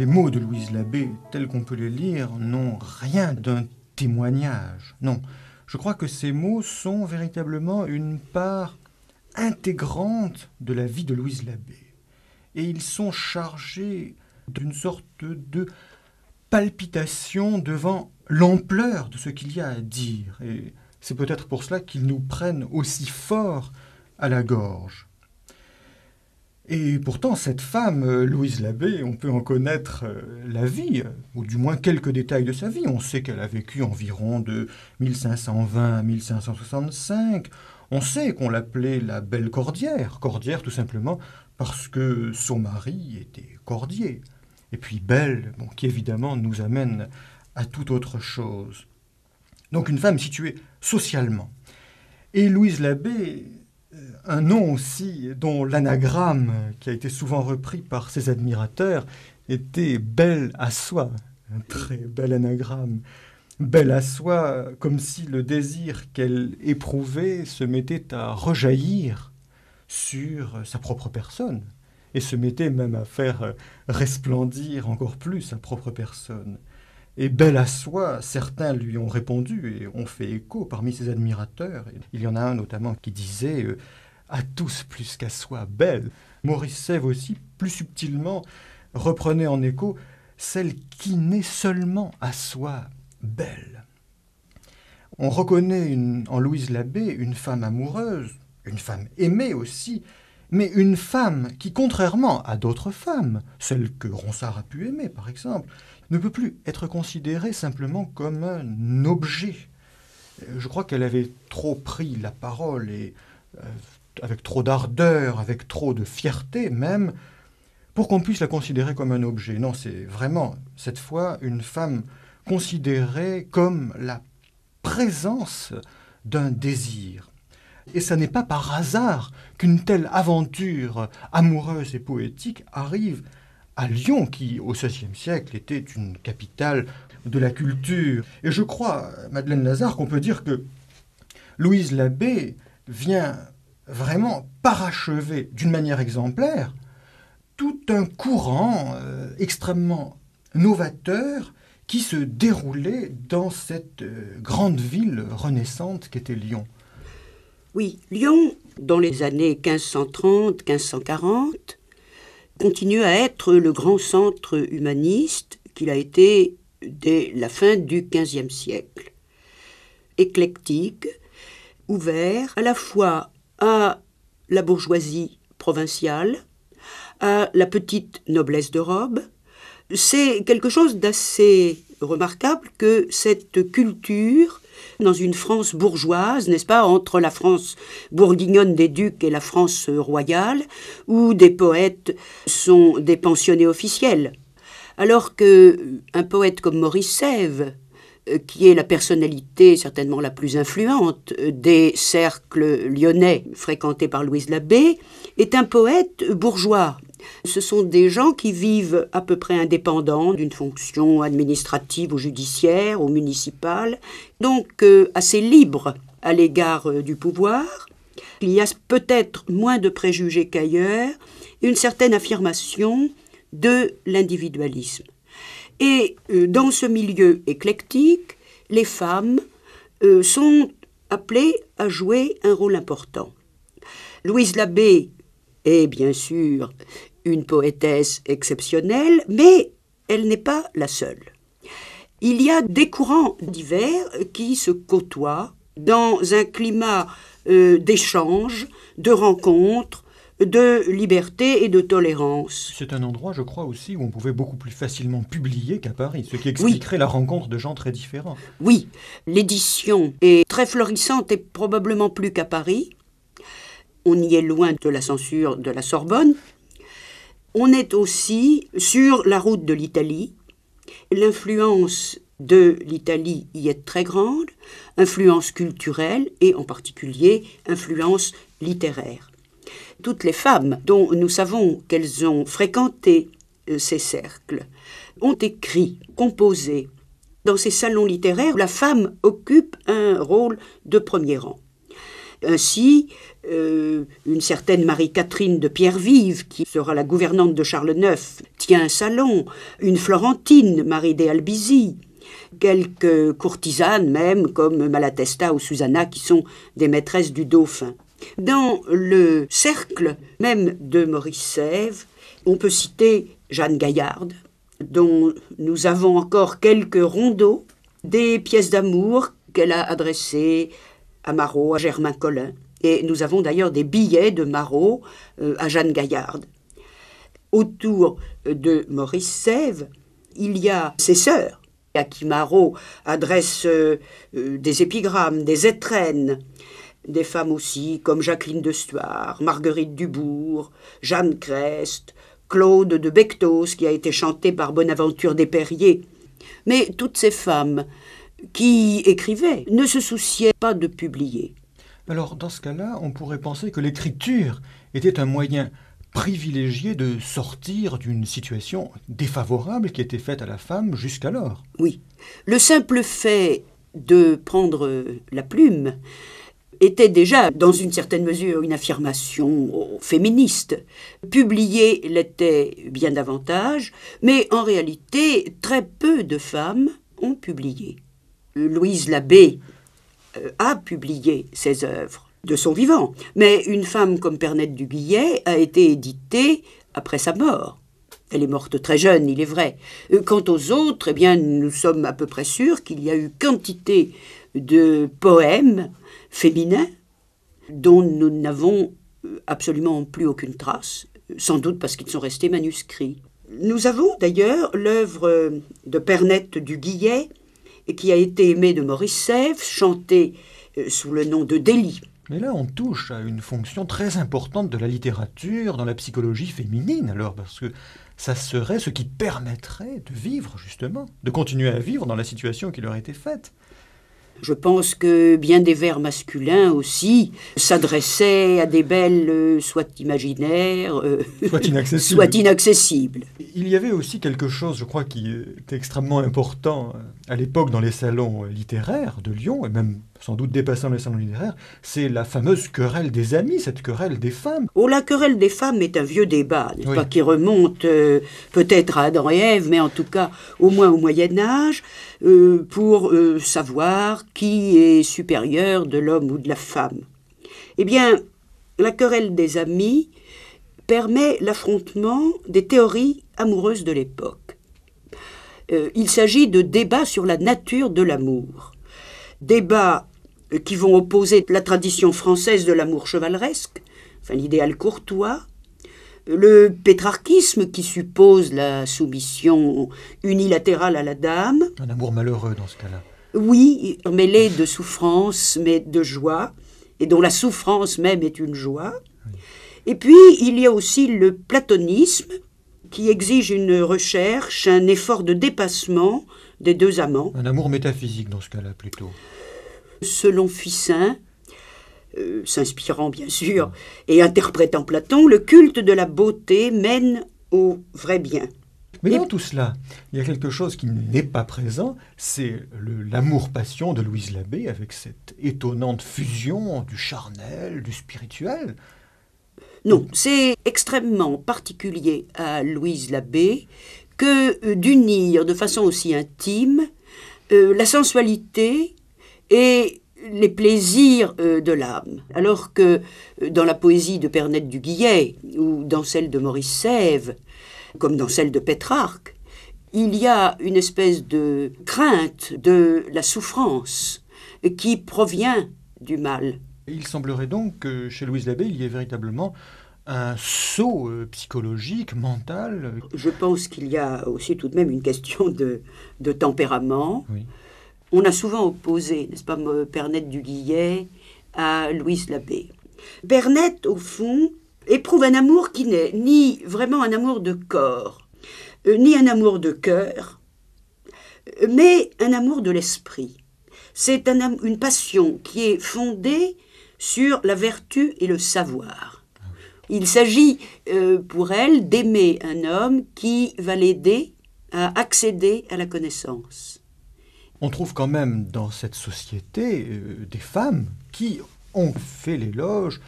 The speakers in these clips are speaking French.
les mots de Louise Labbé, tels qu'on peut les lire, n'ont rien d'un témoignage. Non, je crois que ces mots sont véritablement une part intégrante de la vie de Louise Labbé. Et ils sont chargés d'une sorte de palpitation devant l'ampleur de ce qu'il y a à dire. Et c'est peut-être pour cela qu'ils nous prennent aussi fort à la gorge. Et pourtant, cette femme, euh, Louise Labbé, on peut en connaître euh, la vie, euh, ou du moins quelques détails de sa vie. On sait qu'elle a vécu environ de 1520 à 1565. On sait qu'on l'appelait la belle cordière, cordière tout simplement parce que son mari était cordier. Et puis belle, qui évidemment nous amène à tout autre chose. Donc une femme située socialement. Et Louise Labbé, euh, un nom aussi dont l'anagramme, qui a été souvent repris par ses admirateurs, était Belle à soi. Un très bel anagramme. Belle à soi, comme si le désir qu'elle éprouvait se mettait à rejaillir sur sa propre personne, et se mettait même à faire euh, resplendir encore plus sa propre personne. Et belle à soi, certains lui ont répondu et ont fait écho parmi ses admirateurs. Il y en a un notamment qui disait euh, À tous plus qu'à soi, belle. Maurice aussi, plus subtilement, reprenait en écho Celle qui n'est seulement à soi, belle. On reconnaît en Louise Labbé une femme amoureuse, une femme aimée aussi, mais une femme qui, contrairement à d'autres femmes, celle que Ronsard a pu aimer par exemple, ne peut plus être considérée simplement comme un objet. Je crois qu'elle avait trop pris la parole et euh, avec trop d'ardeur, avec trop de fierté même, pour qu'on puisse la considérer comme un objet. Non, c'est vraiment, cette fois, une femme considérée comme la présence d'un désir. Et ça n'est pas par hasard qu'une telle aventure amoureuse et poétique arrive à Lyon, qui au XVIe siècle était une capitale de la culture. Et je crois, Madeleine Lazare, qu'on peut dire que Louise Labbé vient vraiment parachever d'une manière exemplaire tout un courant euh, extrêmement novateur qui se déroulait dans cette euh, grande ville renaissante qu'était Lyon. Oui, Lyon, dans les années 1530-1540, continue à être le grand centre humaniste qu'il a été dès la fin du XVe siècle. Éclectique, ouvert à la fois à la bourgeoisie provinciale, à la petite noblesse de robe. C'est quelque chose d'assez remarquable que cette culture dans une France bourgeoise, n'est-ce pas, entre la France bourguignonne des ducs et la France royale, où des poètes sont des pensionnés officiels. Alors que euh, poète comme Maurice Sève, euh, qui est la personnalité certainement la plus influente euh, des cercles lyonnais fréquentés par Louise Labbé, est un poète bourgeois, ce sont des gens qui vivent à peu près indépendants d'une fonction administrative ou judiciaire ou municipale, donc euh, assez libres à l'égard euh, du pouvoir. Il y a peut-être moins de préjugés qu'ailleurs, une certaine affirmation de l'individualisme. Et euh, dans ce milieu éclectique, les femmes sont appelées à jouer un rôle important. Louise Labbé est bien sûr une poétesse exceptionnelle, mais elle n'est pas la seule. Il y a des courants divers qui se côtoient dans un climat euh, d'échange, de rencontres, de liberté et de tolérance. C'est un endroit, je crois, aussi où on pouvait beaucoup plus facilement publier qu'à Paris, ce qui expliquerait la rencontre de gens très différents. Oui, l'édition est très florissante et probablement plus qu'à Paris. On y est loin de la censure de la Sorbonne, on est aussi sur la route de l'Italie. L'influence de l'Italie y est très grande, influence culturelle et en particulier influence littéraire. Toutes les femmes dont nous savons qu'elles ont fréquenté euh, ces cercles ont écrit, composé. Dans ces salons littéraires, la femme occupe un rôle de premier rang. Ainsi, euh, une certaine Marie-Catherine de Pierre-Vive, qui sera la gouvernante de Charles IX, tient un salon, une Florentine, Marie des quelques courtisanes même, comme Malatesta ou Susanna, qui sont des maîtresses du dauphin. Dans le cercle même de Maurice Sève, on peut citer Jeanne Gaillarde, dont nous avons encore quelques rondeaux, des pièces d'amour qu'elle a adressées à Marot, à Germain Collin. Et nous avons d'ailleurs des billets de Marot euh, à Jeanne Gaillarde. Autour euh, de Maurice Sève, il y a ses sœurs, à qui Marot adresse euh, des épigrammes, des étrennes. Des femmes aussi, comme Jacqueline de Stuart, Marguerite Dubourg, Jeanne Crest, Claude de Bectos, qui a été chantée par Bonaventure Perriers. Mais toutes ces femmes qui écrivait ne se souciait pas de publier. Alors dans ce cas-là, on pourrait penser que l'écriture était un moyen privilégié de sortir d'une situation défavorable qui était faite à la femme jusqu'alors. Oui. Le simple fait de prendre la plume était déjà, dans une certaine mesure, une affirmation féministe. Publier l'était bien davantage, mais en réalité, très peu de femmes ont publié. Louise Labbé euh, a publié ses œuvres de son vivant, mais Une femme comme Pernette du Guillet a été éditée après sa mort. Elle est morte très jeune, il est vrai. Euh, quant aux autres, eh bien, nous sommes à peu près sûrs qu'il y a eu quantité de poèmes féminins dont nous n'avons euh, absolument plus aucune trace, sans doute parce qu'ils sont restés manuscrits. Nous avons d'ailleurs l'œuvre de Pernette du Guillet, et qui a été aimé de Maurice Morissev, chanté euh, sous le nom de Délit. Mais là, on touche à une fonction très importante de la littérature dans la psychologie féminine, alors, parce que ça serait ce qui permettrait de vivre, justement, de continuer à vivre dans la situation qui leur a été faite. Je pense que bien des vers masculins aussi s'adressaient à des belles, euh, soit imaginaires, euh, soit, inaccessibles. Il y avait aussi quelque chose, je crois, qui était extrêmement important euh, à l'époque dans les salons littéraires de Lyon, et même sans doute dépassant les salons littéraires, c'est la fameuse querelle des amis, cette querelle des femmes. Oh, la querelle des femmes est un vieux débat, qui remonte peut-être à Adam et Ève, mais en tout cas au moins au Moyen Âge. Euh, pour euh, savoir qui est supérieur de l'homme ou de la femme. Eh bien, la querelle des amis permet l'affrontement des théories amoureuses de l'époque. Euh, il s'agit de débats sur la nature de l'amour, débats qui vont opposer la tradition française de l'amour chevaleresque, enfin l'idéal courtois, le pétrarchisme qui suppose la soumission unilatérale à la dame. Un amour malheureux dans ce cas-là. Oui, mêlé de souffrance, mais de joie, et dont la souffrance même est une joie. Et puis, il y a aussi le platonisme qui exige une recherche, un effort de dépassement des deux amants. Un amour métaphysique dans ce cas-là plutôt. Selon Fissin, euh, s'inspirant bien sûr et interprétant Platon, le culte de la beauté mène au vrai bien. Mais dans tout cela, il y a quelque chose qui n'est pas présent, c'est l'amour-passion de Louise Labbé avec cette étonnante fusion du charnel, du spirituel. Non, c'est extrêmement particulier à Louise Labbé que euh, d'unir de façon aussi intime euh, la sensualité et les plaisirs euh, de l'âme. Alors que euh, dans la poésie de Pernette du Guillet, ou dans celle de Maurice Sève, comme dans celle de Pétrarque, il y a une espèce de crainte de la souffrance qui provient du mal. Il semblerait donc que chez Louise Labbé, il y ait véritablement un saut euh, psychologique, mental. Je pense qu'il y a aussi tout de même une question de, de tempérament. Oui. On a souvent opposé, n'est-ce pas, Bernette euh, du Guillet à Louise Labbé. Bernette, au fond, éprouve un amour qui n'est ni vraiment un amour de corps, euh, ni un amour de cœur, euh, mais un amour de l'esprit. C'est une passion qui est fondée sur la vertu et le savoir. Il s'agit pour elle d'aimer un homme qui va l'aider à accéder à la connaissance on trouve quand même dans cette société euh, des femmes qui ont fait l'éloge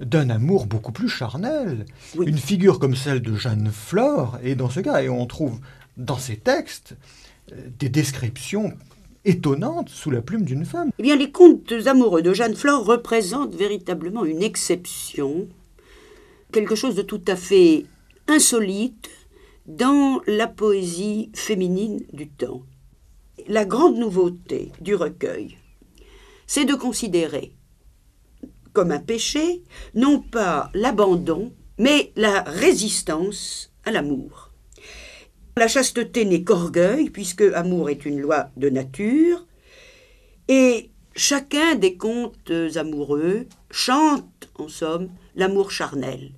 d'un amour beaucoup plus charnel. Une figure comme celle de Jeanne Flore et dans ce cas, et on trouve dans ces textes euh, des descriptions étonnantes sous la plume d'une femme. Eh bien, les contes amoureux de Jeanne Flore représentent véritablement une exception, quelque chose de tout à fait insolite dans la poésie féminine du temps la grande nouveauté du recueil, c'est de considérer comme un péché non pas l'abandon, mais la résistance à l'amour. La chasteté n'est qu'orgueil, puisque amour est une loi de nature, et chacun des contes amoureux chante, en somme, l'amour charnel.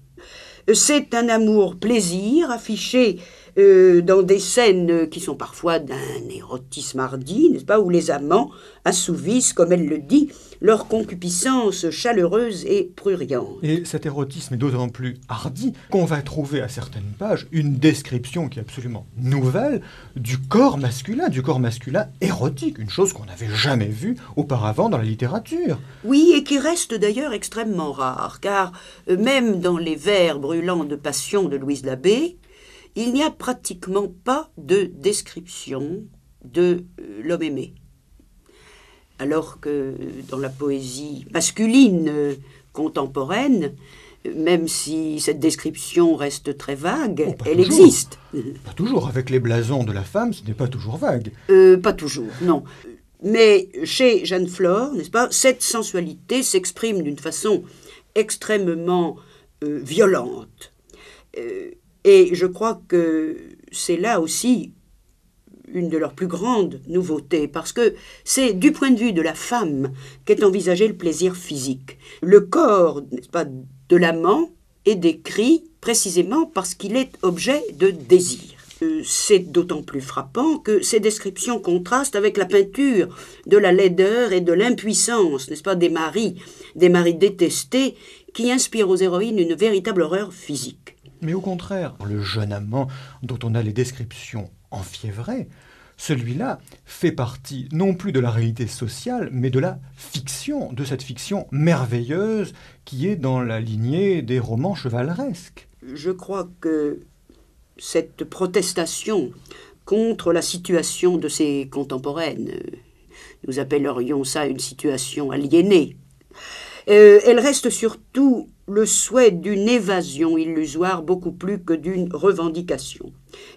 C'est un amour plaisir affiché euh, dans des scènes qui sont parfois d'un érotisme hardi, n'est-ce pas, où les amants assouvissent, comme elle le dit, leur concupiscence chaleureuse et pruriante. Et cet érotisme est d'autant plus hardi qu'on va trouver à certaines pages une description qui est absolument nouvelle du corps masculin, du corps masculin érotique, une chose qu'on n'avait jamais vue auparavant dans la littérature. Oui, et qui reste d'ailleurs extrêmement rare, car euh, même dans les vers brûlants de passion de Louise Labbé, il n'y a pratiquement pas de description de euh, l'homme aimé. Alors que dans la poésie masculine euh, contemporaine, euh, même si cette description reste très vague, oh, elle existe. Pas toujours. Avec les blasons de la femme, ce n'est pas toujours vague. pas toujours, non. Mais chez Jeanne Flore, n'est-ce pas, cette sensualité s'exprime d'une façon extrêmement violente. Et je crois que c'est là aussi une de leurs plus grandes nouveautés, parce que c'est du point de vue de la femme qu'est envisagé le plaisir physique. Le corps n'est pas, de l'amant est décrit précisément parce qu'il est objet de désir. Euh, c'est d'autant plus frappant que ces descriptions contrastent avec la peinture de la laideur et de l'impuissance, n'est-ce pas, des maris, des maris détestés, qui inspirent aux héroïnes une véritable horreur physique. Mais au contraire, le jeune amant dont on a les descriptions enfiévrées, celui-là fait partie non plus de la réalité sociale, mais de la fiction, de cette fiction merveilleuse qui est dans la lignée des romans chevaleresques. Je crois que cette protestation contre la situation de ses contemporaines, nous appellerions ça une situation aliénée, euh, elle reste surtout le souhait d'une évasion illusoire beaucoup plus que d'une revendication.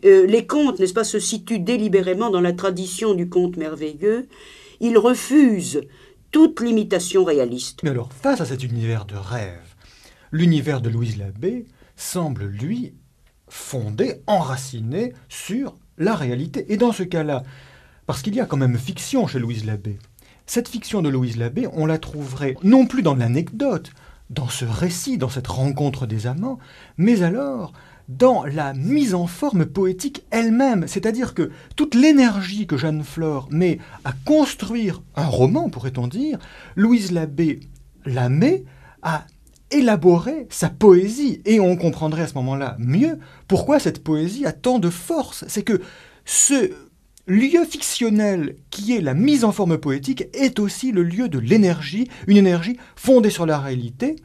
Euh, les contes, n'est-ce pas, se situent délibérément dans la tradition du conte merveilleux. Ils refusent toute limitation réaliste. Mais alors, face à cet univers de rêve, l'univers de Louise Labbé semble, lui, fondé, enraciné sur la réalité. Et dans ce cas-là, parce qu'il y a quand même fiction chez Louise Labbé, cette fiction de Louise Labbé, on la trouverait non plus dans l'anecdote, dans ce récit, dans cette rencontre des amants, mais alors dans la mise en forme poétique elle-même. C'est-à-dire que toute l'énergie que Jeanne Flore met à construire un roman, pourrait-on dire, Louise Labbé la met à élaborer sa poésie. Et on comprendrait à ce moment-là mieux pourquoi cette poésie a tant de force. C'est que ce lieu fictionnel qui est la mise en forme poétique est aussi le lieu de l'énergie, une énergie fondée sur la réalité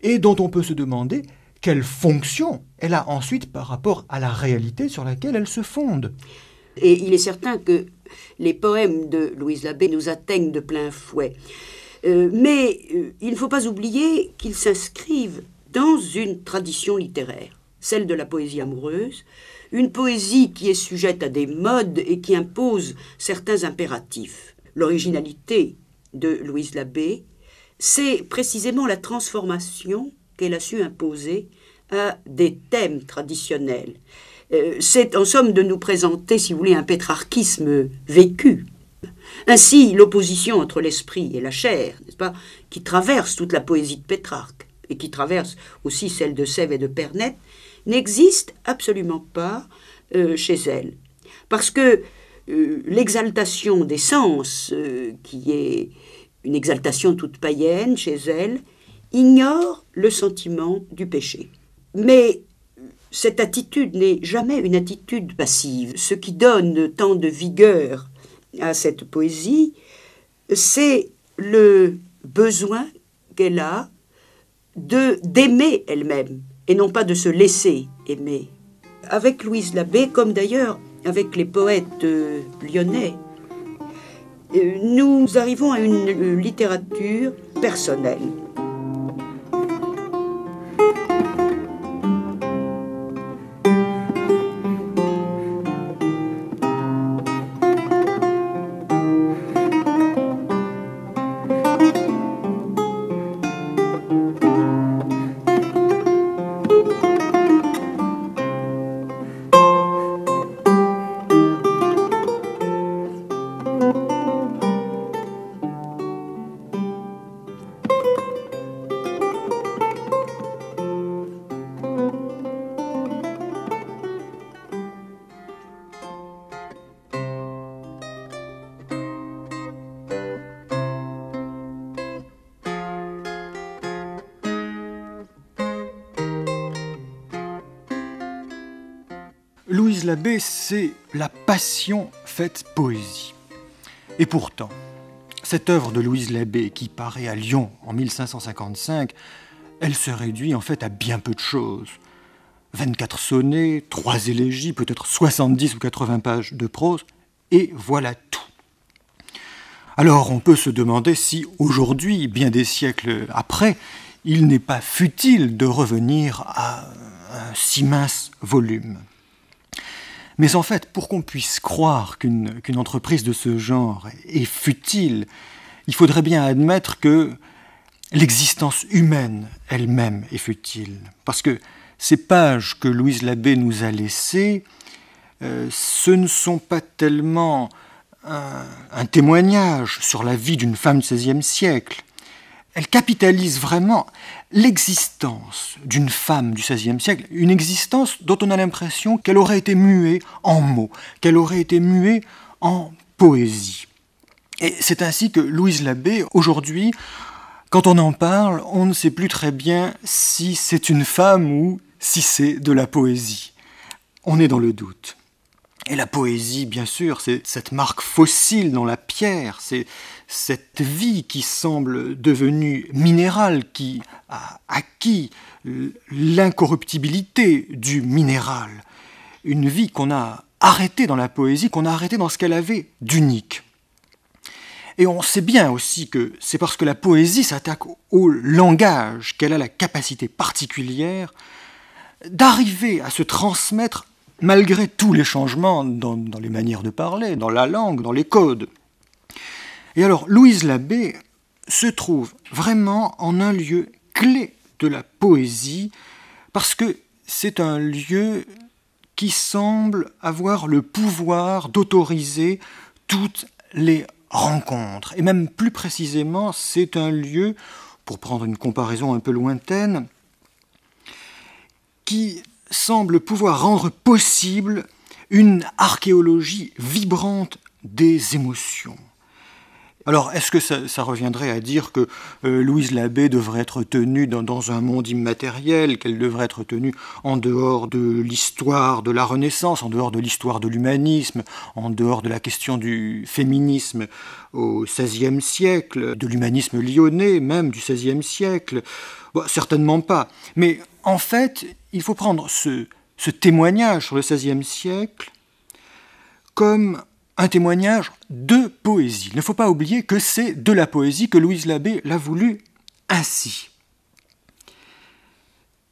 et dont on peut se demander quelle fonction elle a ensuite par rapport à la réalité sur laquelle elle se fonde. Et il est certain que les poèmes de Louise Labbé nous atteignent de plein fouet. Euh, mais euh, il ne faut pas oublier qu'ils s'inscrivent dans une tradition littéraire, celle de la poésie amoureuse, une poésie qui est sujette à des modes et qui impose certains impératifs. L'originalité de Louise Labbé, c'est précisément la transformation qu'elle a su imposer à des thèmes traditionnels. Euh, c'est en somme de nous présenter, si vous voulez, un pétrarchisme vécu. Ainsi, l'opposition entre l'esprit et la chair, n'est-ce pas, qui traverse toute la poésie de Pétrarque et qui traverse aussi celle de Sève et de Pernette, n'existe absolument pas euh, chez elle. Parce que euh, l'exaltation des sens, euh, qui est une exaltation toute païenne chez elle, ignore le sentiment du péché. Mais cette attitude n'est jamais une attitude passive. Ce qui donne tant de vigueur à cette poésie, c'est le besoin qu'elle a de d'aimer elle-même, et non pas de se laisser aimer. Avec Louise Labbé, comme d'ailleurs avec les poètes euh, lyonnais, euh, nous arrivons à une littérature personnelle. c'est la passion faite poésie. Et pourtant, cette œuvre de Louise Labbé, qui paraît à Lyon en 1555, elle se réduit en fait à bien peu de choses. 24 sonnets, 3 élégies, peut-être 70 ou 80 pages de prose, et voilà tout. Alors on peut se demander si aujourd'hui, bien des siècles après, il n'est pas futile de revenir à un si mince volume. Mais en fait, pour qu'on puisse croire qu'une entreprise de ce genre est futile, il faudrait bien admettre que l'existence humaine elle-même est futile. Parce que ces pages que Louise Labbé nous a laissées, euh, ce ne sont pas tellement un, un témoignage sur la vie d'une femme du XVIe siècle. Elle capitalise vraiment, l'existence d'une femme du XVIe siècle, une existence dont on a l'impression qu'elle aurait été muée en mots, qu'elle aurait été muée en poésie. Et c'est ainsi que Louise Labbé, aujourd'hui, quand on en parle, on ne sait plus très bien si c'est une femme ou si c'est de la poésie. On est dans le doute. Et la poésie, bien sûr, c'est cette marque fossile dans la pierre, c'est cette vie qui semble devenue minérale, qui a acquis l'incorruptibilité du minéral, une vie qu'on a arrêtée dans la poésie, qu'on a arrêtée dans ce qu'elle avait d'unique. Et on sait bien aussi que c'est parce que la poésie s'attaque au langage qu'elle a la capacité particulière d'arriver à se transmettre malgré tous les changements dans, dans les manières de parler, dans la langue, dans les codes. Et alors, Louise Labbé se trouve vraiment en un lieu clé de la poésie, parce que c'est un lieu qui semble avoir le pouvoir d'autoriser toutes les rencontres. Et même plus précisément, c'est un lieu, pour prendre une comparaison un peu lointaine, qui semble pouvoir rendre possible une archéologie vibrante des émotions. Alors, est-ce que ça, reviendrait à dire que euh, Louise Labbé devrait être tenue dans, un monde immatériel, qu'elle devrait être tenue en dehors de l'histoire de la Renaissance, en dehors de l'histoire de l'humanisme, en dehors de la question du féminisme au XVIe siècle, de l'humanisme lyonnais même du XVIe siècle Certainement pas. Mais en fait, il faut prendre ce témoignage sur le XVIe siècle comme un témoignage de poésie. Il ne faut pas oublier que c'est de la poésie que Louise Labbé l'a voulu ainsi.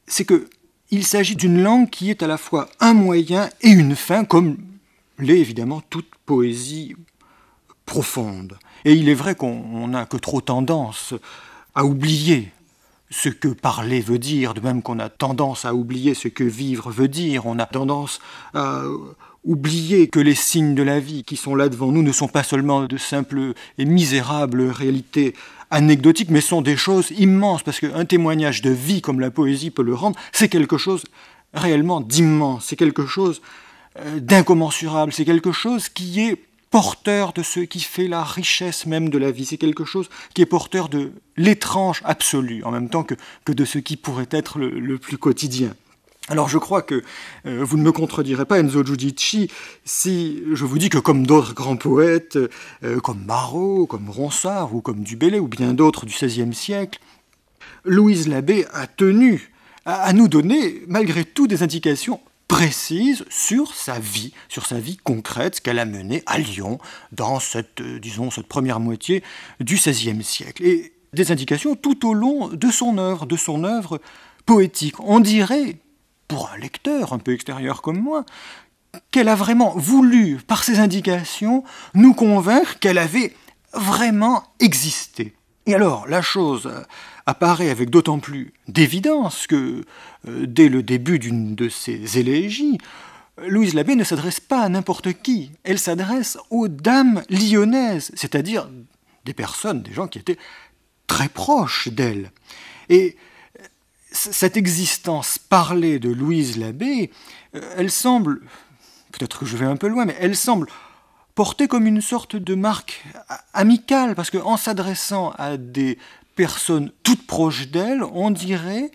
C'est que il s'agit d'une langue qui est à la fois un moyen et une fin, comme l'est évidemment toute poésie profonde. Et il est vrai qu'on n'a que trop tendance à oublier ce que parler veut dire, de même qu'on a tendance à oublier ce que vivre veut dire, on a tendance à oublier que les signes de la vie qui sont là devant nous ne sont pas seulement de simples et misérables réalités anecdotiques, mais sont des choses immenses, parce qu'un témoignage de vie comme la poésie peut le rendre, c'est quelque chose réellement d'immense, c'est quelque chose euh, d'incommensurable, c'est quelque chose qui est porteur de ce qui fait la richesse même de la vie, c'est quelque chose qui est porteur de l'étrange absolu, en même temps que, de ce qui pourrait être le plus quotidien. Alors je crois que euh, vous ne me contredirez pas, Enzo Giudici, si je vous dis que comme d'autres grands poètes, euh, comme Marot, comme Ronsard ou comme Dubélé ou bien d'autres du XVIe siècle, Louise Labbé a tenu à, nous donner malgré tout des indications précises sur sa vie, sur sa vie concrète qu'elle a menée à Lyon dans cette, euh, disons, cette première moitié du XVIe siècle. Et des indications tout au long de son œuvre, de son œuvre poétique. On dirait pour un lecteur un peu extérieur comme moi, qu'elle a vraiment voulu, par ses indications, nous convaincre qu'elle avait vraiment existé. Et alors, la chose euh, apparaît avec d'autant plus d'évidence que, euh, dès le début d'une de ses élégies, euh, Louise Labbé ne s'adresse pas à n'importe qui, elle s'adresse aux dames lyonnaises, c'est-à-dire des personnes, des gens qui étaient très proches d'elle. Et cette existence parlée de Louise l'abbé, euh, elle semble, peut-être que je vais un peu loin, mais elle semble porter comme une sorte de marque amicale, parce qu'en s'adressant à des personnes toutes proches d'elle, on dirait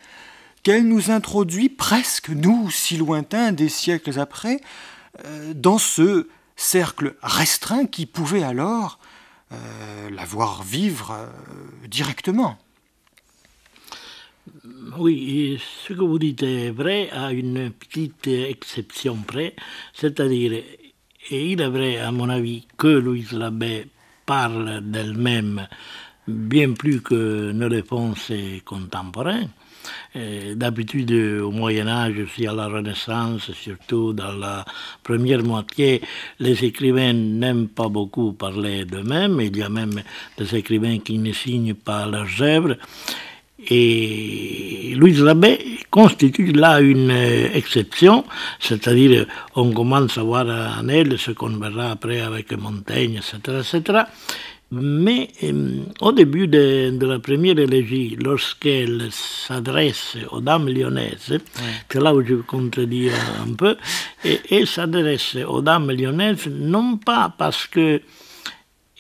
qu'elle nous introduit presque, nous, si lointains, des siècles après, euh, dans ce cercle restreint qui pouvait alors euh, la voir vivre directement. Oui, ce que vous dites est vrai à une petite exception près, c'est-à-dire, et il est vrai à mon avis que Louise Labbé parle d'elle-même bien plus que ne le font ses contemporains. Euh, d'habitude, au Moyen Âge, aussi à la Renaissance, surtout dans la première moitié, les écrivains n'aiment pas beaucoup parler d'eux-mêmes. Il y a même des écrivains qui ne signent pas leurs œuvres et Louise Labbé constitue là une euh, exception, c'est-à-dire euh, on commence à voir en elle ce qu'on verra après avec Montaigne, etc. etc. Mais euh, au début de, la première élégie, lorsqu'elle s'adresse aux dames lyonnaises, c'est là où je contredis un peu, elle s'adresse aux dames lyonnaises non pas parce que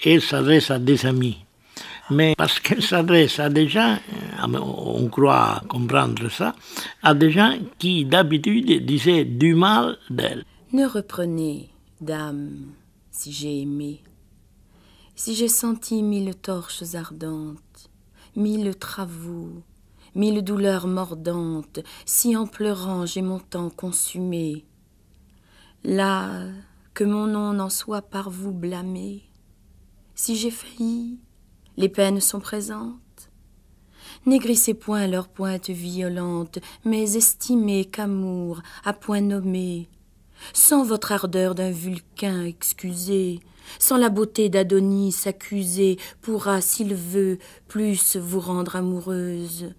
elle s'adresse à des amis, mais parce qu'elle s'adresse à des gens, euh, ah, on croit comprendre ça, à des gens qui d'habitude disaient du mal d'elle. Ne reprenez, dame, si j'ai aimé, si j'ai senti mille torches ardentes, mille travaux, mille douleurs mordantes, si en pleurant j'ai mon temps consumé, là que mon nom n'en soit par vous blâmé, si j'ai failli, les peines sont présentes. N'aigrissez point leurs pointes violentes, mais estimez qu'amour, à point nommé, sans votre ardeur d'un vulcain excusé, sans la beauté d'Adonis accusée, pourra, s'il veut, plus vous rendre amoureuse,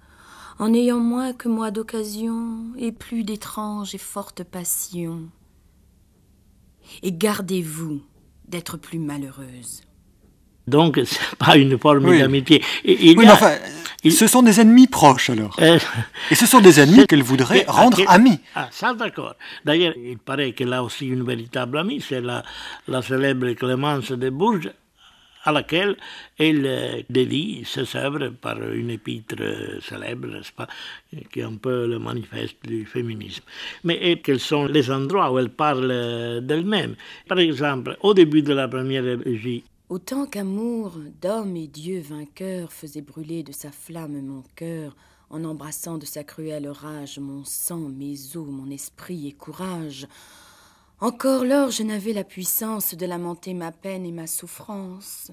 en ayant moins que moi d'occasion, et plus d'étranges et fortes passions. Et gardez-vous d'être plus malheureuse. Donc, ce n'est pas une forme d'amitié. Oui, mais enfin, ce sont des ennemis proches, alors. Euh, et ce sont des ennemis qu'elle voudrait rendre amis. Ah, ça, d'accord. D'ailleurs, il paraît qu'elle a aussi une véritable amie, c'est la, célèbre Clémence de Bourges, à laquelle elle euh, dédie ses œuvres par une épître euh, célèbre, n'est-ce pas, qui est un peu le manifeste du féminisme. Mais quels sont les endroits où elle parle d'elle-même Par exemple, au début de la première régie, Autant qu'amour d'homme et Dieu vainqueur faisait brûler de sa flamme mon cœur, en embrassant de sa cruelle rage mon sang, mes os, mon esprit et courage. Encore lors je n'avais la puissance de lamenter ma peine et ma souffrance.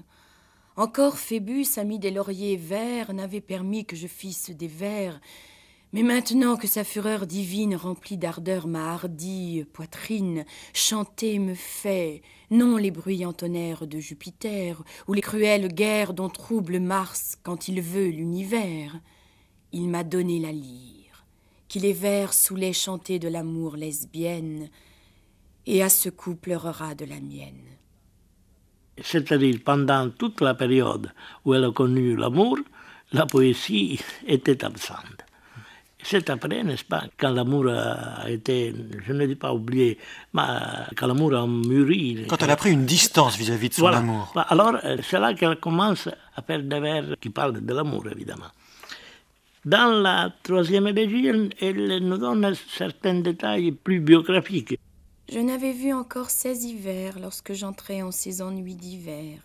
Encore Phébus, ami des lauriers verts, n'avait permis que je fisse des vers. Mais maintenant que sa fureur divine remplit d'ardeur ma hardie poitrine, chanter me fait, non les bruyants tonnerres de Jupiter, ou les cruelles guerres dont trouble Mars quand il veut l'univers. Il m'a donné la lyre, qui les vers sous les chantés de l'amour lesbienne, et à ce coup pleurera de la mienne. C'est-à-dire, pendant toute la période où elle a connu l'amour, la poésie était absente. C'est après, n'est-ce pas, quand l'amour a été, je ne dis pas oublié, mais euh, quand l'amour a mûri. Quand elle a pris une distance vis-à-vis de son voilà. amour. Bah, alors, euh, c'est là qu'elle commence à faire des vers qui parlent de l'amour, évidemment. Dans la troisième édition, elle nous donne certains détails plus biographiques. Je n'avais vu encore 16 hivers lorsque j'entrais en ces ennuis d'hiver.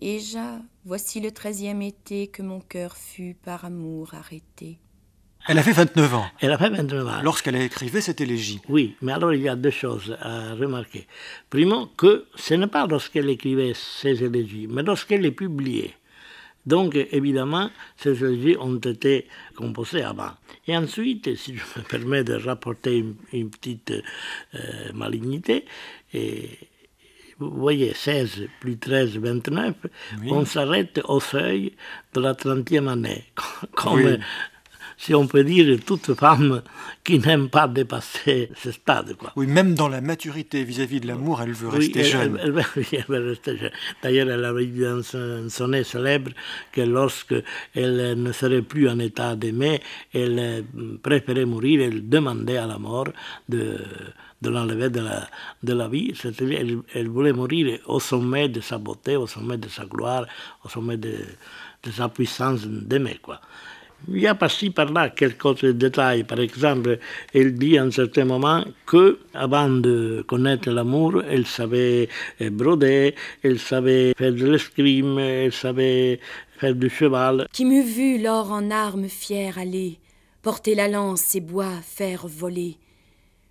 Et déjà, voici le treizième été que mon cœur fut par amour arrêté. Elle avait 29 ans. Elle avait 29 ans. Lorsqu'elle écrivait cette élégie. Oui, mais alors il y a deux choses à remarquer. Primo, que ce n'est pas lorsqu'elle écrivait ces élégies, mais lorsqu'elle les publiait. Donc, évidemment, ces élégies ont été composées avant. Et ensuite, si je me permets de rapporter une, petite euh, malignité, et, vous voyez, 16 plus 13, 29, on s'arrête au seuil de la 30e année, comme si on peut dire, toute femme qui n'aime pas dépasser ce stade. Quoi. Oui, même dans la maturité vis-à-vis de l'amour, elle veut rester jeune. Elle, veut rester jeune. D'ailleurs, elle avait dit dans un sonnet célèbre que lorsque elle ne serait plus en état d'aimer, elle euh, préférait mourir, elle demandait à la mort de de l'enlever de la, de la vie, c'est-à-dire elle, elle voulait mourir au sommet de sa beauté, au sommet de sa gloire, au sommet de, de sa puissance d'aimer. quoi. Il y a passé par-là quelques détails. Par exemple, elle dit à un certain moment que, avant de connaître l'amour, elle savait eh, broder, elle savait faire de l'escrime, elle savait faire du cheval. Qui m'eût vu l'or en armes fière aller, porter la lance et bois faire voler,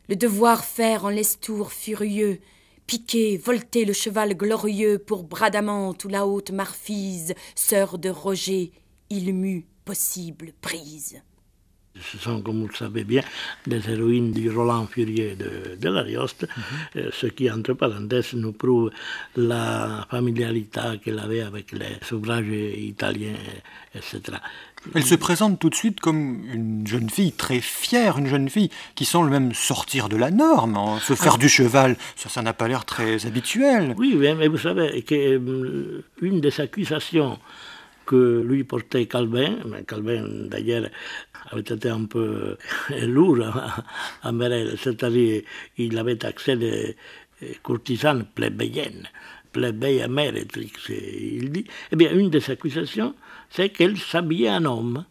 le devoir faire en l'estour furieux, piquer, volter le cheval glorieux pour Bradamante ou la haute Marfise, sœur de Roger, il mue possible prise. Ce sont, comme vous le savez bien, des héroïnes du Roland Furier de, l'Arioste, mhm. euh, ce qui, entre parenthèses, nous prouve la familiarité qu'elle avait avec les ouvrages italiens, etc. Elle se présente tout de suite comme une jeune fille très fière, une jeune fille qui semble même sortir de la norme. Hein. Se faire ah. du cheval, ça, ça n'a pas l'air très habituel. Oui, mais vous savez qu'une euh, des accusations que lui portait Calvin. Mais Calvin, d'ailleurs, avait été un peu lourd à Merel, c'est-à-dire il avait accès des courtisanes plébéiennes, plébéiennes mérétrix, il dit. Eh bien, une des accusations, c'est qu'elle s'habillait en homme,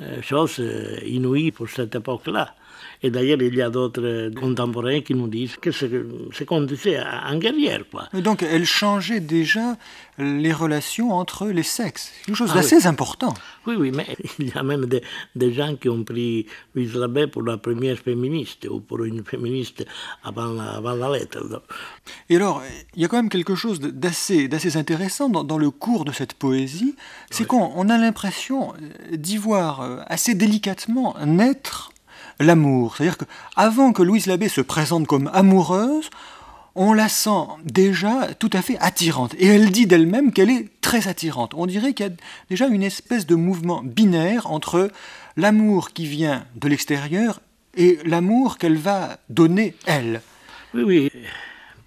euh, chose euh, inouïe pour cette époque-là. Et d'ailleurs, il y a d'autres euh, contemporains qui nous disent que c'est disait en guerrière. Quoi. donc, elle changeait déjà les relations entre les sexes. Quelque chose ah d'assez oui. important. Oui, oui, mais il y a même des, gens qui ont pris Louise pour la première féministe ou pour une féministe avant la, lettre. Et alors, il y a quand même quelque chose d'assez intéressant dans, le cours de cette poésie, c'est qu'on a l'impression d'y voir euh, assez délicatement naître l'amour. C'est-à-dire qu'avant que Louise Labbé se présente comme amoureuse, on la sent déjà tout à fait attirante. Et elle dit d'elle-même qu'elle est très attirante. On dirait qu'il y a déjà une espèce de mouvement binaire entre l'amour qui vient de l'extérieur et l'amour qu'elle va donner elle. Oui, oui.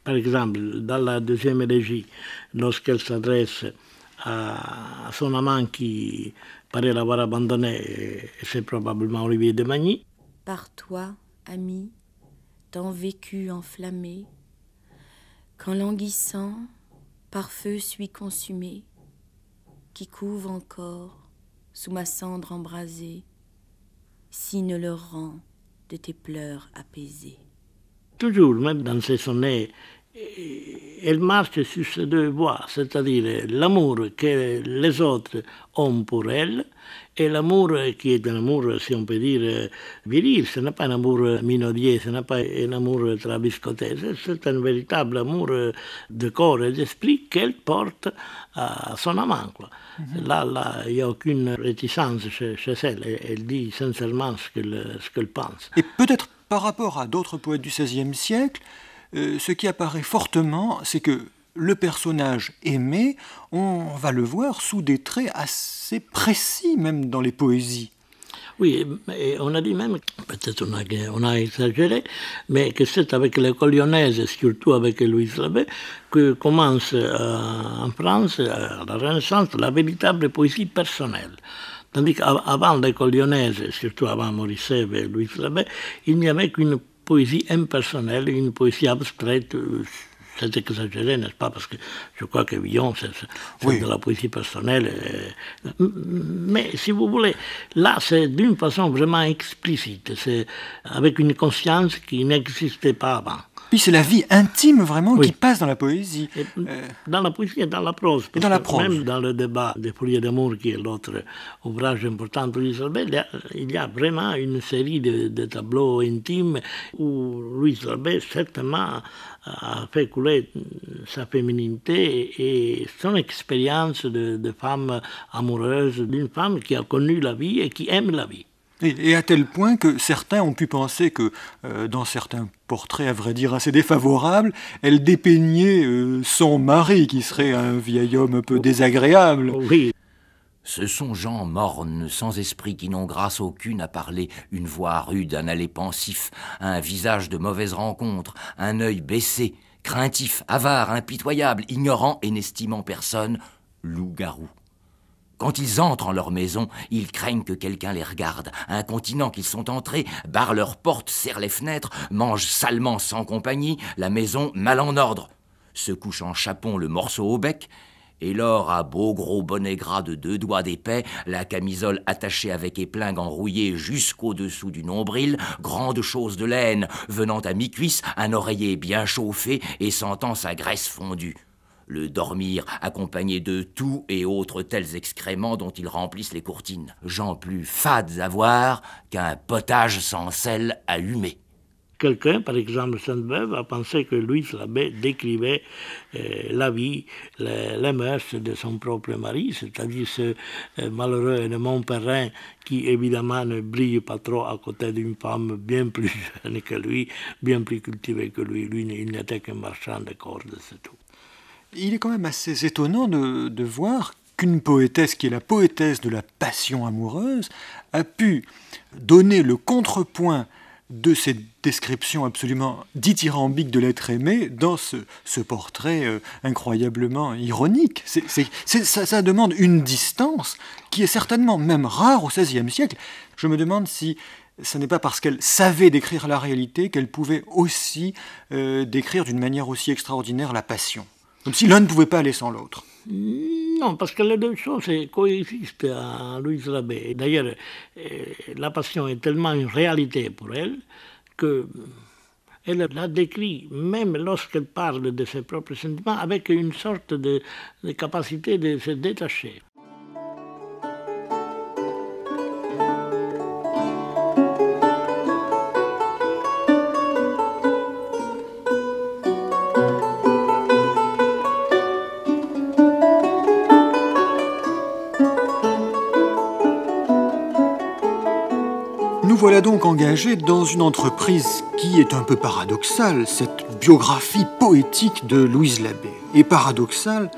Par exemple, dans la deuxième régie, lorsqu'elle s'adresse à son amant qui paraît l'avoir abandonné, c'est probablement Olivier de Magny, par toi, ami, tant vécu enflammé, quand languissant, par feu suis consumé, qui couve encore sous ma cendre embrasée, signe le rang de tes pleurs apaisés. Toujours, même dans ces sonnets, elle marche sur ces deux voies, c'est-à-dire l'amour que les autres ont pour elle et l'amour qui eh, est un amour, si eh, on peut dire, viril, ce n'est pas un amour minaudier, eh, mhm. ce n'est pas un amour trabiscoté, c'est un véritable amour de corps et d'esprit qu'elle porte à son amant. Quoi. Là, il n'y a aucune réticence chez, elle. elle. dit sincèrement ce qu'elle pense. Et peut-être par rapport à d'autres poètes du XVIe siècle, euh, ce qui apparaît fortement, c'est que le personnage aimé, on va le voir sous des traits assez précis, même dans les poésies. Oui, mais on a dit même, peut-être on a, exagéré, mais que c'est avec l'école lyonnaise, surtout avec Louis Labbé, que commence euh, en France, à euh, la Renaissance, la véritable poésie personnelle. Tandis qu'avant l'école lyonnaise, surtout avant Maurice et Louis Labbé, il n'y avait qu'une poésie impersonnelle, une poésie abstraite, euh, c'est exagéré, n'est-ce pas Parce que je crois que Villon, c'est de la poésie personnelle. Euh, mais si vous voulez, là, c'est d'une façon vraiment explicite, c'est avec une conscience qui n'existait pas avant. Puis c'est la vie intime vraiment qui passe dans la poésie. Euh. dans la poésie et dans la prose. Et dans la prose. Même dans le débat des Fourier d'amour, qui est l'autre ouvrage important de Louis il y a vraiment une série de, tableaux intimes où Louis Albert, certainement a fait couler euh, sa féminité et son expérience de, femme amoureuse, d'une femme qui a connu la vie et qui aime la vie. Et, à tel point que certains ont pu penser que euh, dans certains portraits, à vrai dire, assez défavorables, elle dépeignait euh, son mari, qui serait un vieil homme un peu oh. désagréable. Oui. Ce sont gens mornes, sans esprit, qui n'ont grâce aucune à parler, une voix rude, un aller pensif, un visage de mauvaise rencontre, un œil baissé, craintif, avare, impitoyable, ignorant et n'estimant personne, loup-garou. Quand ils entrent en leur maison, ils craignent que quelqu'un les regarde. Incontinent qu'ils sont entrés, barrent leurs portes, serrent les fenêtres, mangent salement sans compagnie, la maison mal en ordre. Se couchent en chapon le morceau au bec, et lors, à beau gros bonnet gras de deux doigts d'épais, la camisole attachée avec épingle enrouillée jusqu'au-dessous du nombril, grande chose de laine, venant à mi-cuisse, un oreiller bien chauffé et sentant sa graisse fondue. Le dormir, accompagné de tout et autres tels excréments dont ils remplissent les courtines. Gens plus fades à voir qu'un potage sans sel allumé. Quelqu'un, par exemple Sainte-Beuve, a pensé que Louis Labbé décrivait euh, la vie, les, de son propre mari, c'est-à-dire ce euh, malheureux élément Perrin qui évidemment ne brille pas trop à côté d'une femme bien plus jeune que lui, bien plus cultivée que lui. Lui, il n'était qu'un marchand de cordes, c'est tout. Il est quand même assez étonnant de voir qu'une poétesse qui est la poétesse de la passion amoureuse a pu donner le contrepoint de cette description absolument dithyrambique de l'être aimé dans ce, portrait euh, incroyablement ironique. ça, demande une distance qui est certainement même rare au XVIe siècle. Je me demande si ce n'est pas parce qu'elle savait décrire la réalité qu'elle pouvait aussi euh, décrire d'une manière aussi extraordinaire la passion. Comme si l'un ne pouvait pas aller sans l'autre. Mm, non, parce que les deux choses coexistent à hein, Louise Labbé. D'ailleurs, euh, la passion est tellement une réalité pour elle que euh, elle la décrit, même lorsqu'elle parle de ses propres sentiments, avec une sorte de capacité de se détacher. voilà donc engagé dans une entreprise qui est un peu paradoxale, cette biographie poétique de Louise Labbé. Et paradoxale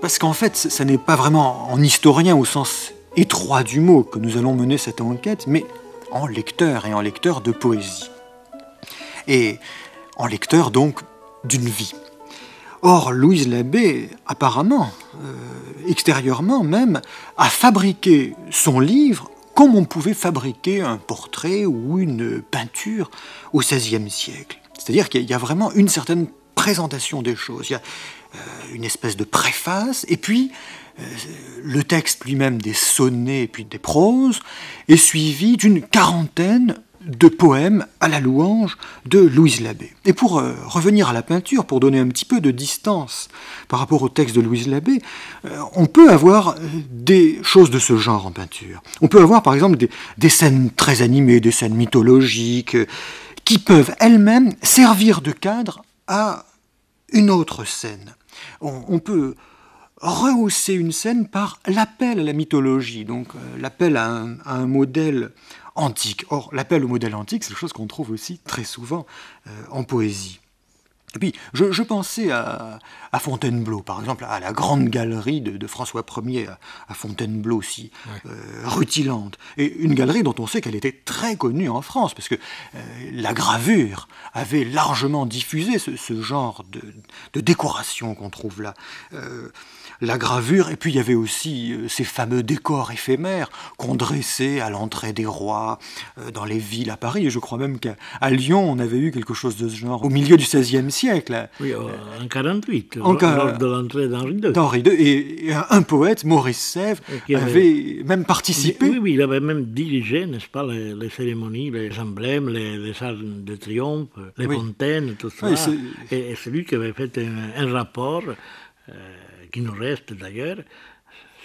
parce qu'en fait, ça n'est pas vraiment en historien au sens étroit du mot que nous allons mener cette enquête, mais en lecteur et en lecteur de poésie. Et en lecteur donc d'une vie. Or, Louise Labbé, apparemment, euh, extérieurement même, a fabriqué son livre comme on pouvait fabriquer un portrait ou une peinture au XVIe siècle. C'est-à-dire qu'il y a vraiment une certaine présentation des choses, il y a euh, une espèce de préface, et puis euh, le texte lui-même des sonnets et puis des proses est suivi d'une quarantaine de poèmes à la louange de Louise Labbé. Et pour euh, revenir à la peinture, pour donner un petit peu de distance par rapport au texte de Louise Labbé, euh, on peut avoir euh, des choses de ce genre en peinture. On peut avoir par exemple des, scènes très animées, des scènes mythologiques, qui peuvent elles-mêmes servir de cadre à une autre scène. On, peut rehausser une scène par l'appel à la mythologie, donc l'appel à un modèle antique. Or, l'appel au modèle antique, c'est quelque chose qu'on trouve aussi très souvent euh, en poésie. Et puis, je, pensais à, Fontainebleau, par exemple, à la grande galerie de, François Ier à, Fontainebleau, si euh, rutilante. Et une galerie dont on sait qu'elle était très connue en France, parce que euh, la gravure avait largement diffusé ce, genre de, décoration qu'on trouve là la gravure, et puis il y avait aussi euh, ces fameux décors éphémères qu'on dressait à l'entrée des rois, euh, dans les villes à Paris, et je crois même qu'à Lyon, on avait eu quelque chose de ce genre au milieu du XVIe siècle. Oui, en 48, encore lors de l'entrée d'Henri II. et, un, poète, Maurice Sèvres, avait, même participé. Oui, oui, il avait même dirigé, n'est-ce pas, les, cérémonies, les emblèmes, les, salles de triomphe, les fontaines, tout ça. et, c'est lui qui avait fait un, rapport euh, qui nous reste d'ailleurs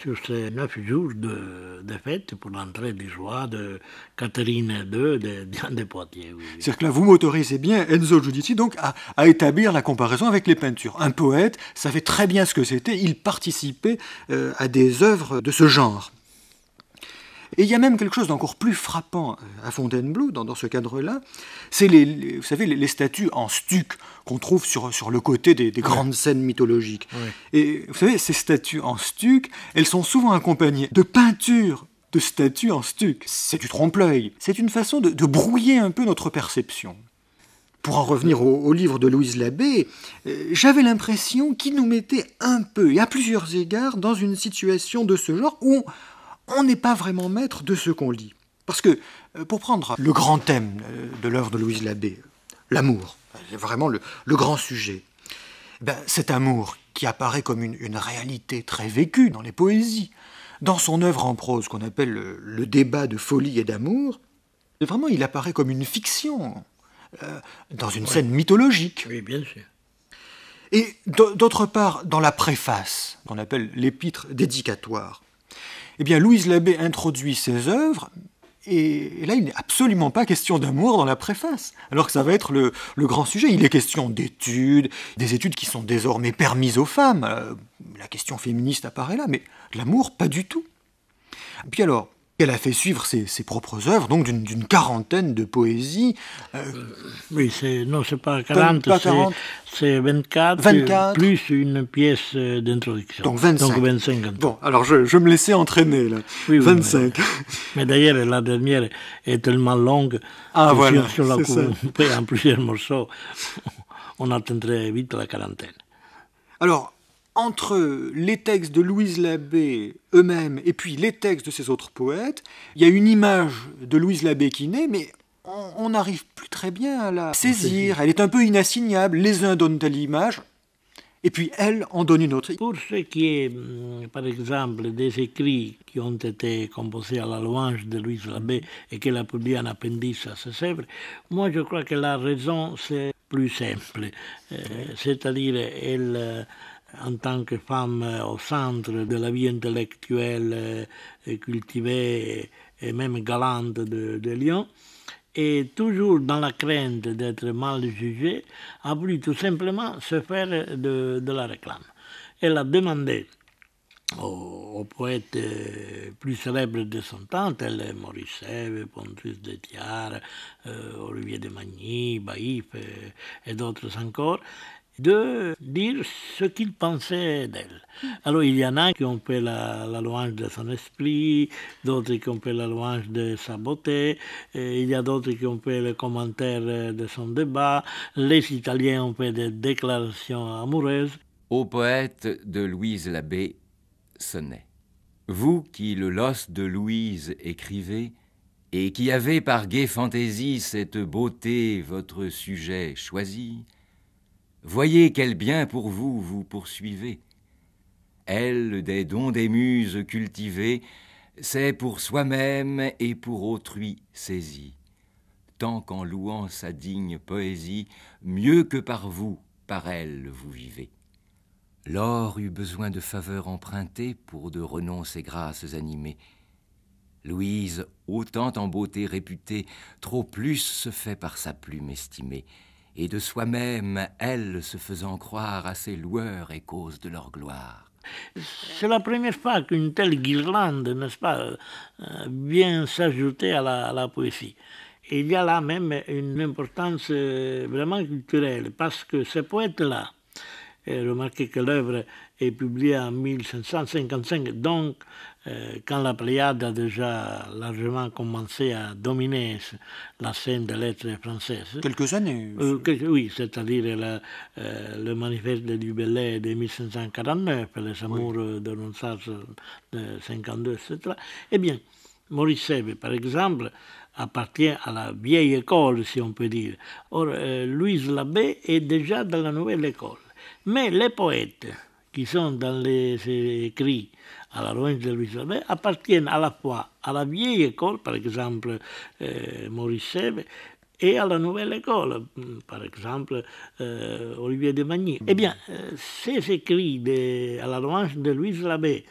sur ces neuf jours de, de fête pour l'entrée des joies de Catherine II de, de, de Poitiers. C'est-à-dire que là, vous m'autorisez bien, Enzo Giudici, donc, à, établir la comparaison avec les peintures. Un poète savait très bien ce que c'était, il participait euh, à des œuvres de ce genre. Et il y a même quelque chose d'encore plus frappant euh, à Fontainebleau, dans, ce cadre-là, c'est les, vous savez, les, statues en stuc qu'on trouve sur, sur le côté des, grandes scènes mythologiques. Et vous savez, ces statues en stuc, elles sont souvent accompagnées de peintures de statues en stuc. C'est du trompe-l'œil. C'est une façon de, brouiller un peu notre perception pour en revenir au, livre de Louise Labbé, euh, j'avais l'impression qu'il nous mettait un peu et à plusieurs égards dans une situation de ce genre où on n'est pas vraiment maître de ce qu'on lit. Parce que, euh, pour prendre le grand thème euh, de l'œuvre de Louise Labbé, euh, l'amour, c'est vraiment le, grand sujet, eh ben, cet amour qui apparaît comme une, réalité très vécue dans les poésies, dans son œuvre en prose qu'on appelle le, débat de folie et d'amour, vraiment il apparaît comme une fiction, dans une scène mythologique. Oui, bien sûr. Et d'autre part, dans la préface, qu'on appelle l'épître dédicatoire, eh bien Louise Labbé introduit ses œuvres, et, là, il n'est absolument pas question d'amour dans la préface, alors que ça va être le, grand sujet. Il est question d'études, des études qui sont désormais permises aux femmes. Euh, la question féministe apparaît là, mais l'amour, pas du tout. Puis alors, elle a fait suivre ses, propres œuvres, donc d'une quarantaine de poésies. Euh, oui, c'est non, c'est pas 40, c'est 24, 24, plus une pièce euh, d'introduction. Donc 25. bon, alors je, me laissais entraîner là. Oui, 25. Mais, d'ailleurs, la dernière est tellement longue ah, voilà, sur, sur la coupe, en plusieurs morceaux, on atteindrait vite la quarantaine. Alors, entre les textes de Louise Labbé eux-mêmes et puis les textes de ces autres poètes, il y a une image de Louise Labbé qui naît, mais on n'arrive plus très bien à la saisir. Elle est un peu inassignable. Les uns donnent telle image, et puis elle en donne une autre. Pour ce qui est, hum, par exemple, des écrits qui ont été composés à la louange de Louise Labbé et qu'elle a publié en appendice à ses œuvres, moi je crois que la raison c'est plus simple. Euh, c'est-à-dire, elle euh, en tant que femme euh, au centre de la vie intellectuelle euh, cultivée et même galante de, Lyon, et toujours dans la crainte d'être mal jugée, a voulu tout simplement se faire de, la réclame. Elle a demandé aux poètes euh, plus célèbres de son temps, tels Sève, Pontus de Thiard, Olivier de Magny, Baïf et d'autres encore, de dire ce qu'il pensait d'elle. Alors il y en a qui ont fait la, louange de son esprit, d'autres qui ont fait la louange de sa beauté, il y a d'autres qui ont fait le commentaire de son débat, les Italiens ont fait des déclarations amoureuses. Au poète de Louise Labbé, sonnet. Vous qui le los de Louise écrivez, et qui avez par gaie fantaisie cette beauté votre sujet choisi, Voyez quel bien pour vous vous poursuivez. Elle, des dons des muses cultivés, c'est pour soi-même et pour autrui saisie, tant qu'en louant sa digne poésie, mieux que par vous, par elle vous vivez. L'or eut besoin de faveurs empruntées pour de renonces et grâces animées. Louise, autant en beauté réputée, trop plus se fait par sa plume estimée et de soi-même, elle se faisant croire à ses loueurs et cause de leur gloire. C'est la première fois qu'une telle guirlande, n'est-ce pas, euh, vient s'ajouter à, la, poésie. il y a là même une importance euh, vraiment culturelle, parce que ce poète-là, remarquez que l'œuvre est publié en 1555. donc euh, quand la Pléiade a déjà largement commencé à dominer la scène des lettres françaises. Quelques années euh, Oui, c'est-à-dire euh, le manifeste du Bellet de 1549, les amours de Ronsard de 52, etc. Eh bien, Maurice Sèvres, par exemple, appartient à la vieille école, si on peut dire. Or, Louise Labbé est déjà dans la nouvelle école. Mais les poètes, qui sont dans les écrits à la louange de Louis Labé appartiennent à la fois à la vieille école, par exemple euh, Maurice Seve, et à la nouvelle école, par exemple euh, Olivier de Magny. Eh bien, euh, ces écrits à la louange de Louis Labbé,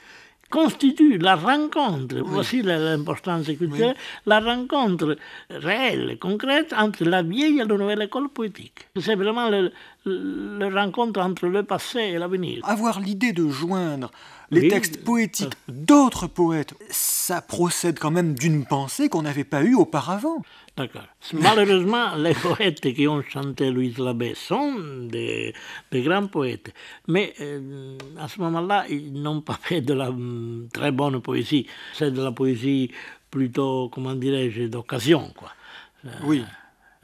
constitue la rencontre, voici l'importance culturelle, la rencontre réelle, concrète, entre la vieille et la nouvelle école poétique. C'est vraiment la rencontre entre le passé et l'avenir. Avoir l'idée de joindre les textes poétiques ah. d'autres poètes, ça procède quand même d'une pensée qu'on n'avait pas eue auparavant. D'accord. Malheureusement, les poètes qui ont chanté Louis Labbé sont des, grands poètes. Mais euh, à ce moment-là, ils n'ont pas fait de la mm, très bonne poésie. C'est de la poésie plutôt, comment dirais-je, d'occasion. Quoi. Euh, oui.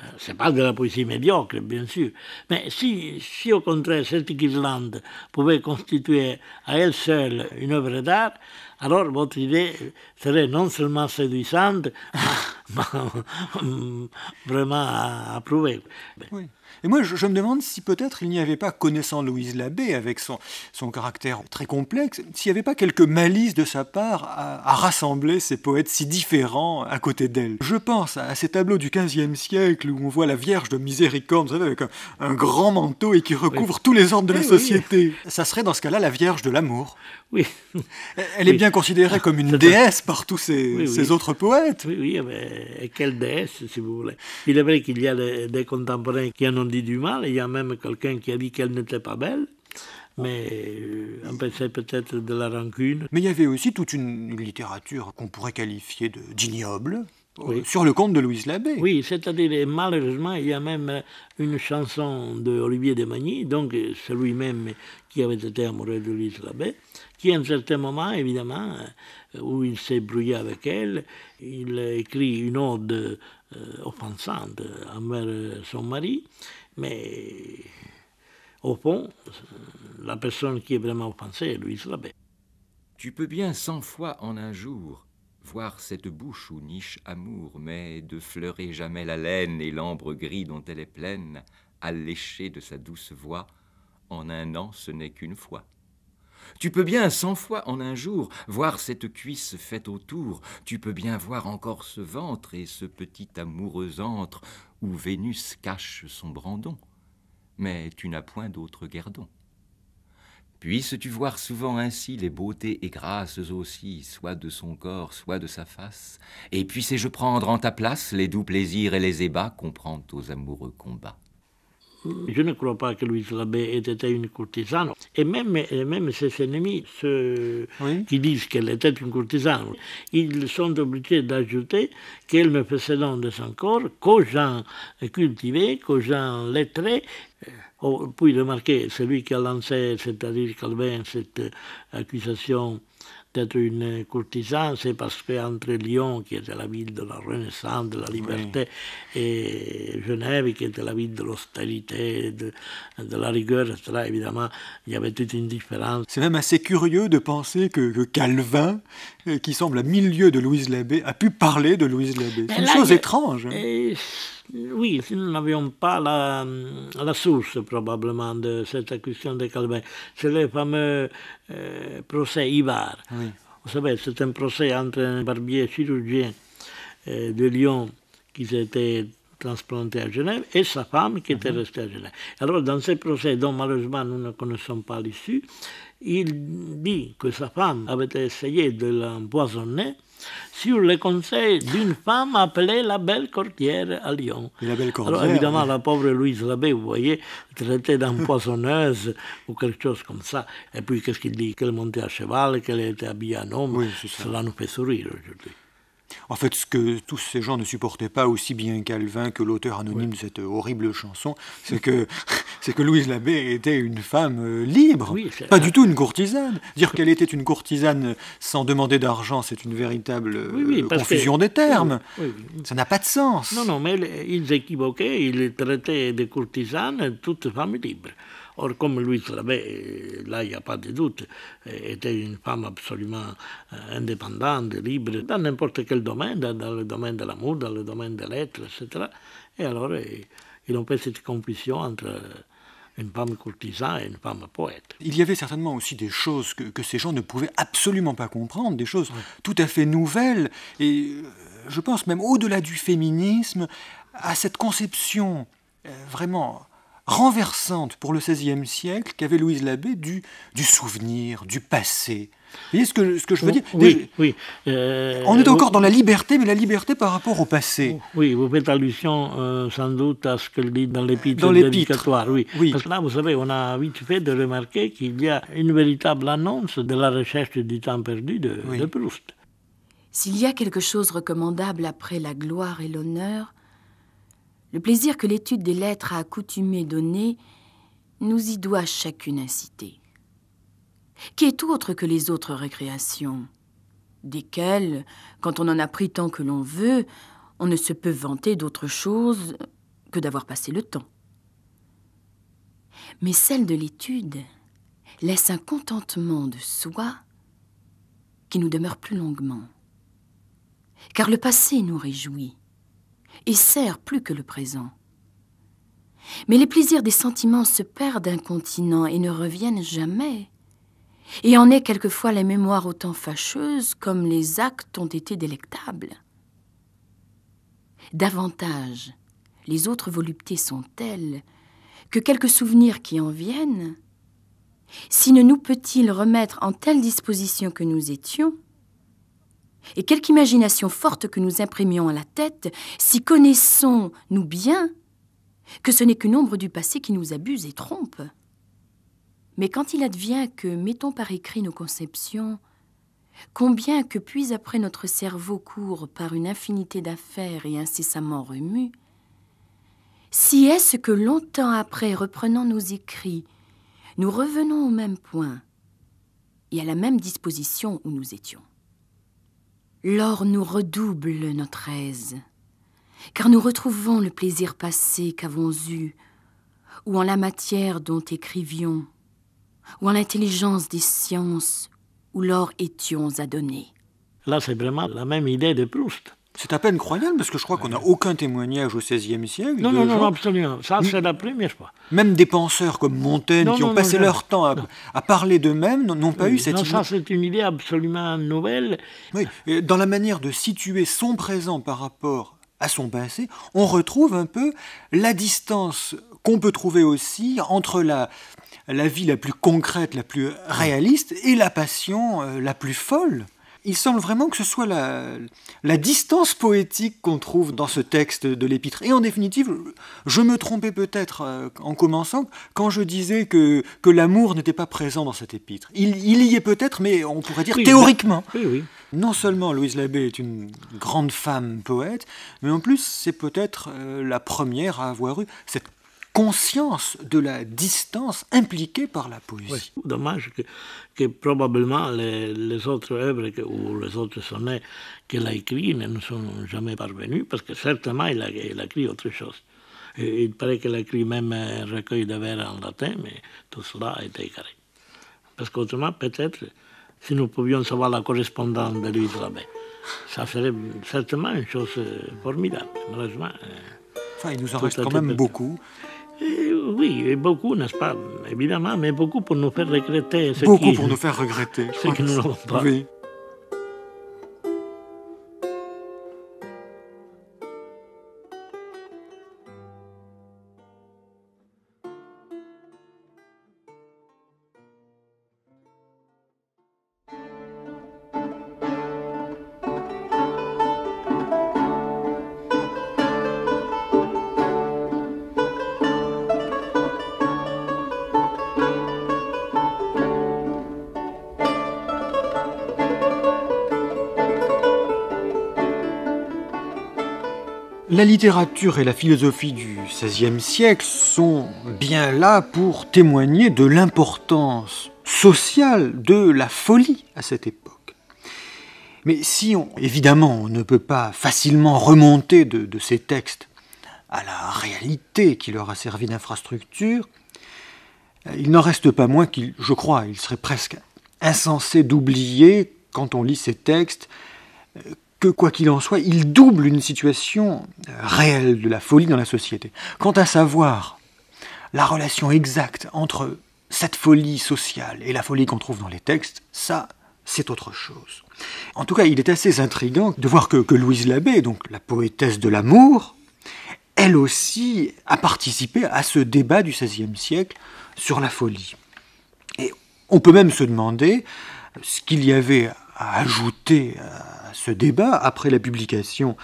Euh, c'est pas de la poésie médiocre, bien sûr. Mais si, si au contraire cette guirlande pouvait constituer à elle seule une œuvre d'art, Allora votre idée serait non seulement séduisante, ma, mais vraiment mm, approuvée. Oui. Et moi, je, me demande si peut-être il n'y avait pas, connaissant Louise Labbé, avec son, son caractère très complexe, s'il n'y avait pas quelques malices de sa part à, rassembler ces poètes si différents à côté d'elle. Je pense à, ces tableaux du XVe siècle où on voit la Vierge de Miséricorde, vous savez, avec un, grand manteau et qui recouvre tous les ordres de la société. Ça serait dans ce cas-là la Vierge de l'amour. Oui. Elle est bien considérée comme une déesse par tous ces, ces autres poètes. Oui, oui, mais quelle déesse, si vous voulez. Il est vrai qu'il y a des contemporains qui en ont dit du mal. Il y a même quelqu'un qui a dit qu'elle n'était pas belle mais on euh, pensait peut-être de la rancune. Mais il y avait aussi toute une littérature qu'on pourrait qualifier d'ignoble. Euh, sur le compte de Louise Labbé. Oui, c'est-à-dire, malheureusement, il y a même euh, une chanson de Olivier Magny, donc celui-même qui avait été amoureux de Louise Labbé, qui, à un certain moment, évidemment, où il s'est brouillé avec elle, il a écrit une ode offensante envers son mari, mais au fond, la personne qui est vraiment offensée, lui, sera Tu peux bien cent fois en un jour voir cette bouche où niche amour, mais de fleurer jamais la laine et l'ambre gris dont elle est pleine, alléchée de sa douce voix, en un an ce n'est qu'une fois. Tu peux bien cent fois en un jour voir cette cuisse faite autour, tu peux bien voir encore ce ventre et ce petit amoureux antre où Vénus cache son brandon, mais tu n'as point d'autre guerdon. Puisses-tu voir souvent ainsi les beautés et grâces aussi, soit de son corps, soit de sa face, et puissais je prendre en ta place les doux plaisirs et les ébats qu'on prend aux amoureux combats. Je ne crois pas que Louise Labbé était une courtisane. Et même, même ses ennemis, ceux qui disent qu'elle était une courtisane, ils sont obligés d'ajouter qu'elle ne faisait nom de son corps qu'aux gens cultivés, qu'aux gens lettrés. Euh, oh, puis remarquez, celui qui a lancé, c'est-à-dire Calvin, cette accusation une courtisane, c'est parce qu'entre Lyon, qui était la ville de la Renaissance, de la liberté, et Genève, qui était la ville de l'austérité, de, de, la rigueur, etc., évidemment, il y avait toute une différence. C'est même assez curieux de penser que, Calvin, euh, qui semble à mille lieues de Louise Labbé, a pu parler de Louise Labbé. C'est une chose étrange. Hein. Eh, oui, si nous n'avions pas la, la, source probablement de cette question de Calvin. C'est le fameux euh, procès Ivar. Oui. Vous savez, c'est un procès entre un barbier chirurgien euh, de Lyon qui s'était transplanté à Genève et sa femme qui était mhm. restée à Genève. Alors dans ce procès dont malheureusement nous ne connaissons pas l'issue, il dit que sa femme avait essayé de l'empoisonner sur le conseil d'une femme appelée la belle courtière à Lyon. La belle Alors évidemment, la pauvre Louise Labbé, vous voyez, traitée d'empoisonneuse ou quelque chose comme ça. Et puis, qu'est-ce qu'il dit Qu'elle montait à cheval, qu'elle était habillée en homme. Oui, Cela nous fait sourire aujourd'hui. En fait, ce que tous ces gens ne supportaient pas aussi bien Calvin que l'auteur anonyme de cette horrible chanson, c'est que, c'est que Louise Labbé était une femme euh, libre, pas du tout une courtisane. Dire qu'elle était une courtisane sans demander d'argent, c'est une véritable confusion des termes. Ça n'a pas de sens. Non, non, mais ils équivoquaient, ils traitaient de courtisane toute femme libre. Or, comme Louise Labbé, là il n'y a pas de doute, était une femme absolument euh, indépendante, libre, dans n'importe quel domaine, dans le domaine de l'amour, dans le domaine de l'être, etc. Et alors, ils ont fait cette confusion entre une femme courtisane et une femme poète. Il y avait certainement aussi des choses que, ces gens ne pouvaient absolument pas comprendre, des choses tout à fait nouvelles, et euh, je pense même au-delà du féminisme, à cette conception euh, vraiment renversante pour le XVIe siècle qu'avait Louise Labbé du, du souvenir, du passé. Vous voyez ce que, ce que je veux oh, dire Oui, oui. Euh, on est encore dans la liberté, mais la liberté par rapport au passé. Oh, oui, vous faites allusion euh, sans doute à ce qu'elle dit dans l'épître dédicatoire. Oui. oui. Parce que là, vous savez, on a vite fait de remarquer qu'il y a une véritable annonce de la recherche du temps perdu de Proust. S'il y a quelque chose recommandable après la gloire et l'honneur, le plaisir que l'étude des lettres a accoutumé donner nous y doit chacune inciter. Qui est autre que les autres récréations, desquelles, quand on en a pris tant que l'on veut, on ne se peut vanter d'autre chose que d'avoir passé le temps. Mais celle de l'étude laisse un contentement de soi qui nous demeure plus longuement, car le passé nous réjouit et sert plus que le présent. Mais les plaisirs des sentiments se perdent d'un continent et ne reviennent jamais, et en est quelquefois la mémoire autant fâcheuse comme les actes ont été délectables. Davantage, les autres voluptés sont telles que quelques souvenirs qui en viennent, si ne nous peut-il remettre en telle disposition que nous étions, et quelque imagination forte que nous imprimions à la tête, si connaissons-nous bien que ce n'est qu'une ombre du passé qui nous abuse et trompe. Mais quand il advient que mettons par écrit nos conceptions, combien que puis après notre cerveau court par une infinité d'affaires et incessamment remue, si est-ce que longtemps après, reprenant nos écrits, nous revenons au même point et à la même disposition où nous étions l'or nous redouble notre aise, car nous retrouvons le plaisir passé qu'avons eu, ou en la matière dont écrivions, ou en l'intelligence des sciences où l'or étions à Là, c'est vraiment la même idée de Proust. C'est à peine croyable parce que je crois qu'on n'a aucun témoignage au XVIe siècle. Non, non, non, absolument. Ça, c'est la première fois. Même des penseurs comme Montaigne qui ont passé leur temps à, parler d'eux-mêmes n'ont pas eu cette idée. Ça, c'est une idée absolument nouvelle. Oui, dans la manière de situer son présent par rapport à son passé, on retrouve un peu la distance qu'on peut trouver aussi entre la, la vie la plus concrète, la plus réaliste et la passion euh, la plus folle il semble vraiment que ce soit la, la distance poétique qu'on trouve dans ce texte de l'Épître. Et en définitive, je me trompais peut-être euh, en commençant quand je disais que, que l'amour n'était pas présent dans cette Épître. Il, y est peut-être, mais on pourrait dire théoriquement. Non seulement Louise Labbé est une grande femme poète, mais en plus c'est peut-être euh, la première à avoir eu cette conscience de la distance impliquée par la poésie. Dommage que, probablement les, autres œuvres ou les autres sonnets qu'il a écrits ne nous sont jamais parvenus, parce que certainement il a, écrit autre chose. il paraît qu'il a écrit même un recueil de vers en latin, mais tout cela a été écarté. Parce qu'autrement, peut-être, si nous pouvions savoir la correspondance de Louis ça serait certainement une chose euh, formidable. Malheureusement. Euh, enfin, il nous en reste quand même beaucoup. Euh, oui, beaucoup, n'est-ce pas Évidemment, mais beaucoup pour nous faire regretter. Ce beaucoup pour nous faire regretter. Ce que nous n'avons pas. Oui. la littérature et la philosophie du XVIe siècle sont bien là pour témoigner de l'importance sociale de la folie à cette époque. Mais si on, évidemment on ne peut pas facilement remonter de, de ces textes à la réalité qui leur a servi d'infrastructure, il n'en reste pas moins qu'il, je crois, il serait presque insensé d'oublier, quand on lit ces textes, que, quoi qu'il en soit, il double une situation euh, réelle de la folie dans la société. Quant à savoir la relation exacte entre cette folie sociale et la folie qu'on trouve dans les textes, ça, c'est autre chose. En tout cas, il est assez intrigant de voir que, Louise Labbé, donc la poétesse de l'amour, elle aussi a participé à ce débat du XVIe siècle sur la folie. Et on peut même se demander ce qu'il y avait à ajouter à ce débat, après la publication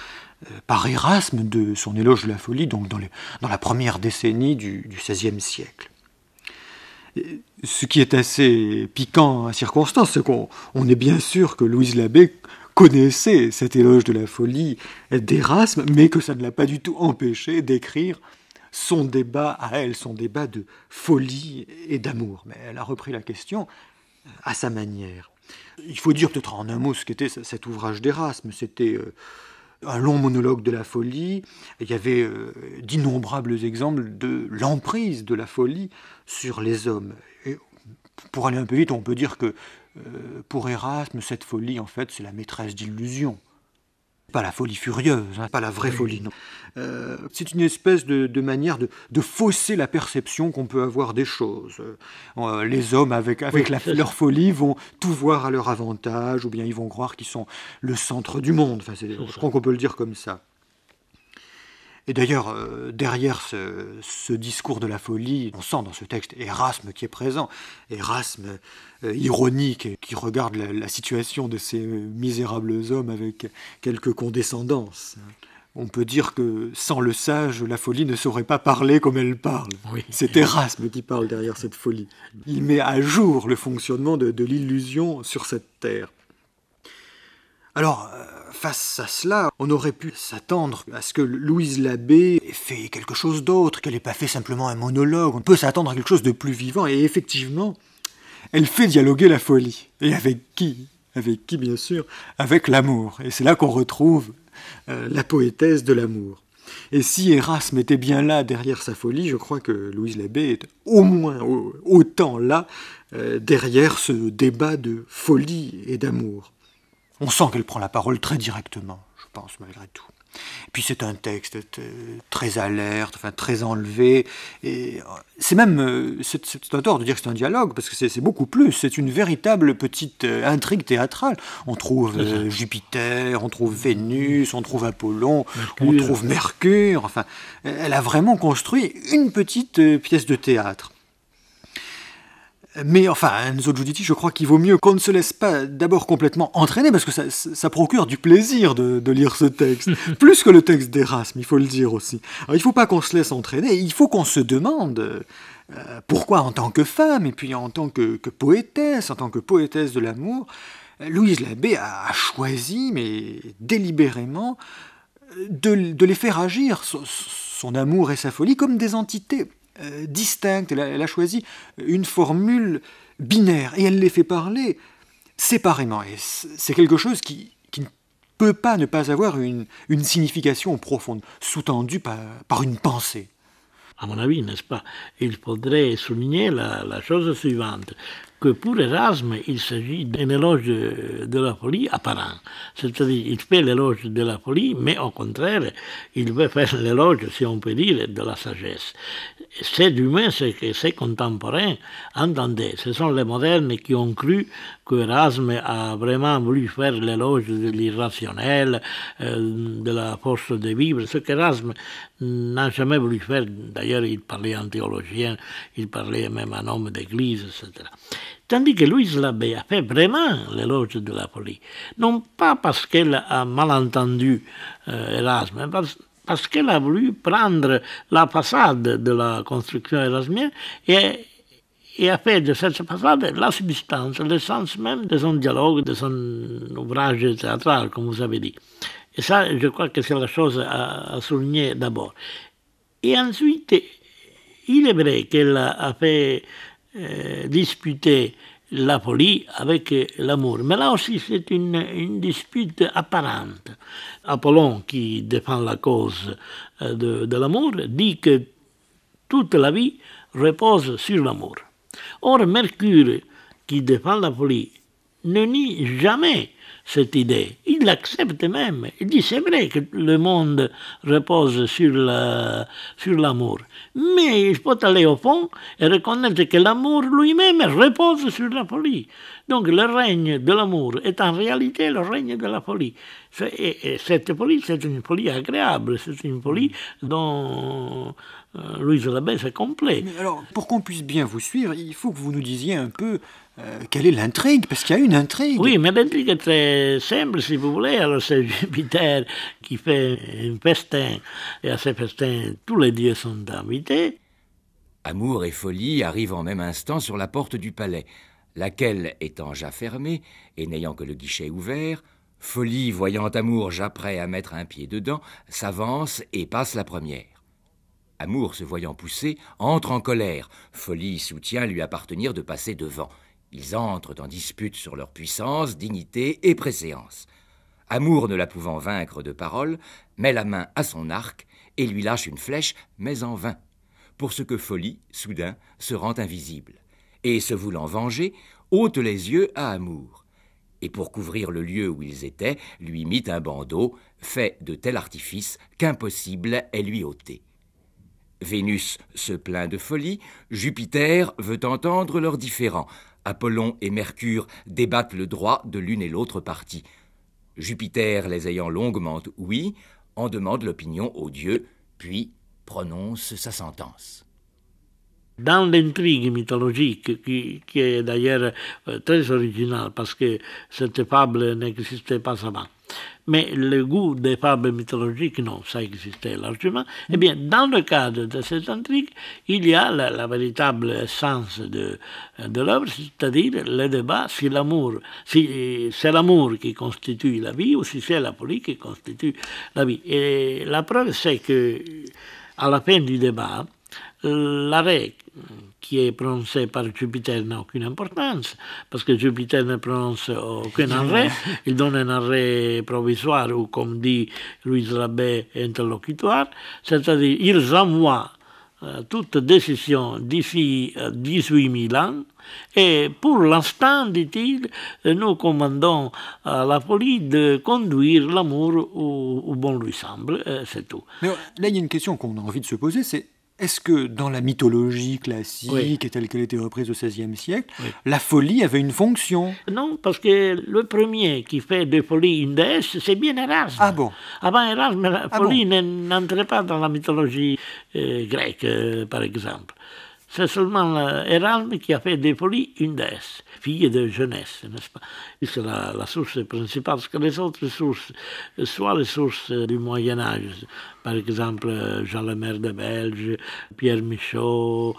euh, par Erasme de son éloge de la folie, donc dans, la première décennie du XVIe siècle. Ce qui est assez piquant à circonstance, c'est qu'on est bien sûr que Louise Labbé connaissait cet éloge de la folie d'Erasme, mais que ça ne l'a pas du tout empêché d'écrire son débat à elle, son débat de folie et d'amour. Mais elle a repris la question euh, à sa manière. Il faut dire peut-être en un mot ce qu'était cet ouvrage d'Erasme. C'était euh, un long monologue de la folie. Il y avait euh, d'innombrables exemples de l'emprise de la folie sur les hommes. pour aller un peu vite, on peut dire que euh, pour Erasme, cette folie, en fait, c'est la maîtresse d'illusion. Pas la folie furieuse, hein, pas la vraie folie, non. Euh, c'est une espèce de, manière de, fausser la perception qu'on peut avoir des choses. Euh, les hommes, avec, avec leur folie, vont tout voir à leur avantage, ou bien ils vont croire qu'ils sont le centre du monde. je crois qu'on peut le dire comme ça. Et d'ailleurs, euh, derrière ce, ce, discours de la folie, on sent dans ce texte Erasme qui est présent. Erasme, euh, ironique qui regarde la, situation de ces euh, misérables hommes avec quelque condescendance. On peut dire que sans le sage, la folie ne saurait pas parler comme elle parle. C'est Erasme qui parle derrière cette folie. Il met à jour le fonctionnement de, de l'illusion sur cette terre. Alors, euh, face à cela, on aurait pu s'attendre à ce que Louise Labbé ait fait quelque chose d'autre, qu'elle n'ait pas fait simplement un monologue. On peut s'attendre à quelque chose de plus vivant, et effectivement, elle fait dialoguer la folie. Et avec qui Avec qui, bien sûr Avec l'amour. Et c'est là qu'on retrouve euh, la poétesse de l'amour. Et si Erasme était bien là derrière sa folie, je crois que Louise Labbé est au moins autant là euh, derrière ce débat de folie et d'amour. On sent qu'elle prend la parole très directement, je pense, malgré tout. Puis c'est un texte très alerte, enfin très enlevé. Et euh, c'est même, euh, c'est un tort de dire que c'est un dialogue, parce que c'est beaucoup plus. C'est une véritable petite euh, intrigue théâtrale. On trouve Jupiter, on trouve Vénus, on trouve Apollon, on trouve Mercure. Enfin, elle a vraiment construit une petite pièce de théâtre. Mais enfin, Enzo je crois qu'il vaut mieux qu'on ne se laisse pas d'abord complètement entraîner, parce que ça, procure du plaisir de, lire ce texte, plus que le texte d'Erasme, il faut le dire aussi. il ne faut pas qu'on se laisse entraîner, il faut qu'on se demande euh, pourquoi en tant que femme, et puis en tant que, poétesse, en tant que poétesse de l'amour, Louise Labbé a, choisi, mais délibérément, de, les faire agir, son amour et sa folie, comme des entités euh, distincte, elle a, choisi une formule binaire, et elle les fait parler séparément. Et c'est quelque chose qui, ne peut pas ne pas avoir une, signification profonde, sous-tendue par, une pensée à mon avis, n'est-ce pas Il faudrait souligner la, chose suivante que pour Erasme, il s'agit d'un éloge de, la folie apparent. C'est-à-dire, il fait l'éloge de la folie, mais au contraire, il veut faire l'éloge, si on peut dire, de la sagesse. C'est moins ce que ses contemporains entendaient. Ce sont les modernes qui ont cru que Erasme a vraiment voulu faire l'éloge de l'irrationnel, euh, de la force de vivre, ce qu'Erasme n'a jamais voulu faire. D'ailleurs, il parlait en théologien, il parlait même en homme d'église, etc. Tandis que Louise l'abbé a fait vraiment l'éloge de la folie. Non pas parce qu'elle a mal entendu euh, Erasme, mais parce, qu'elle a voulu prendre la façade de la construction érasmienne et, et a fait de cette façade la substance, l'essence même de son dialogue, de son ouvrage théâtral, comme vous avez dit. Et ça, je crois que c'est la chose à, souligner d'abord. Et ensuite, il est vrai qu'elle a fait euh, disputer la folie avec euh, l'amour. Mais là aussi, c'est une, dispute apparente. Apollon, qui défend la cause euh, de, de l'amour, dit que toute la vie repose sur l'amour. Or, Mercure, qui défend la folie, ne nie jamais cette idée. Il l'accepte même. Il dit c'est vrai que le monde repose sur, l'amour. Mais il peut aller au fond et reconnaître que l'amour lui-même repose sur la folie. Donc le règne de l'amour est en réalité le règne de la folie. Et, cette folie, c'est une folie agréable, c'est une folie dont de euh, la Labbé est complet. alors, pour qu'on puisse bien vous suivre, il faut que vous nous disiez un peu euh, quelle est l'intrigue Parce qu'il y a une intrigue. Oui, mais l'intrigue est très simple, si vous voulez. Alors, c'est Jupiter qui fait un festin. Et à ce festin, tous les dieux sont invités. Amour et folie arrivent en même instant sur la porte du palais, laquelle étant déjà fermée et n'ayant que le guichet ouvert, Folie, voyant Amour j'apprêt à mettre un pied dedans, s'avance et passe la première. Amour, se voyant pousser, entre en colère. Folie soutient lui appartenir de passer devant. Ils entrent en dispute sur leur puissance, dignité et préséance. Amour ne la pouvant vaincre de parole, met la main à son arc et lui lâche une flèche, mais en vain, pour ce que Folie, soudain, se rend invisible, et, se voulant venger, ôte les yeux à Amour, et pour couvrir le lieu où ils étaient, lui mit un bandeau, fait de tel artifice qu'impossible est lui ôter. Vénus se plaint de folie, Jupiter veut entendre leurs différends, Apollon et Mercure débattent le droit de l'une et l'autre partie. Jupiter, les ayant longuement oui, en demande l'opinion aux dieux, puis prononce sa sentence. Dans l'intrigue mythologique, qui, qui est d'ailleurs euh, très originale, parce que cette fable n'existait pas avant, mais le goût des fables mythologiques, non, ça existait largement. Eh bien, dans le cadre de cette intrigue, il y a la, véritable essence de, de l'œuvre, c'est-à-dire le débat si l'amour, si c'est l'amour qui constitue la vie ou si c'est la folie qui constitue la vie. Et la preuve, c'est que à la fin du débat, l'arrêt qui est prononcé par Jupiter n'a aucune importance, parce que Jupiter ne prononce aucun arrêt, il donne un arrêt provisoire ou, comme dit Louis Labbé, interlocutoire, c'est-à-dire il renvoie euh, toute décision d'ici 18 euh, 000 ans, et pour l'instant, dit-il, nous commandons à la folie de conduire l'amour où, bon lui semble, euh, c'est tout. là, il y a une question qu'on a envie de se poser, c'est est-ce que dans la mythologie classique et telle qu'elle était reprise au XVIe siècle, la folie avait une fonction Non, parce que le premier qui fait de folie une déesse, c'est bien Erasme. Ah bon Avant ah ben, Erasme, la ah folie n'entrait pas dans la mythologie euh, grecque, euh, par exemple. C'est seulement euh, Hérald qui a fait des folies une filles fille de jeunesse, n'est-ce pas C'est la, la, source principale, parce que les autres sources, euh, soit les sources euh, du Moyen-Âge, par exemple Jean le Maire de Belge, Pierre Michaud,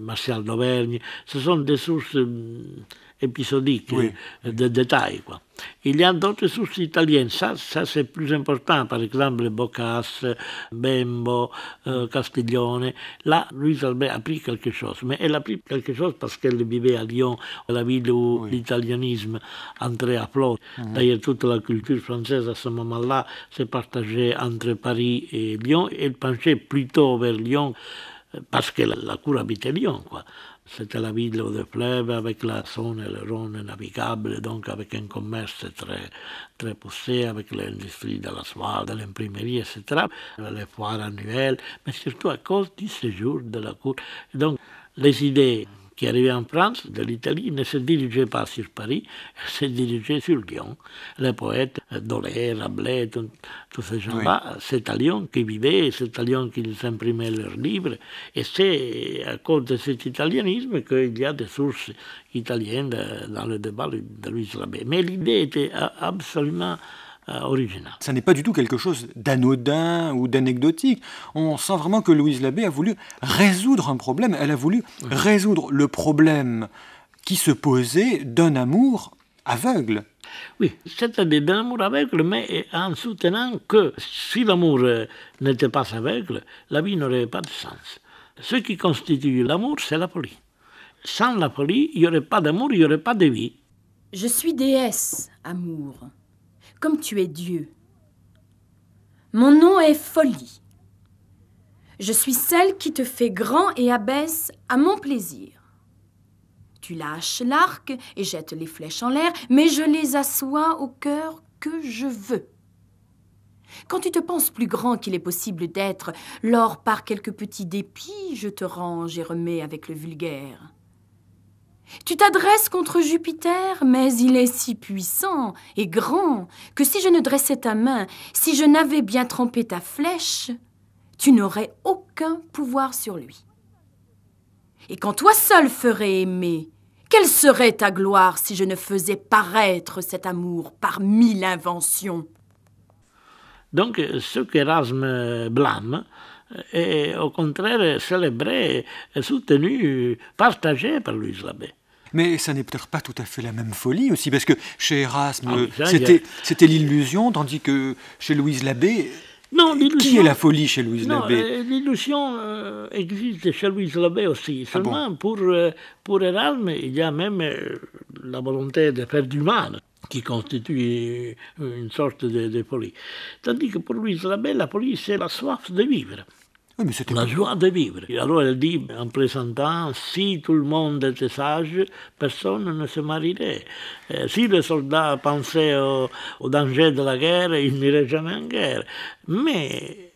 Martial d'Auvergne, ce sont des sources hum, épisodique, oui. Eh, de détail. Quoi. Il y eh, a d'autres sources italiennes, ça, ça c'est plus important, par exemple Boccace, Bembo, euh, Castiglione. Là, Louise Albert a appris quelque chose, mais elle a appris quelque chose parce qu'elle vivait à Lyon, la ville où oui. l'italianisme entrait à flot. Mm-hmm. D'ailleurs, toute la culture française à ce moment-là s'est partagée entre Paris et Lyon, et elle penchait plutôt vers Lyon eh, parce que la, la cour habitait Lyon. Quoi. C'était la ville de fleuve avec la zone et le Rhône navigable, donc avec un commerce très, très poussé, avec l'industrie de la soie, de l'imprimerie, etc., les foires annuelles, mais surtout à cause du séjour de la cour. Donc, les idées qui arrivait en France de l'Italie ne se dirigeait pas sur Paris, elle se dirigeait sur Lyon. Les poètes Dolé, Rabelais, tous ces gens-là, c'est à Lyon qu'ils vivaient, c'est à Lyon qu'ils imprimaient leurs livres. Et c'est à cause de cet italianisme qu'il y a des sources italiennes euh, dans le débat de Louis Rabelais. Mais l'idée était absolument euh, original. Ça n'est pas du tout quelque chose d'anodin ou d'anecdotique. On sent vraiment que Louise Labbé a voulu résoudre un problème. Elle a voulu résoudre le problème qui se posait d'un amour aveugle. Oui, c'est-à-dire d'un amour aveugle, mais en soutenant que si l'amour euh, n'était pas aveugle, la vie n'aurait pas de sens. Ce qui constitue l'amour, c'est la folie. Sans la folie, il n'y aurait pas d'amour, il n'y aurait pas de vie. Je suis déesse, amour comme tu es Dieu. Mon nom est folie. Je suis celle qui te fait grand et abaisse à mon plaisir. Tu lâches l'arc et jettes les flèches en l'air, mais je les assois au cœur que je veux. Quand tu te penses plus grand qu'il est possible d'être, lors par quelques petits dépits, je te range et remets avec le vulgaire. Tu t'adresses contre Jupiter, mais il est si puissant et grand que si je ne dressais ta main, si je n'avais bien trempé ta flèche, tu n'aurais aucun pouvoir sur lui. Et quand toi seul ferais aimer, quelle serait ta gloire si je ne faisais paraître cet amour par mille inventions Donc, ce qu'Erasme blâme, est au contraire célébré, soutenu, partagé par Louis mais ça n'est peut-être pas tout à fait la même folie aussi, parce que chez Erasme, ah, c'était l'illusion, tandis que chez Louise Labbé, non, qui est la folie chez Louise non, Labbé euh, L'illusion euh, existe chez Louise Labbé aussi. Ah Seulement, euh, pour, Erasme, il y a même la volonté de faire du mal qui constitue une sorte de, de folie. Tandis que pour Louise Labbé, la folie, c'est la soif de vivre la joie de vivre. alors elle dit en présentant, si tout le monde était sage, personne ne se marierait. Euh, si les soldats pensaient au, danger de la guerre, ils n'iraient jamais en guerre. Mais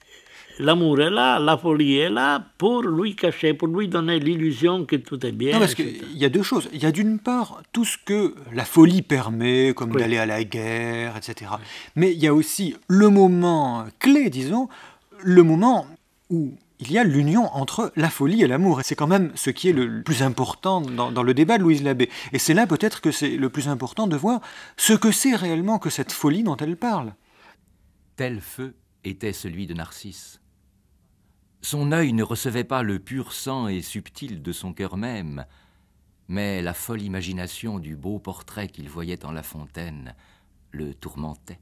L'amour est là, la folie est là pour lui cacher, pour lui donner l'illusion que tout est bien. Non, parce qu'il y a deux choses. Il y a d'une part tout ce que la folie permet, comme d'aller à la guerre, etc. Mais il y a aussi le moment clé, disons, le moment où il y a l'union entre la folie et l'amour. Et c'est quand même ce qui est le plus important dans, le débat de Louise Labbé. Et c'est là peut-être que c'est le plus important de voir ce que c'est réellement que cette folie dont elle parle. Tel feu était celui de Narcisse. Son œil ne recevait pas le pur sang et subtil de son cœur même, mais la folle imagination du beau portrait qu'il voyait dans la fontaine le tourmentait.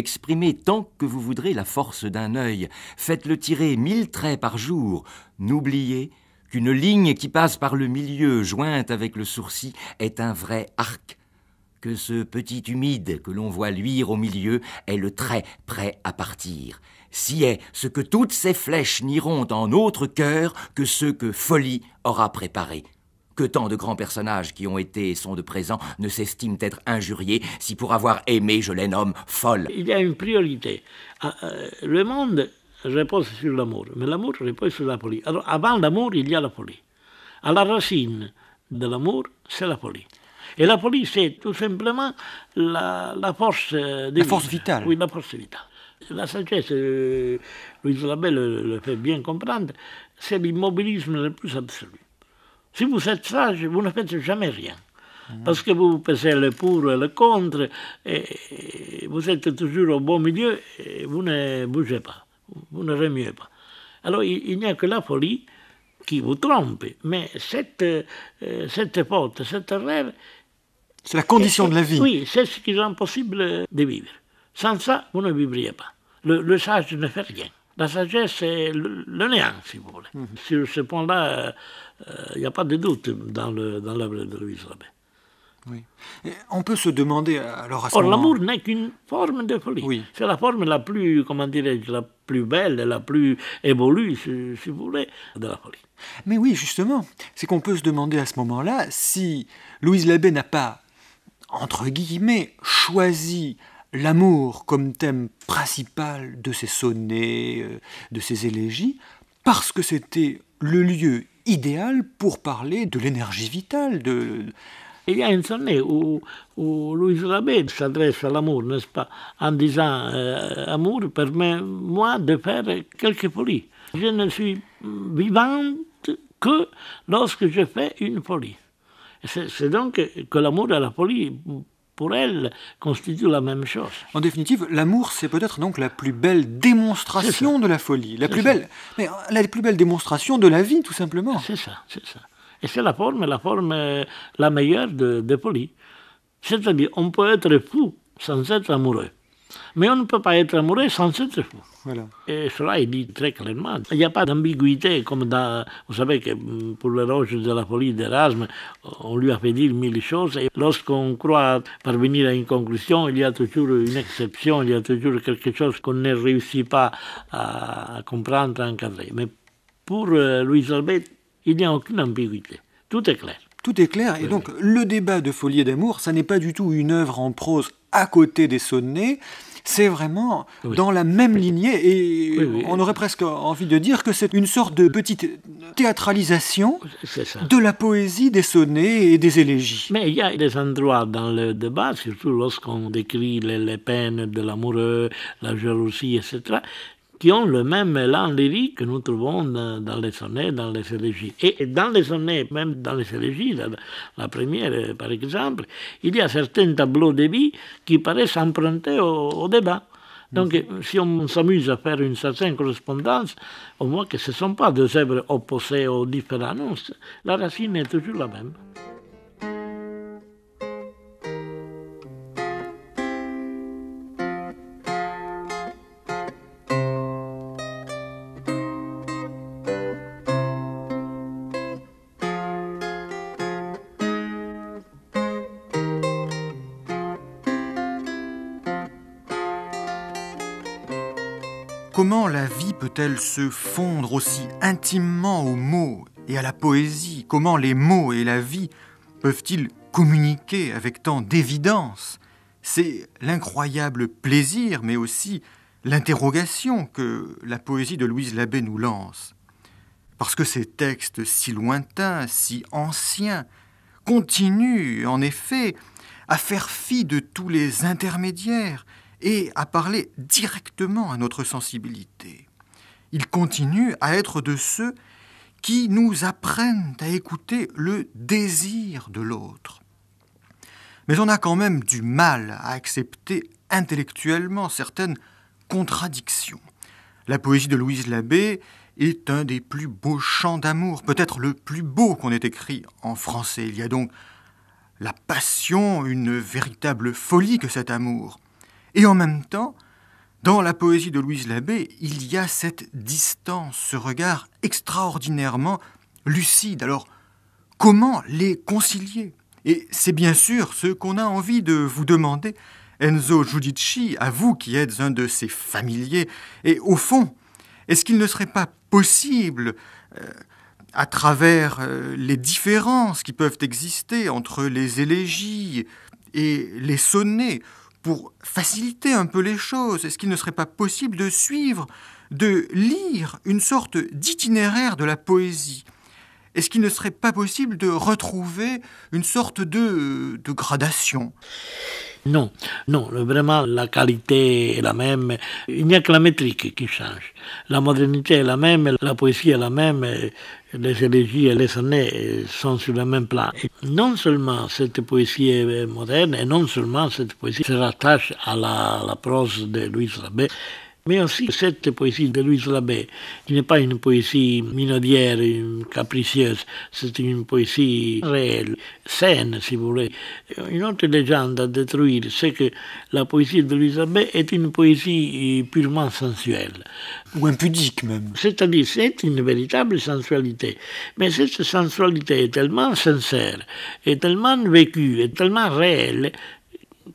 Exprimez tant que vous voudrez la force d'un œil. Faites-le tirer mille traits par jour. N'oubliez qu'une ligne qui passe par le milieu, jointe avec le sourcil, est un vrai arc. Que ce petit humide que l'on voit luire au milieu est le trait prêt à partir. Si est ce que toutes ces flèches n'iront en autre cœur que ceux que folie aura préparé que tant de grands personnages qui ont été et sont de présent ne s'estiment être injuriés si pour avoir aimé je les nomme folles. Il y a une priorité. Ah, euh, le monde repose sur l'amour, mais l'amour repose sur la folie. Alors avant l'amour, il y a la folie. À la racine de l'amour, c'est la folie. Et la folie, c'est tout simplement la, force de euh, La force vitale. Oui, la force vitale. La sagesse, euh, Louis Labelle le fait bien comprendre, c'est l'immobilisme le plus absolu. Si vous êtes sage, vous ne faites jamais rien. Parce que vous pesez le pour et le contre, et vous êtes toujours au bon milieu, et vous ne bougez pas, vous ne remuez pas. Alors il, n'y a que la folie qui vous trompe, mais cette, euh, cette faute, cette erreur... C'est la condition de la vie. Oui, c'est ce qui est impossible de vivre. Sans ça, vous ne vivriez pas. le, sage ne fait rien. La sagesse est le, néant, si vous voulez. Mhm. Sur ce point-là, il euh, n'y a pas de doute dans l'œuvre de Louise Labé. Oui. on peut se demander alors à ce Or, l'amour n'est qu'une forme de folie. Oui. C'est la forme la plus, comment dirais la plus belle, la plus évolue, si, si vous voulez, de la folie. Mais oui, justement, c'est qu'on peut se demander à ce moment-là si Louise Labbé n'a pas, entre guillemets, choisi l'amour comme thème principal de ses sonnets, euh, de ses élégies, parce que c'était le lieu idéal pour parler de l'énergie vitale. De... Il y a une année où, Louis Rabet s'adresse à l'amour, n'est-ce pas, en disant euh, Amour, permets-moi de faire quelques folies. Je ne suis vivante que lorsque je fais une folie. C'est donc que l'amour à la folie pour elle constitue la même chose. En définitive, l'amour, c'est peut-être donc la plus belle démonstration de la folie, la plus belle, mais euh, la plus belle démonstration de la vie, tout simplement. C'est ça, c'est ça. Et c'est la forme, la forme euh, la meilleure de, de folie. C'est-à-dire, on peut être fou sans être amoureux. Mais on ne peut pas être amoureux sans cette foi. Et cela est dit très clairement. Il n'y a pas d'ambiguïté comme dans... Vous savez que mm, pour roche de la folie d'Erasme, on lui a fait dire mille choses et lorsqu'on croit parvenir à une conclusion, il y a toujours une exception, il y a toujours quelque chose qu'on ne réussit pas à comprendre, à encadrer. Mais pour euh, louis Albert, il n'y a aucune ambiguïté. Tout est clair. Tout est clair. Et donc, le débat de folie d'amour, ça n'est pas du tout une œuvre en prose à côté des sonnets, c'est vraiment dans la même lignée et on aurait presque envie de dire que c'est une sorte de petite théâtralisation de la poésie des sonnets et des élégies. Mais il y a des endroits dans le débat, surtout lorsqu'on décrit les, les peines de l'amoureux, la jalousie, etc., qui ont le même élan lyrique que nous trouvons dans les sonnets, dans les élégies. Et dans les sonnets, même dans les élégies, la, première euh, par exemple, il y a certains tableaux de vie qui paraissent emprunter au, débat. Donc, mhm. si on s'amuse à faire une certaine correspondance, on voit que ce ne sont pas deux œuvres opposées aux différentes. La racine est toujours la même. Elles se fondre aussi intimement aux mots et à la poésie Comment les mots et la vie peuvent-ils communiquer avec tant d'évidence C'est l'incroyable plaisir, mais aussi l'interrogation que la poésie de Louise Labbé nous lance. Parce que ces textes si lointains, si anciens, continuent en effet à faire fi de tous les intermédiaires et à parler directement à notre sensibilité il continue à être de ceux qui nous apprennent à écouter le désir de l'autre. Mais on a quand même du mal à accepter intellectuellement certaines contradictions. La poésie de Louise Labbé est un des plus beaux chants d'amour, peut-être le plus beau qu'on ait écrit en français. Il y a donc la passion, une véritable folie que cet amour. Et en même temps, dans la poésie de Louise Labbé, il y a cette distance, ce regard extraordinairement lucide. Alors, comment les concilier Et c'est bien sûr ce qu'on a envie de vous demander, Enzo Giudici, à vous qui êtes un de ses familiers. Et au fond, est-ce qu'il ne serait pas possible, euh, à travers euh, les différences qui peuvent exister entre les élégies et les sonnets, pour faciliter un peu les choses Est-ce qu'il ne serait pas possible de suivre, de lire une sorte d'itinéraire de la poésie est-ce qu'il ne serait pas possible de retrouver une sorte de, euh, de gradation non, non, vraiment la qualité est la même. Il n'y a que la métrique qui change. La modernité est la même, la poésie est la même, les élégies et les années sont sur le même plan. non seulement cette poésie est moderne, et non seulement cette poésie se rattache à la, la prose de Louis Rabet, Mais aussi cette poésie di Louise Labbé, qui n'est pas une poésie minaudière, capricieuse, c'est une poésie réelle, saine, si vuole. voulez. Eh, une autre légende à détruire, c'est que la poesia di Louise Labbé est une poésie eh, purement sensuelle. Ou impudique même. C'est-à-dire, c'est une véritable sensualité. Mais cette sensualité est tellement sincère, est tellement vécue, est tellement réelle,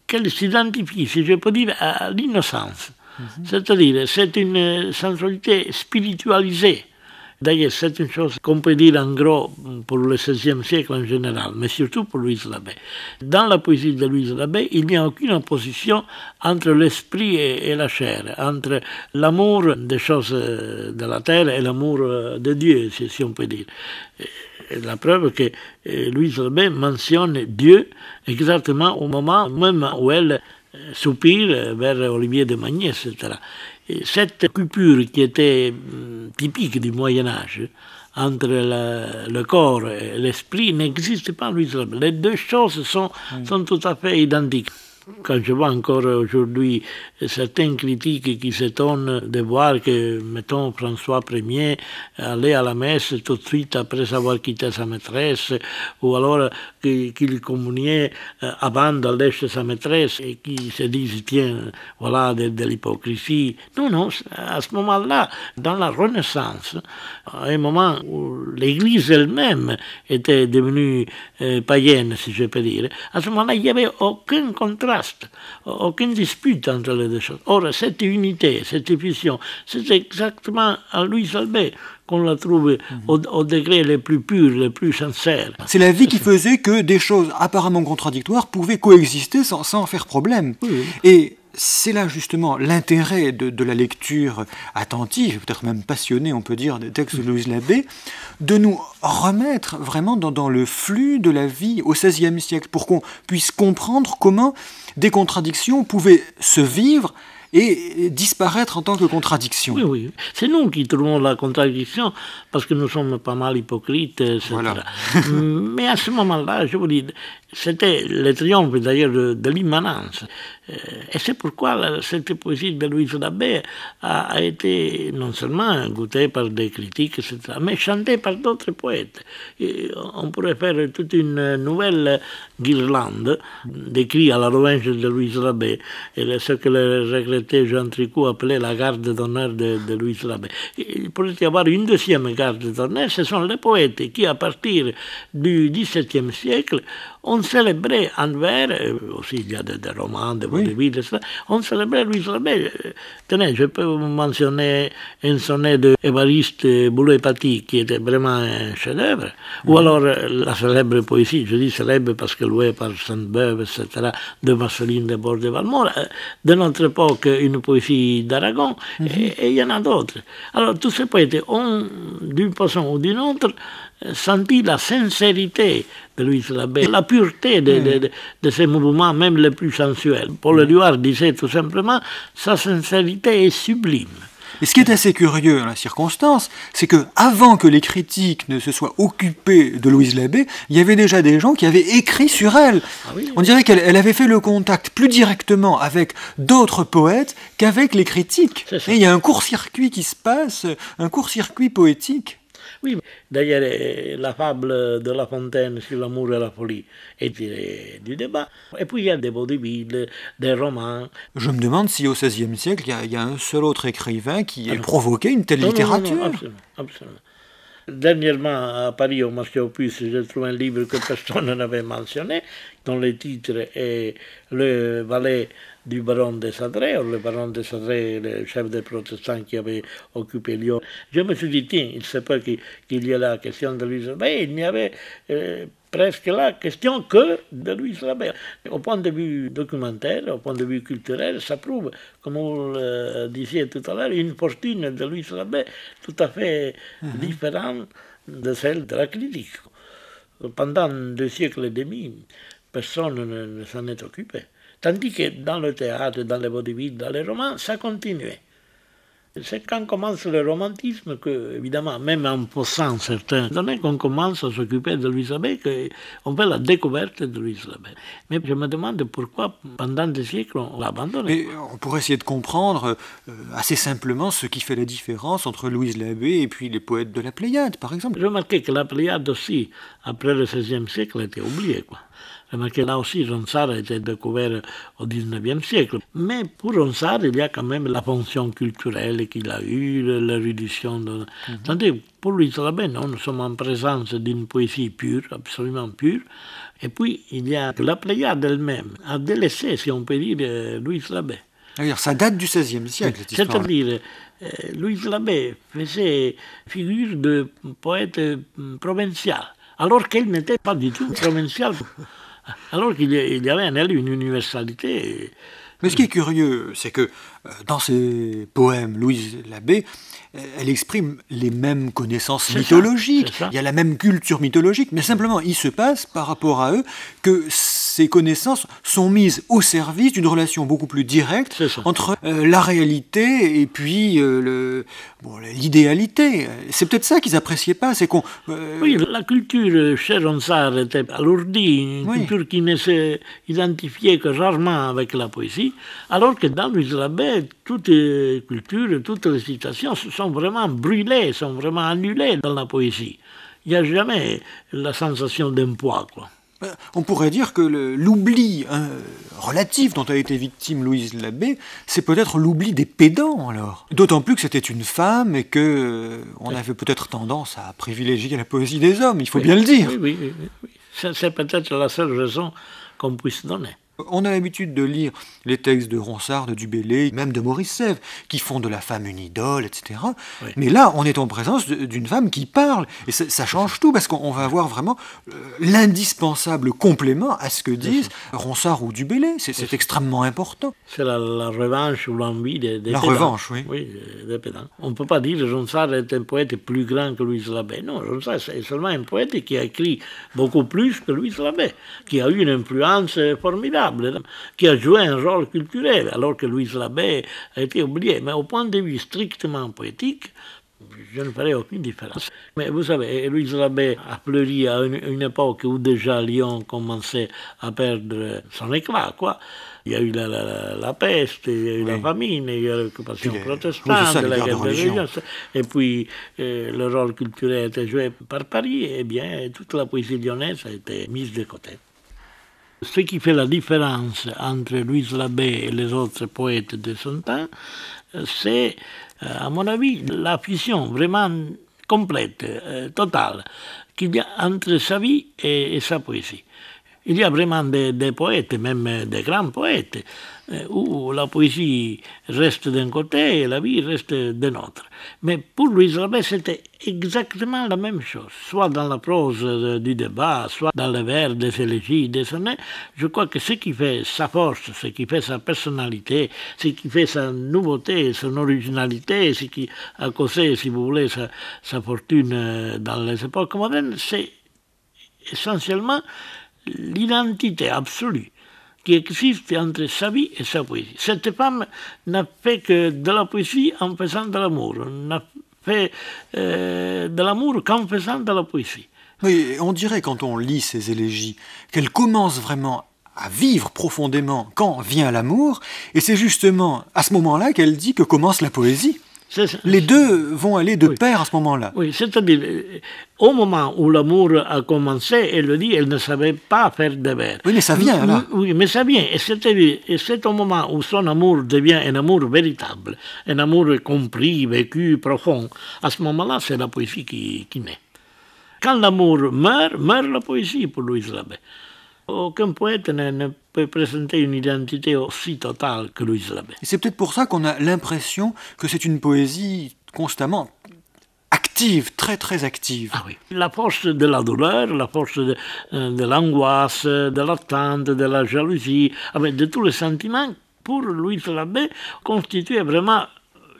qu'elle s'identifie, si je peux dire, à l'innocence. Mhm. C'est-à-dire, c'est une sensualité spiritualisée. D'ailleurs, c'est une chose qu'on peut dire en gros pour le XVIe siècle en général, mais surtout pour Louise Labbé. Dans la poésie de Louise Labbé, il n'y a aucune opposition entre l'esprit et, la chair, entre l'amour des choses de la terre et l'amour de Dieu, si, on peut dire. la preuve que euh, Louise Labbé mentionne Dieu exactement au moment même où elle soupir vers Olivier de Magny, etc. cette coupure qui était mm, typique du Moyen Âge entre le corps et l'esprit n'existe pas en Les deux choses mm. sont tout à fait identiques. Quand je vois encore aujourd'hui certains critiques qui s'étonnent de voir que, mettons, François Ier allait à la messe tout de suite après avoir quitté sa maîtresse, ou alors qu'il communiait euh, avant d'aller chez sa maîtresse et qui se disent, tiens, voilà de, l'hypocrisie. Non, non, à ce moment-là, dans la Renaissance, à un moment où l'Église elle-même était devenue euh, païenne, si je peux dire, à ce moment-là, il n'y avait aucun contrat aucune dispute entre les deux choses. Or, cette unité, cette fusion, c'est exactement à Louis Albert qu'on la trouve mhm. au, degré les plus pur, les plus sincère. C'est la vie qui faisait que des choses apparemment contradictoires pouvaient coexister sans, sans faire problème. Et c'est là justement l'intérêt de, la lecture attentive, peut-être même passionnée, on peut dire, des textes de mhm. Louise Labbé, de nous remettre vraiment dans, dans le flux de la vie au XVIe siècle, pour qu'on puisse comprendre comment des contradictions pouvaient se vivre et disparaître en tant que contradiction. Oui, oui. C'est nous qui trouvons la contradiction parce que nous sommes pas mal hypocrites, etc. Mais à ce moment-là, je vous dis, c'était le triomphe d'ailleurs de, l'immanence. Euh, et c'est pourquoi cette poésie de Louis Labbé a, été non seulement goûtée par des critiques, mais chantée par d'autres poètes. on pourrait faire toute une nouvelle guirlande d'écrits à la revanche de Louis Labbé, et ce que le regretté Jean Tricot appelait la garde d'honneur de, Louis Louise Labbé. Il pourrait y avoir une deuxième garde d'honneur, ce sont les poètes qui, à partir du XVIIe siècle, on célébrait envers, aussi il y a des, des romans, des oui. de on célébrait Louis Rabel. Eh, tenez, je peux vous mentionner un sonnet de Évariste Boulay-Paty qui était vraiment un chef-d'œuvre, oui. ou alors euh, la célèbre poésie, je dis célèbre parce que louée par Sainte-Beuve, etc., de Marceline Desbordes de Valmore, euh, de notre époque, une poésie d'Aragon, mm -hmm. et il y en a d'autres. Alors tous ces poètes ont, d'une façon ou d'une autre, senti la sincérité de Louise Labbé, la pureté mm. de, de, ses mouvements, même les plus sensuels. Paul mm. Éluard disait tout simplement, sa sincérité est sublime. Et ce qui est assez curieux dans la circonstance, c'est que avant que les critiques ne se soient occupés de Louise Labbé, il y avait déjà des gens qui avaient écrit sur elle. Ah On dirait qu'elle avait fait le contact plus directement avec d'autres poètes qu'avec les critiques. Et il y a un court-circuit qui se passe, un court-circuit poétique d'ailleurs, euh, la fable de La Fontaine sur l'amour et la folie est tirée du débat. Et puis il y a des vaudevilles, des romans. Je me demande si au XVIe siècle, il y, a un seul autre écrivain qui ah ait provoqué une telle littérature. absolument, absolument. Dernièrement, à Paris, au marché aux puces, j'ai trouvé un livre que personne aveva mentionné, con le titre est Le valet du baron de Sadré, le baron de Sadré, le chef des protestants qui avait occupé Lyon. Je me suis dit, tiens, il se peut qu'il y la questione de lui. Mais il n'y avait. presque la question que de Louis Labert. Au point de vue documentaire, au point de vue culturel, ça prouve, comme vous le disiez tout à l'heure, une fortune de Louis Labert tout à fait mhm. différente de celle de la critique. Pendant deux siècles et demi, personne ne, ne s'en est occupé. Tandis que dans le théâtre, dans les vaudevilles, dans les romans, ça continuait. C'est quand commence le romantisme que, évidemment, même en possant certains données, qu'on commence à s'occuper de Louise Labé, qu'on on fait la découverte de Louise Labé. Mais je me demande pourquoi, pendant des siècles, on l'a abandonné. on pourrait essayer de comprendre euh, assez simplement ce qui fait la différence entre Louise Labbé et puis les poètes de la Pléiade, par exemple. J'ai remarqué que la Pléiade aussi, après le XVIe siècle, était oubliée. Quoi parce que là aussi, Ronsard a été découvert au XIXe siècle. Mais pour Ronsard, il y a quand même la fonction culturelle qu'il a eue, la De... Mhm. pour Louis Labé, nous sommes en présence d'une poésie pure, absolument pure. Et puis, il y a la Pléiade elle-même, a délaissé, si on peut dire, euh, Louis Labé. D'ailleurs, ça date du XVIe siècle, C'est-à-dire, euh, Louis Labbé faisait figure de poète euh, provincial, alors qu'elle n'était pas du tout provincial. alors qu'il y avait en elle une universalité. Mais ce qui est curieux, c'est que euh, dans ses poèmes, Louise Labbé, euh, elle exprime les mêmes connaissances mythologiques, il y a la même culture mythologique, mais simplement il se passe par rapport à eux que ces connaissances sont mises au service d'une relation beaucoup plus directe entre euh, la réalité et puis l'idéalité. c'est peut-être ça qu'ils appréciaient pas, c'est qu'on... Oui, la culture Sar était alourdie, une culture qui ne identifiée que rarement avec la poésie, alors que dans Louise Labbé, toutes les cultures, toutes les citations sont vraiment brûlées, sont vraiment annulées dans la poésie. Il n'y a jamais la sensation d'un poids, ben, On pourrait dire que l'oubli hein, relatif dont a été victime Louise Labbé, c'est peut-être l'oubli des pédants alors. D'autant plus que c'était une femme et que euh, on avait peut-être tendance à privilégier la poésie des hommes, il faut bien le dire. Oui, oui, oui. oui. C'est peut-être la seule raison qu'on puisse donner. On a l'habitude de lire les textes de Ronsard, de Dubélé, même de Maurice Sèvres, qui font de la femme une idole, etc. Mais là, on est en présence d'une femme qui parle. Et ça, change tout, parce qu'on va avoir vraiment euh, l'indispensable complément à ce que disent Ronsard ou Dubélé. C'est extrêmement important. C'est la, revanche ou l'envie des, pédants. La revanche, oui. Oui, euh, des pédants. On ne peut pas dire que Ronsard est un poète plus grand que Louis Labbé. Non, Ronsard, c'est seulement un poète qui a écrit beaucoup plus que Louis Labbé, qui a eu une influence euh, formidable qui a joué un rôle culturel, alors que Louise Labbé a été oublié. Mais au point de vue strictement poétique, je ne ferai aucune différence. Mais vous savez, Louise Labbé a pleuré à une, époque où déjà Lyon commençait à perdre son éclat, Il y a eu la, peste, il y a eu la famine, il y a eu l'occupation protestante, Et puis, euh, le rôle culturel a été joué par Paris, et eh bien, toute la poésie lyonnaise a été mise de côté. Ce qui fait la différence entre Louise Labbé et les autres poètes de son temps, eh, c'est, eh, à mon avis, la fusion vraiment complète, eh, totale, qu'il y a entre sa vie et, et, sa poésie. Il y a vraiment des, des poètes, même des grands poètes, où eh, uh, la poésie reste d'un côté et la vie reste d'un autre. Mais pour louis Robert, c'était exactement la même chose, soit dans la prose du débat, soit dans les vers des élégies, des sonnets. Je crois que ce qui fait sa force, ce qui fait sa personnalité, ce qui fait sa nouveauté, son originalité, ce qui a causé, si vous voulez, sa, sa fortune euh, dans les époques modernes, c'est essentiellement l'identité absolue qui existe entre sa vie et sa poésie. Cette femme n'a fait que de la poésie en faisant de l'amour, n'a fait euh, de l'amour qu'en faisant de la poésie. on dirait quand on lit ces élégies qu'elle commence vraiment à vivre profondément quand vient l'amour, et c'est justement à ce moment-là qu'elle dit que commence la poésie. Les deux vont aller de pair à ce moment-là. Oui, c'est-à-dire, euh, au moment où l'amour a commencé, elle le dit, elle ne savait pas faire de vers. Oui, mais ça vient, là. Oui, mais ça vient. Et c'est au moment où son amour devient un amour véritable, un amour compris, vécu, profond. À ce moment-là, c'est la poésie qui, qui naît. Quand l'amour meurt, meurt la poésie pour louis Rabet. Aucun poète ne, peut présenter une identité aussi totale que Louise Labbé. C'est peut-être pour ça qu'on a l'impression que c'est une poésie constamment active, très très active. Ah oui. de la douleur, la force euh, de l'angoisse, de l'attente, de la jalousie, avec ah ben, de tous les sentiments, pour Louise Labbé, constituait vraiment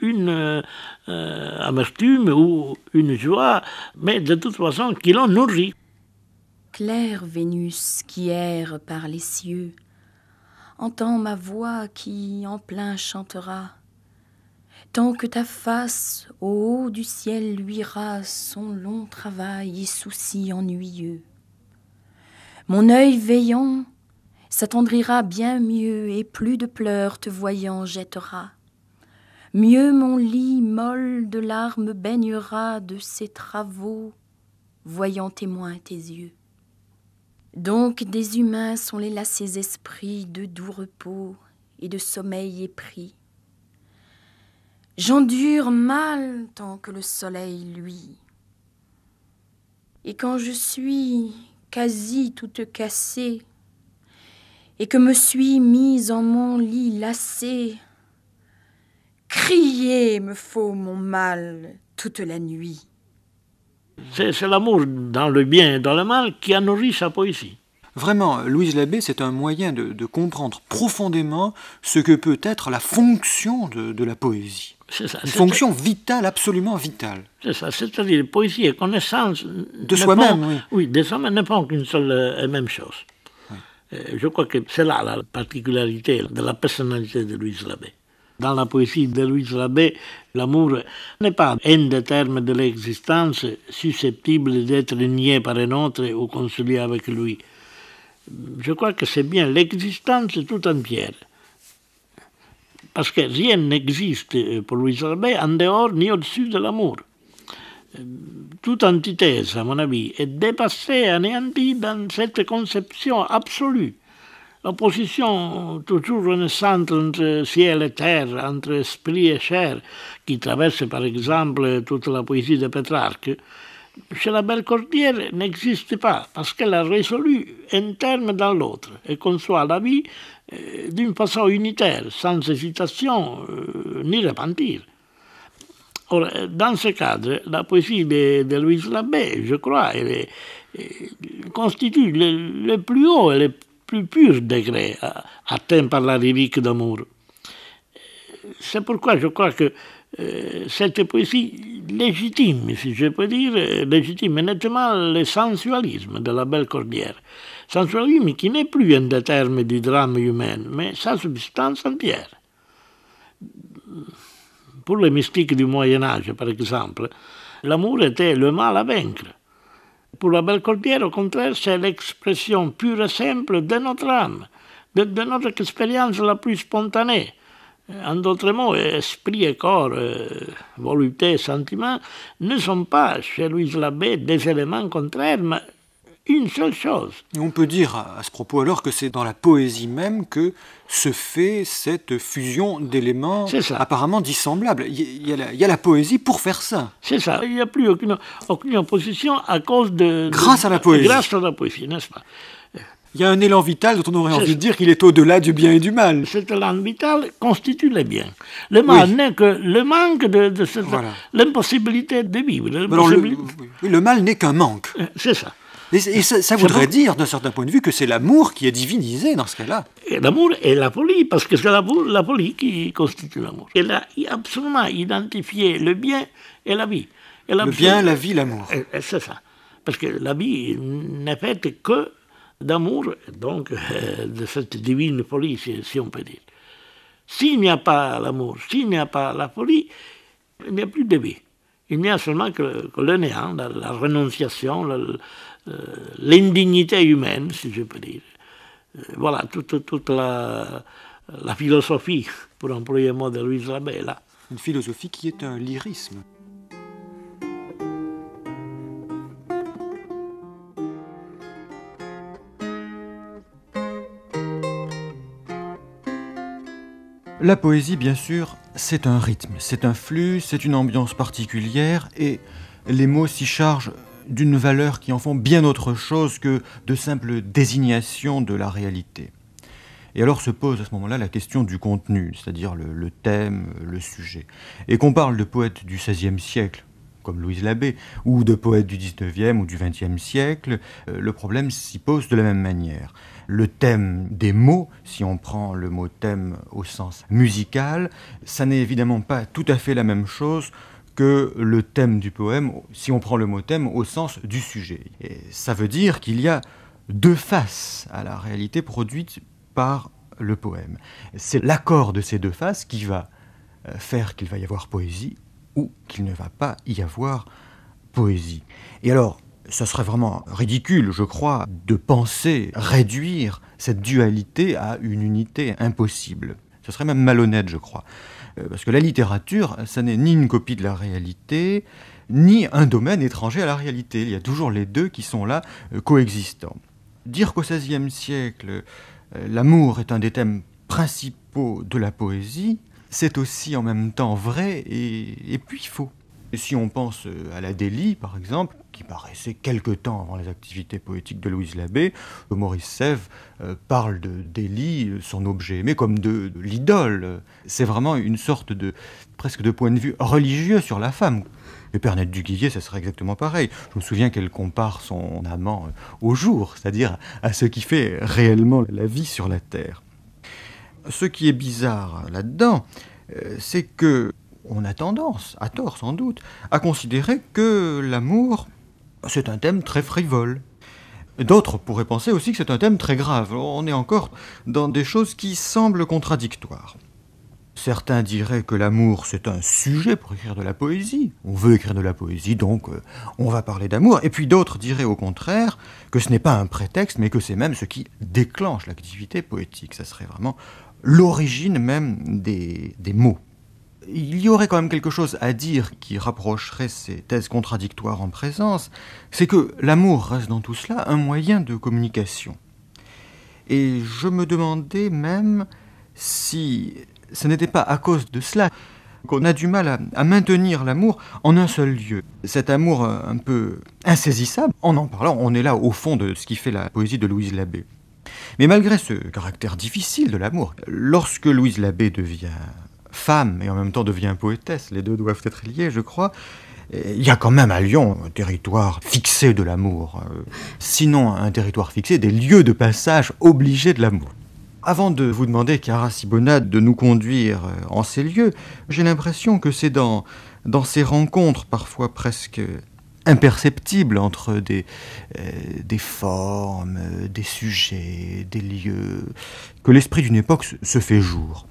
une euh, euh, amertume ou une joie, mais de toute façon qui l'ont nourrit claire Vénus qui erre par les cieux, entends ma voix qui en plein chantera. Tant que ta face au haut du ciel luira son long travail et soucis ennuyeux. Mon œil veillant s'attendrira bien mieux et plus de pleurs te voyant jettera. Mieux mon lit molle de larmes baignera de ses travaux, voyant témoin tes yeux. Donc des humains sont les lassés esprits de doux repos et de sommeil épris. J'endure mal tant que le soleil luit. Et quand je suis quasi toute cassée, et que me suis mise en mon lit lassée, crier me faut mon mal toute la nuit. C'est l'amour dans le bien et dans le mal qui a nourri sa poésie. Vraiment, Louise Labbé, c'est un moyen de, comprendre profondément ce que peut être la fonction de, la poésie. C'est ça. Une fonction vitale, absolument vitale. C'est ça, c'est-à-dire poésie et connaissance. De soi-même, oui. Oui, de soi-même ne font qu'une seule euh, et même chose. Euh, je crois que c'est là la particularité de la personnalité de Louise Labbé. Dans la poésie de Louis Labbé, l'amour n'est pas un des termes de l'existence susceptible d'être nié par un autre ou concilié avec lui. Je crois que c'est bien l'existence tout entière. Parce que rien n'existe pour Louis Labbé en dehors ni au-dessus de l'amour. Toute antithèse, à mon avis, est dépassée, anéantie dans cette conception absolue La posizione toujours renaissante entre ciel e terre, entre esprit et chair, che traverse par exemple tutta la poesia di Petrarca, chez la belle Belcordière n'existe pas parce qu'elle a résolu un terme dans l'autre et conçoit la vie euh, d'une façon unitaire, sans hésitation euh, ni repentir. Or, dans ce cadre, la poésie de, de Louise Labbé, je crois, elle est, elle euh, constitue le, le, plus haut et le plus più, pur degré a tempo parlare Vic d'amore. C'est pourquoi je crois que euh, cette poésie légitime, si je peux dire, légitime nettement le sensualisme de la belle Sensualismo che non è più un des di dramma drame ma è sa substance entière. Pour le mystiques du Moyen Âge, par exemple, l'amour était le mal a vincere. Pour la belle colpière, au contraire, c'est l'expression pure et simple de notre âme, de, notre expérience la plus spontanée. Euh, en d'autres mots, esprit et corps, euh, et sentiment ne sont pas, chez Louis Labbé, des éléments contraires, mais une seule chose. Et on peut dire à ce propos alors que c'est dans la poésie même que se fait cette fusion d'éléments apparemment dissemblables. Il y, a la, poésie pour faire ça. C'est ça. Il n'y a plus aucune, aucune opposition à cause de... Grâce à la poésie. Grâce à la poésie, n'est-ce pas il y a un élan vital dont on aurait envie de dire qu'il est au-delà du bien et du mal. Cet élan vital constitue le bien. Le mal n'est que le manque de, de l'impossibilité de vivre. le mal n'est qu'un manque. Euh, c'est ça. Et, ça, voudrait dire, d'un certain point de vue, que c'est l'amour qui est divinisé dans ce cas-là. L'amour et la folie, parce que c'est la folie qui constitue l'amour. Elle a absolument identifié le bien et la vie. le bien, la vie, l'amour. C'est ça. Parce que la vie n'est faite que d'amour, donc de cette divine folie, si, on peut dire. S'il n'y a pas l'amour, s'il n'y a pas la folie, il n'y a plus de vie. Il n'y a seulement que, le néant, la, la, renonciation, euh, l'indignité humaine, si je peux dire. Euh, voilà, toute, toute la, philosophie, pour employer le mot de Louis Labella. Une philosophie qui est un lyrisme. La poésie, bien sûr, c'est un rythme, c'est un flux, c'est une ambiance particulière, et les mots s'y chargent d'une valeur qui en font bien autre chose que de simples désignations de la réalité. Et alors se pose à ce moment-là la question du contenu, c'est-à-dire le, thème, le sujet. Et qu'on parle de poètes du XVIe siècle, comme Louise Labbé, ou de poètes du XIXe ou du XXe siècle, euh, le problème s'y pose de la même manière. Le thème des mots, si on prend le mot thème au sens musical, ça n'est évidemment pas tout à fait la même chose que le thème du poème, si on prend le mot thème, au sens du sujet. Et ça veut dire qu'il y a deux faces à la réalité produite par le poème. C'est l'accord de ces deux faces qui va euh, faire qu'il va y avoir poésie ou qu'il ne va pas y avoir poésie. Et alors, ça serait vraiment ridicule, je crois, de penser réduire cette dualité à une unité impossible. Ce serait même malhonnête, je crois. Euh, parce que la littérature, ça n'est ni une copie de la réalité, ni un domaine étranger à la réalité. Il y a toujours les deux qui sont là, euh, coexistants. Dire qu'au XVIe siècle, euh, l'amour est un des thèmes principaux de la poésie, c'est aussi en même temps vrai et, puis faux. si on pense à la Délie, par exemple, qui paraissait quelque temps avant les activités poétiques de Louise Labbé, euh, Maurice Sèvres euh, parle de d'Élie, euh, son objet aimé, comme de, l'idole. C'est vraiment une sorte de presque de point de vue religieux sur la femme. Et Pernette Guillet, ça serait exactement pareil. Je me souviens qu'elle compare son amant au jour, c'est-à-dire à ce qui fait réellement la vie sur la terre. Ce qui est bizarre là-dedans, c'est que on a tendance, à tort sans doute, à considérer que l'amour c'est un thème très frivole. D'autres pourraient penser aussi que c'est un thème très grave. On est encore dans des choses qui semblent contradictoires. Certains diraient que l'amour, c'est un sujet pour écrire de la poésie. On veut écrire de la poésie, donc euh, on va parler d'amour. Et puis d'autres diraient au contraire que ce n'est pas un prétexte, mais que c'est même ce qui déclenche l'activité poétique. Ça serait vraiment l'origine même des mots il y aurait quand même quelque chose à dire qui rapprocherait ces thèses contradictoires en présence, c'est que l'amour reste dans tout cela un moyen de communication. Et je me demandais même si ce n'était pas à cause de cela qu'on a du mal à, maintenir l'amour en un seul lieu. Cet amour euh, un peu insaisissable, en en parlant, on est là au fond de ce qui fait la poésie de Louise Labbé. Mais malgré ce caractère difficile de l'amour, lorsque Louise Labbé devient femme et en même temps devient poétesse. Les deux doivent être liés, je crois. Il y a quand même à Lyon un territoire fixé de l'amour. Euh, sinon, un territoire fixé, des lieux de passage obligés de l'amour. Avant de vous demander, Cara Sibonade, de nous conduire euh, en ces lieux, j'ai l'impression que c'est dans, dans ces rencontres parfois presque imperceptibles entre des euh, formes, des sujets, des lieux, que l'esprit d'une époque se fait jour.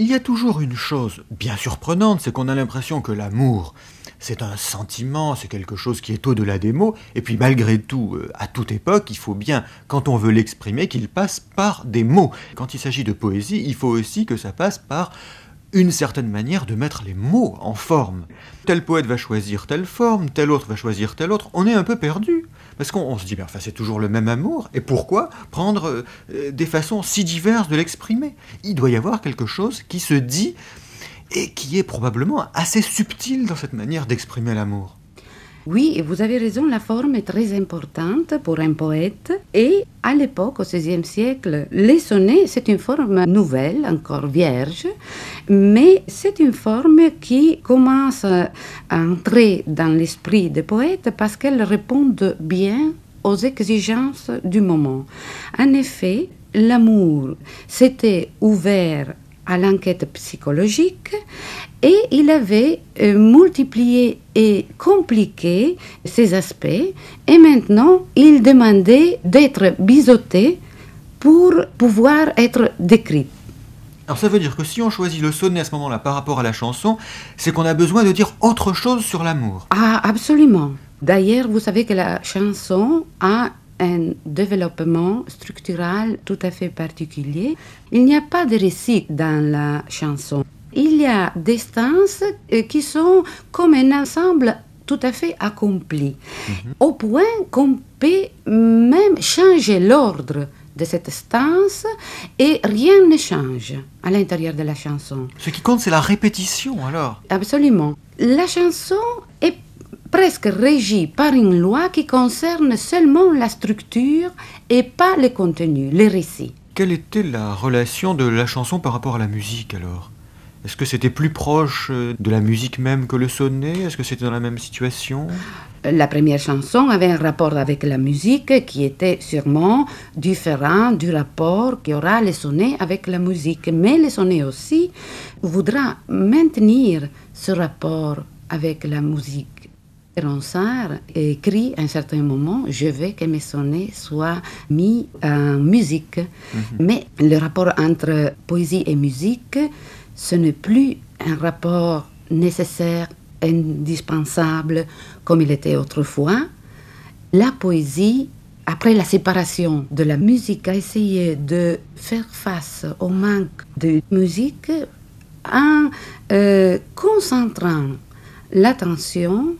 Il y a toujours une chose bien surprenante, c'est qu'on a l'impression que l'amour, c'est un sentiment, c'est quelque chose qui est au-delà des mots, et puis malgré tout, euh, à toute époque, il faut bien, quand on veut l'exprimer, qu'il passe par des mots. Quand il s'agit de poésie, il faut aussi que ça passe par une certaine manière de mettre les mots en forme. Tel poète va choisir telle forme, tel autre va choisir tel autre, on est un peu perdu. Parce qu'on se dit, ben, enfin, c'est toujours le même amour, et pourquoi prendre euh, euh, des façons si diverses de l'exprimer Il doit y avoir quelque chose qui se dit et qui est probablement assez subtil dans cette manière d'exprimer l'amour. Oui, vous avez raison, la forme est très importante pour un poète. Et à l'époque, au XVIe siècle, les sonnets, c'est une forme nouvelle, encore vierge, mais c'est une forme qui commence à entrer dans l'esprit des poètes parce qu'elle répond bien aux exigences du moment. En effet, l'amour s'était ouvert à l'enquête psychologique et il avait euh, multiplié et compliqué ces aspects et maintenant il demandait d'être biseauté pour pouvoir être décrit. Alors ça veut dire que si on choisit le sonnet à ce moment-là par rapport à la chanson, c'est qu'on a besoin de dire autre chose sur l'amour. Ah absolument. D'ailleurs, vous savez que la chanson a un développement structural tout à fait particulier. Il n'y a pas de récit dans la chanson. Il y a des stances euh, qui sont comme un ensemble tout à fait accompli, mhm. au point qu'on peut même changer l'ordre de cette stance et rien ne change à l'intérieur de la chanson. Ce qui compte, c'est la répétition alors. Absolument. La chanson est presque régie par une loi qui concerne seulement la structure et pas les contenus, les récits. Quelle était la relation de la chanson par rapport à la musique alors Est-ce que c'était plus proche euh, de la musique même que le sonnet Est-ce que c'était dans la même situation La première chanson avait un rapport avec la musique qui était sûrement différent du rapport qu'aura le sonnet avec la musique. Mais le sonnet aussi voudra maintenir ce rapport avec la musique Ronsard écrit à un certain moment Je veux que mes sonnets soient mis en musique. Mhm. Mais le rapport entre poésie et musique, ce n'est plus un rapport nécessaire, indispensable, comme il était autrefois. La poésie, après la séparation de la musique, a essayé de faire face au manque de musique en euh, concentrant l'attention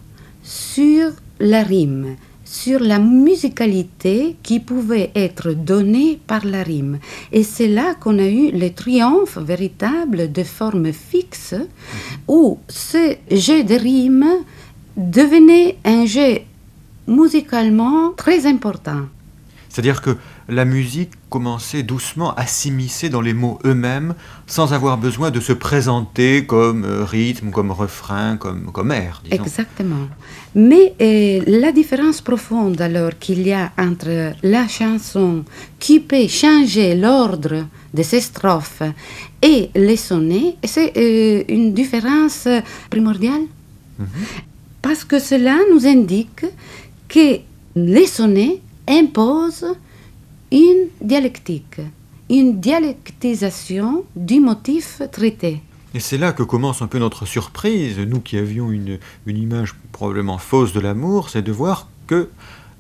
sur la rime, sur la musicalité qui pouvait être donnée par la rime. Et c'est là qu'on a eu le triomphe véritable de formes fixes, mhm. où ce jeu de rime devenait un jeu musicalement très important. C'est-à-dire que la musique commençait doucement à s'immiscer dans les mots eux-mêmes, sans avoir besoin de se présenter comme euh, rythme, comme refrain, comme, comme air. Exactement. Mais euh, la différence profonde alors qu'il y a entre la chanson qui peut changer l'ordre de ses strophes et les sonnets, c'est euh, une différence primordiale. Mhm. Parce que cela nous indique que les sonnets imposent une dialectique, une dialectisation du motif traité. Et c'est là que commence un peu notre surprise, nous qui avions une, image probablement fausse de l'amour, c'est de voir que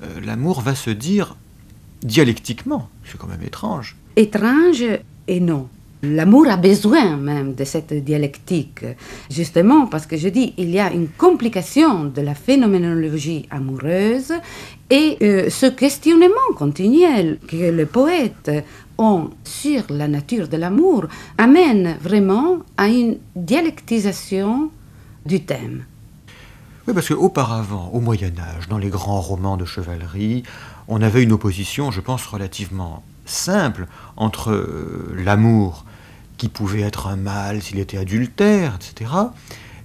euh, l'amour va se dire dialectiquement. C'est quand même étrange. Étrange et non. L'amour a besoin même de cette dialectique, justement parce que je dis il y a une complication de la phénoménologie amoureuse et euh, ce questionnement continuel que les poètes ont sur la nature de l'amour amène vraiment à une dialectisation du thème. Oui, parce qu'auparavant, au Moyen Âge, dans les grands romans de chevalerie, on avait une opposition, je pense, relativement simple entre euh, l'amour qui pouvait être un mal s'il était adultère, etc.,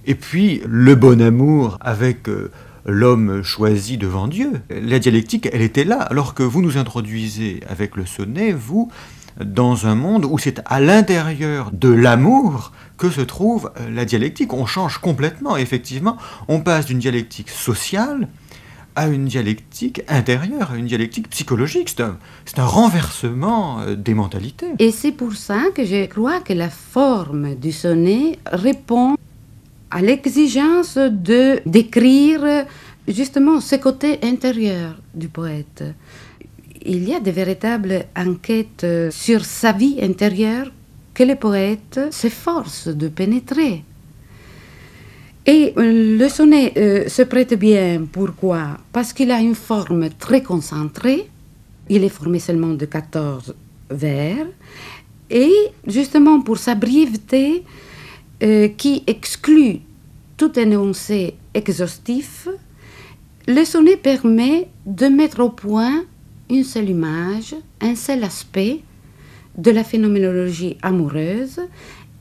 et puis le bon amour avec... Euh, l'homme choisi devant Dieu. La dialectique, elle était là, alors que vous nous introduisez avec le sonnet, vous, dans un monde où c'est à l'intérieur de l'amour que se trouve euh, la dialectique. On change complètement, effectivement, on passe d'une dialectique sociale à une dialectique intérieure, à une dialectique psychologique. C'est un, un, renversement euh, des mentalités. Et c'est pour ça que je crois que la forme du sonnet répond à l'exigence de décrire justement ce côté intérieur du poète. Il y a de véritables enquêtes sur sa vie intérieure que le poète s'efforce de pénétrer. Et le sonnet euh, se prête bien, pourquoi Parce qu'il a une forme très concentrée, il est formé seulement de 14 vers, et justement pour sa brièveté, euh, qui exclut tout énoncé exhaustif, le sonnet permet de mettre au point une seule image, un seul aspect de la phénoménologie amoureuse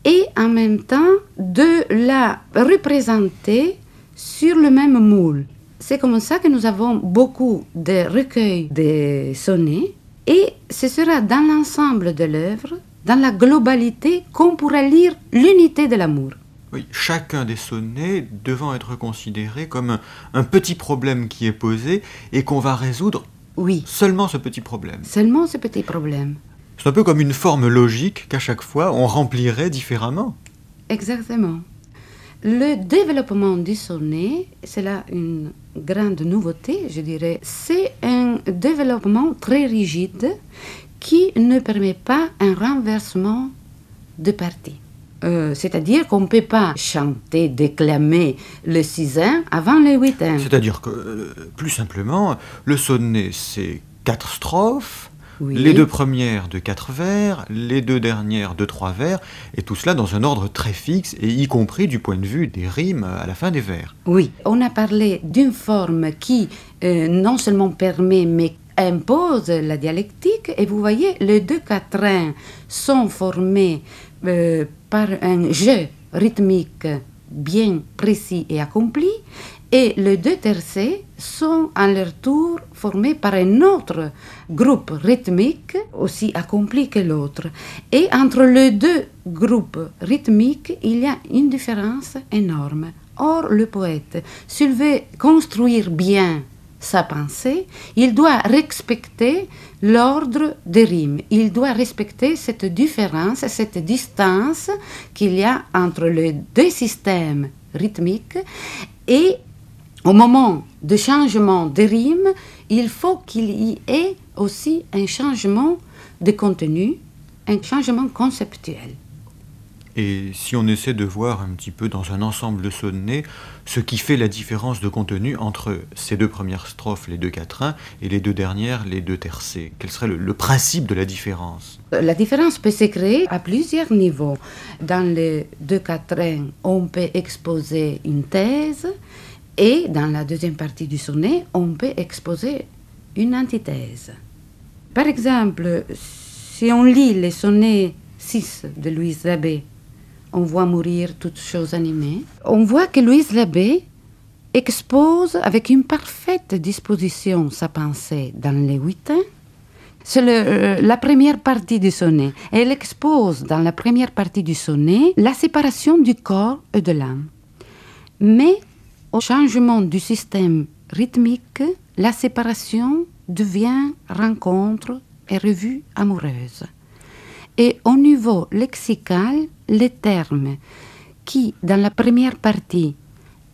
et en même temps de la représenter sur le même moule. C'est comme ça que nous avons beaucoup de recueils de sonnets et ce sera dans l'ensemble de l'œuvre dans la globalité qu'on pourrait lire l'unité de l'amour. Oui, chacun des sonnets devant être considéré comme un, petit problème qui est posé et qu'on va résoudre oui. seulement ce petit problème. Seulement ce petit problème. C'est un peu comme une forme logique qu'à chaque fois on remplirait différemment. Exactement. Le développement du sonnet, c'est là une grande nouveauté, je dirais. C'est un développement très rigide qui ne permet pas un renversement de partie. Euh, c'est-à-dire qu'on ne peut pas chanter, déclamer le 6 avant le 8 C'est-à-dire que, euh, plus simplement, le sonnet, c'est quatre strophes, les deux premières de quatre vers, les deux dernières de trois vers, et tout cela dans un ordre très fixe, et y compris du point de vue des rimes à la fin des vers. Oui, on a parlé d'une forme qui euh, non seulement permet, mais impose la dialectique et vous voyez, les deux quatrains sont formés euh, par un jeu rythmique bien précis et accompli et les deux tercets sont à leur tour formés par un autre groupe rythmique aussi accompli que l'autre. Et entre les deux groupes rythmiques, il y a une différence énorme. Or, le poète, s'il veut construire bien sa pensée, il doit respecter l'ordre des rimes. Il doit respecter cette différence, cette distance qu'il y a entre les deux systèmes rythmiques. Et au moment de changement des rimes, il faut qu'il y ait aussi un changement de contenu, un changement conceptuel. Et si on essaie de voir un petit peu dans un ensemble de sonnets ce qui fait la différence de contenu entre ces deux premières strophes, les deux quatrains, et les deux dernières, les deux tercets, quel serait le, principe de la différence La différence peut se créer à plusieurs niveaux. Dans les deux quatrains, on peut exposer une thèse, et dans la deuxième partie du sonnet, on peut exposer une antithèse. Par exemple, si on lit les sonnets 6 de Louise Labbé, on voit mourir toutes choses animées. On voit que Louise Labbé expose avec une parfaite disposition sa pensée dans les huit ans. C'est euh, la première partie du sonnet. Elle expose dans la première partie du sonnet la séparation du corps et de l'âme. Mais au changement du système rythmique, la séparation devient rencontre et revue amoureuse. Et au niveau lexical, les termes qui, dans la première partie,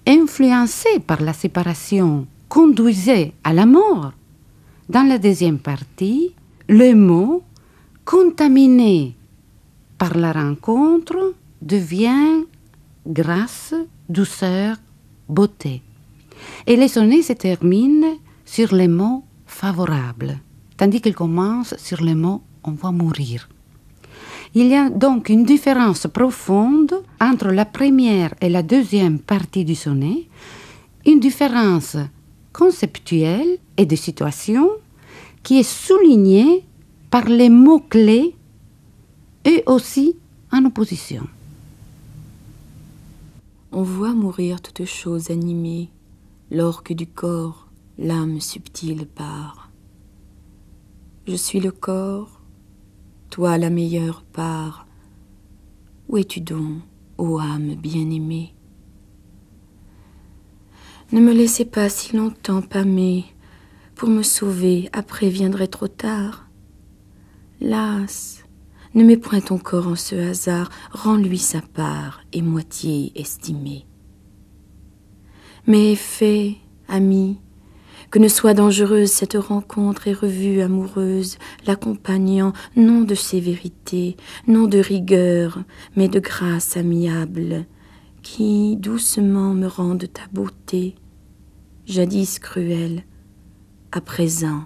influencés par la séparation, conduisaient à la mort, dans la deuxième partie, le mot contaminé par la rencontre devient grâce, douceur, beauté. Et les sonnets se terminent sur les mots favorables, tandis qu'ils commencent sur les mots on voit mourir. Il y a donc une différence profonde entre la première et la deuxième partie du sonnet, une différence conceptuelle et de situation qui est soulignée par les mots-clés et aussi en opposition. On voit mourir toutes choses animées, Lorsque du corps, l'âme subtile part. Je suis le corps, toi la meilleure part, où es-tu donc, ô âme bien-aimée Ne me laissez pas si longtemps pâmer, pour me sauver, après viendrait trop tard. Las, ne mets point ton corps en ce hasard, rends-lui sa part et moitié estimée. Mais fais, ami, que ne soit dangereuse cette rencontre et revue amoureuse, l'accompagnant non de sévérité, non de rigueur, mais de grâce amiable, qui doucement me rende ta beauté, jadis cruelle, à présent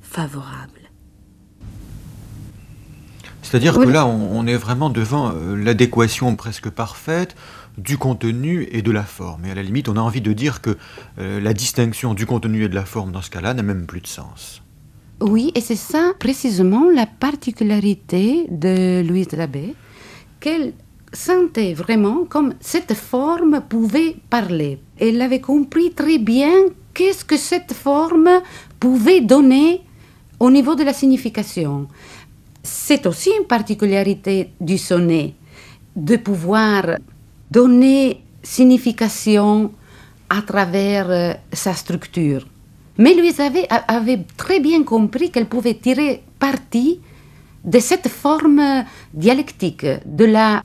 favorable. C'est-à-dire que là, on, est vraiment devant euh, l'adéquation presque parfaite du contenu et de la forme. Et à la limite, on a envie de dire que euh, la distinction du contenu et de la forme dans ce cas-là n'a même plus de sens. Oui, et c'est ça précisément la particularité de Louise Labbé, qu'elle sentait vraiment comme cette forme pouvait parler. Elle avait compris très bien qu'est-ce que cette forme pouvait donner au niveau de la signification. C'est aussi une particularité du sonnet de pouvoir donner signification à travers euh, sa structure. Mais Louise avait, avait très bien compris qu'elle pouvait tirer parti de cette forme dialectique, de la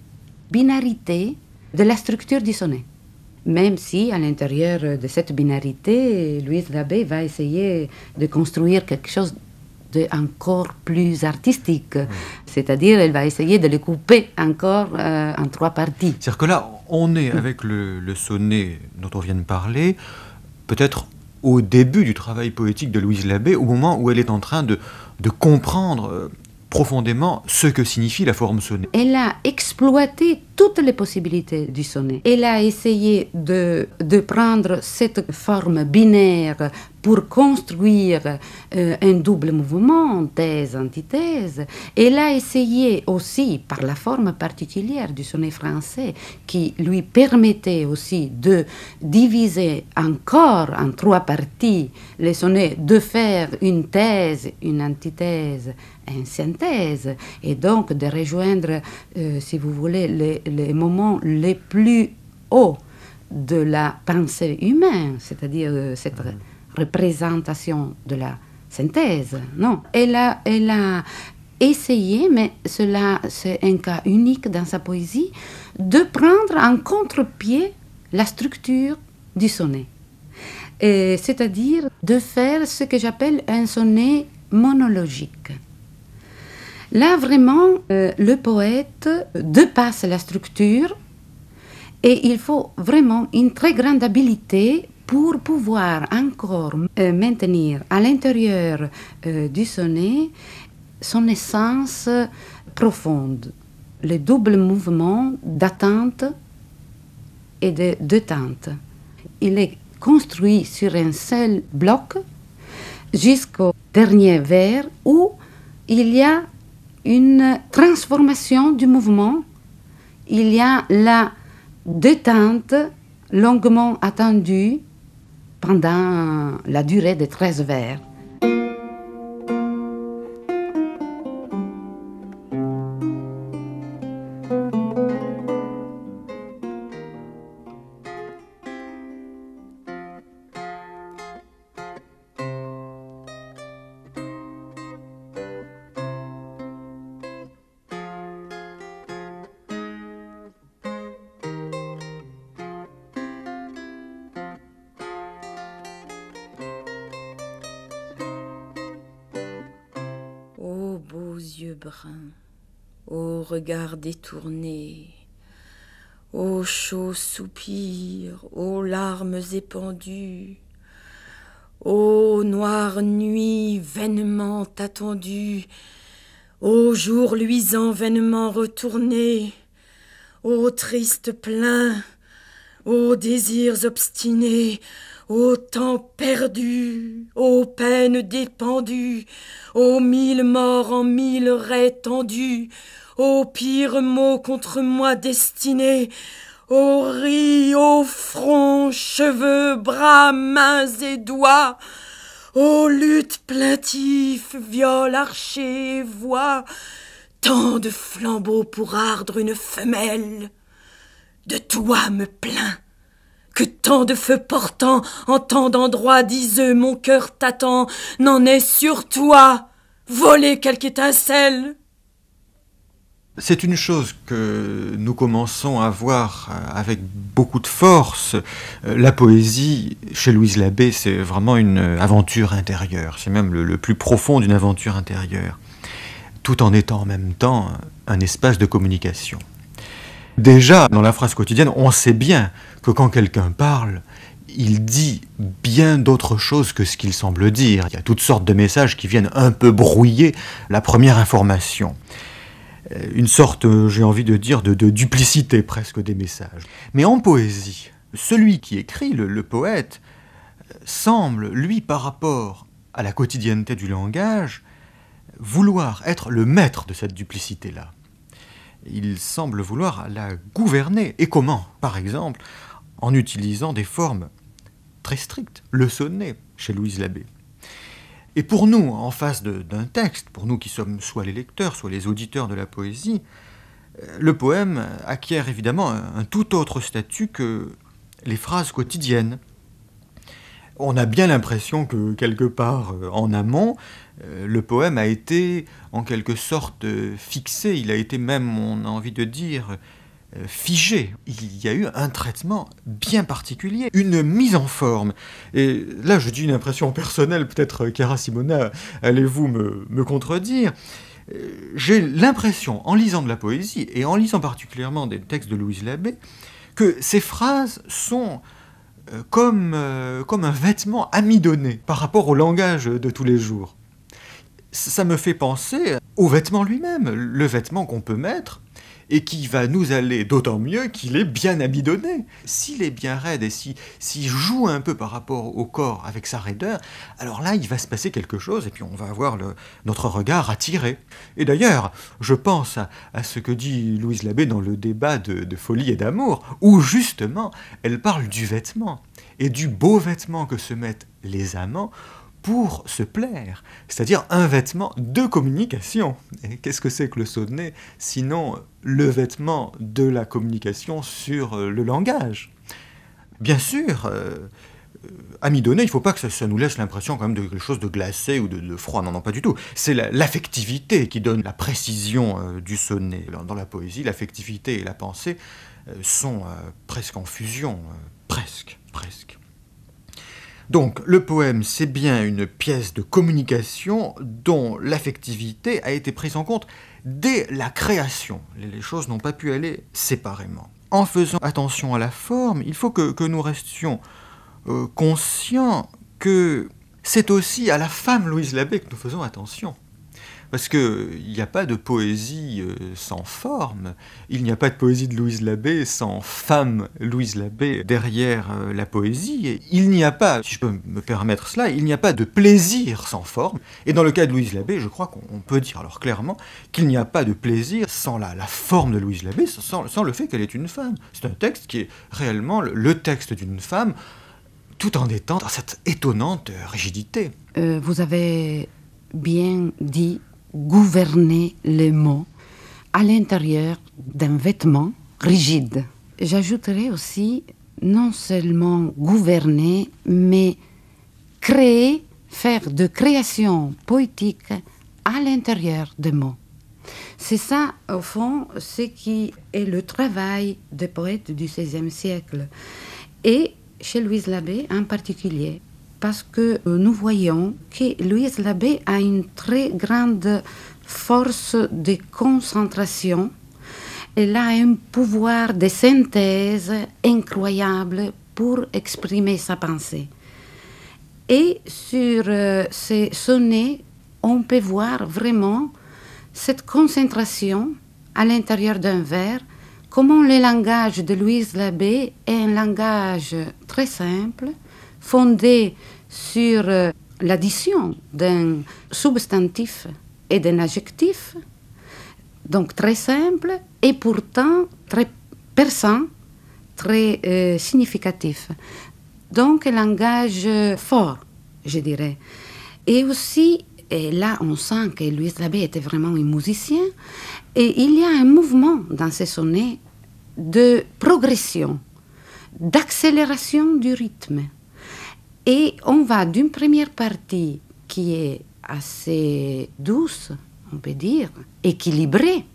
binarité de la structure du sonnet. Même si, à l'intérieur de cette binarité, Louise Labbé va essayer de construire quelque chose encore plus artistique. C'est-à-dire, elle va essayer de le couper encore euh, en trois parties. C'est-à-dire que là, on est avec le, sonnet dont on vient de parler, peut-être au début du travail poétique de Louise Labbé, au moment où elle est en train de comprendre euh, profondément ce que signifie la forme sonnée. Elle a exploité toutes les possibilités du sonnet. Elle a essayé de, de prendre cette forme binaire pour construire euh, un double mouvement, thèse, antithèse. Elle a essayé aussi, par la forme particulière du sonnet français, qui lui permettait aussi de diviser encore en trois parties les sonnets, de faire une thèse, une antithèse, synthèse et donc de rejoindre, euh, si vous voulez, les, moments les plus hauts de la pensée humaine, c'est-à-dire euh, cette ah. représentation de la synthèse. Non, elle a, elle a essayé, mais cela c'est un cas unique dans sa poésie, de prendre en contre-pied la structure du sonnet. C'est-à-dire de faire ce que j'appelle un sonnet monologique. Là, vraiment, euh, le poète dépasse la structure et il faut vraiment une très grande habileté pour pouvoir encore euh, maintenir à l'intérieur euh, du sonnet son essence profonde, le double mouvement d'attente et de détente. Il est construit sur un seul bloc jusqu'au dernier vers où il y a une transformation du mouvement. Il y a la détente longuement attendue pendant la durée des 13 vers. regard détourné. Ô chaud soupirs, ô larmes épandues, ô noire nuit vainement attendue, ô jour luisant vainement retourné, ô triste plein, ô désirs obstinés, ô temps perdu, ô peines dépendues, ô mille morts en mille raies tendues, ô pire mot contre moi destiné, ô riz, ô front, cheveux, bras, mains et doigts, ô lutte plaintif, viol, archer, voix, tant de flambeaux pour ardre une femelle. De toi me plains, que tant de feux portants en tant d'endroits diseux mon cœur t'attend, n'en est sur toi, voler quelque étincelle c'est une chose que nous commençons à voir euh, avec beaucoup de force. Euh, la poésie, chez Louise Labbé, c'est vraiment une euh, aventure intérieure. C'est même le, plus profond d'une aventure intérieure, tout en étant en même temps un espace de communication. Déjà, dans la phrase quotidienne, on sait bien que quand quelqu'un parle, il dit bien d'autres choses que ce qu'il semble dire. Il y a toutes sortes de messages qui viennent un peu brouiller la première information. Euh, une sorte, euh, j'ai envie de dire, de, duplicité presque des messages. Mais en poésie, celui qui écrit, le, poète, euh, semble, lui, par rapport à la quotidienneté du langage, vouloir être le maître de cette duplicité-là. Il semble vouloir la gouverner. Et comment Par exemple, en utilisant des formes très strictes. Le sonnet, chez Louise Labbé. Et pour nous, en face d'un texte, pour nous qui sommes soit les lecteurs, soit les auditeurs de la poésie, euh, le poème acquiert évidemment un, tout autre statut que les phrases quotidiennes. On a bien l'impression que quelque part euh, en amont, euh, le poème a été en quelque sorte fixé, il a été même, on a envie de dire, euh, figé. Il y a eu un traitement bien particulier, une mise en forme. Et là, je dis une impression personnelle, peut-être euh, Cara Simona, allez-vous me, me, contredire euh, J'ai l'impression, en lisant de la poésie, et en lisant particulièrement des textes de Louise Labbé, que ces phrases sont comme, comme un vêtement amidonné par rapport au langage de tous les jours. Ça me fait penser au vêtement lui-même, le vêtement qu'on peut mettre et qui va nous aller d'autant mieux qu'il est bien abidonné. S'il est bien raide et s'il si, joue un peu par rapport au corps avec sa raideur, alors là, il va se passer quelque chose et puis on va avoir notre regard attiré. Et d'ailleurs, je pense à, ce que dit Louise Labbé dans le débat de, de folie et d'amour, où justement, elle parle du vêtement et du beau vêtement que se mettent les amants pour se plaire, c'est-à-dire un vêtement de communication. qu'est-ce que c'est que le sonnet, sinon le vêtement de la communication sur euh, le langage Bien sûr, euh, à mi-donné, il ne faut pas que ça, nous laisse l'impression quand même de quelque chose de glacé ou de, froid. Non, non, pas du tout. C'est l'affectivité qui donne la précision euh, du sonnet. Dans, la poésie, l'affectivité et la pensée sont presque en fusion, presque, presque. Donc le poème, c'est bien une pièce de communication dont l'affectivité a été prise en compte dès la création. Les choses n'ont pas pu aller séparément. En faisant attention à la forme, il faut que, nous restions euh, conscients que c'est aussi à la femme Louise Labbé que nous faisons attention. Parce qu'il n'y a pas de poésie euh, sans forme, il n'y a pas de poésie de Louise Labbé sans femme Louise Labbé derrière euh, la poésie, il n'y a pas, si je peux me permettre cela, il n'y a pas de plaisir sans forme. Et dans le cas de Louise Labbé, je crois qu'on peut dire alors clairement qu'il n'y a pas de plaisir sans la, forme de Louise Labbé, sans, le fait qu'elle est une femme. C'est un texte qui est réellement le, texte d'une femme tout en étant dans cette étonnante rigidité. Euh, vous avez bien dit gouverner les mots à l'intérieur d'un vêtement rigide. J'ajouterai aussi non seulement gouverner, mais créer, faire de créations poétiques à l'intérieur des mots. C'est ça, au fond, ce qui est le travail des poètes du XVIe siècle, et chez Louise Labbé en particulier parce que euh, nous voyons que Louise Labbé a une très grande force de concentration. Elle a un pouvoir de synthèse incroyable pour exprimer sa pensée. Et sur euh, ces sonnets, on peut voir vraiment cette concentration à l'intérieur d'un verre, comment le langage de Louise Labbé est un langage très simple, fondé sur euh, l'addition d'un substantif et d'un adjectif, donc très simple et pourtant très perçant, très euh, significatif. Donc un langage fort, je dirais. Et aussi, et là on sent que Louis Labbé était vraiment un musicien, et il y a un mouvement dans ces sonnets de progression, d'accélération du rythme. Et on va d'une première partie qui est assez douce, on peut dire, équilibrée,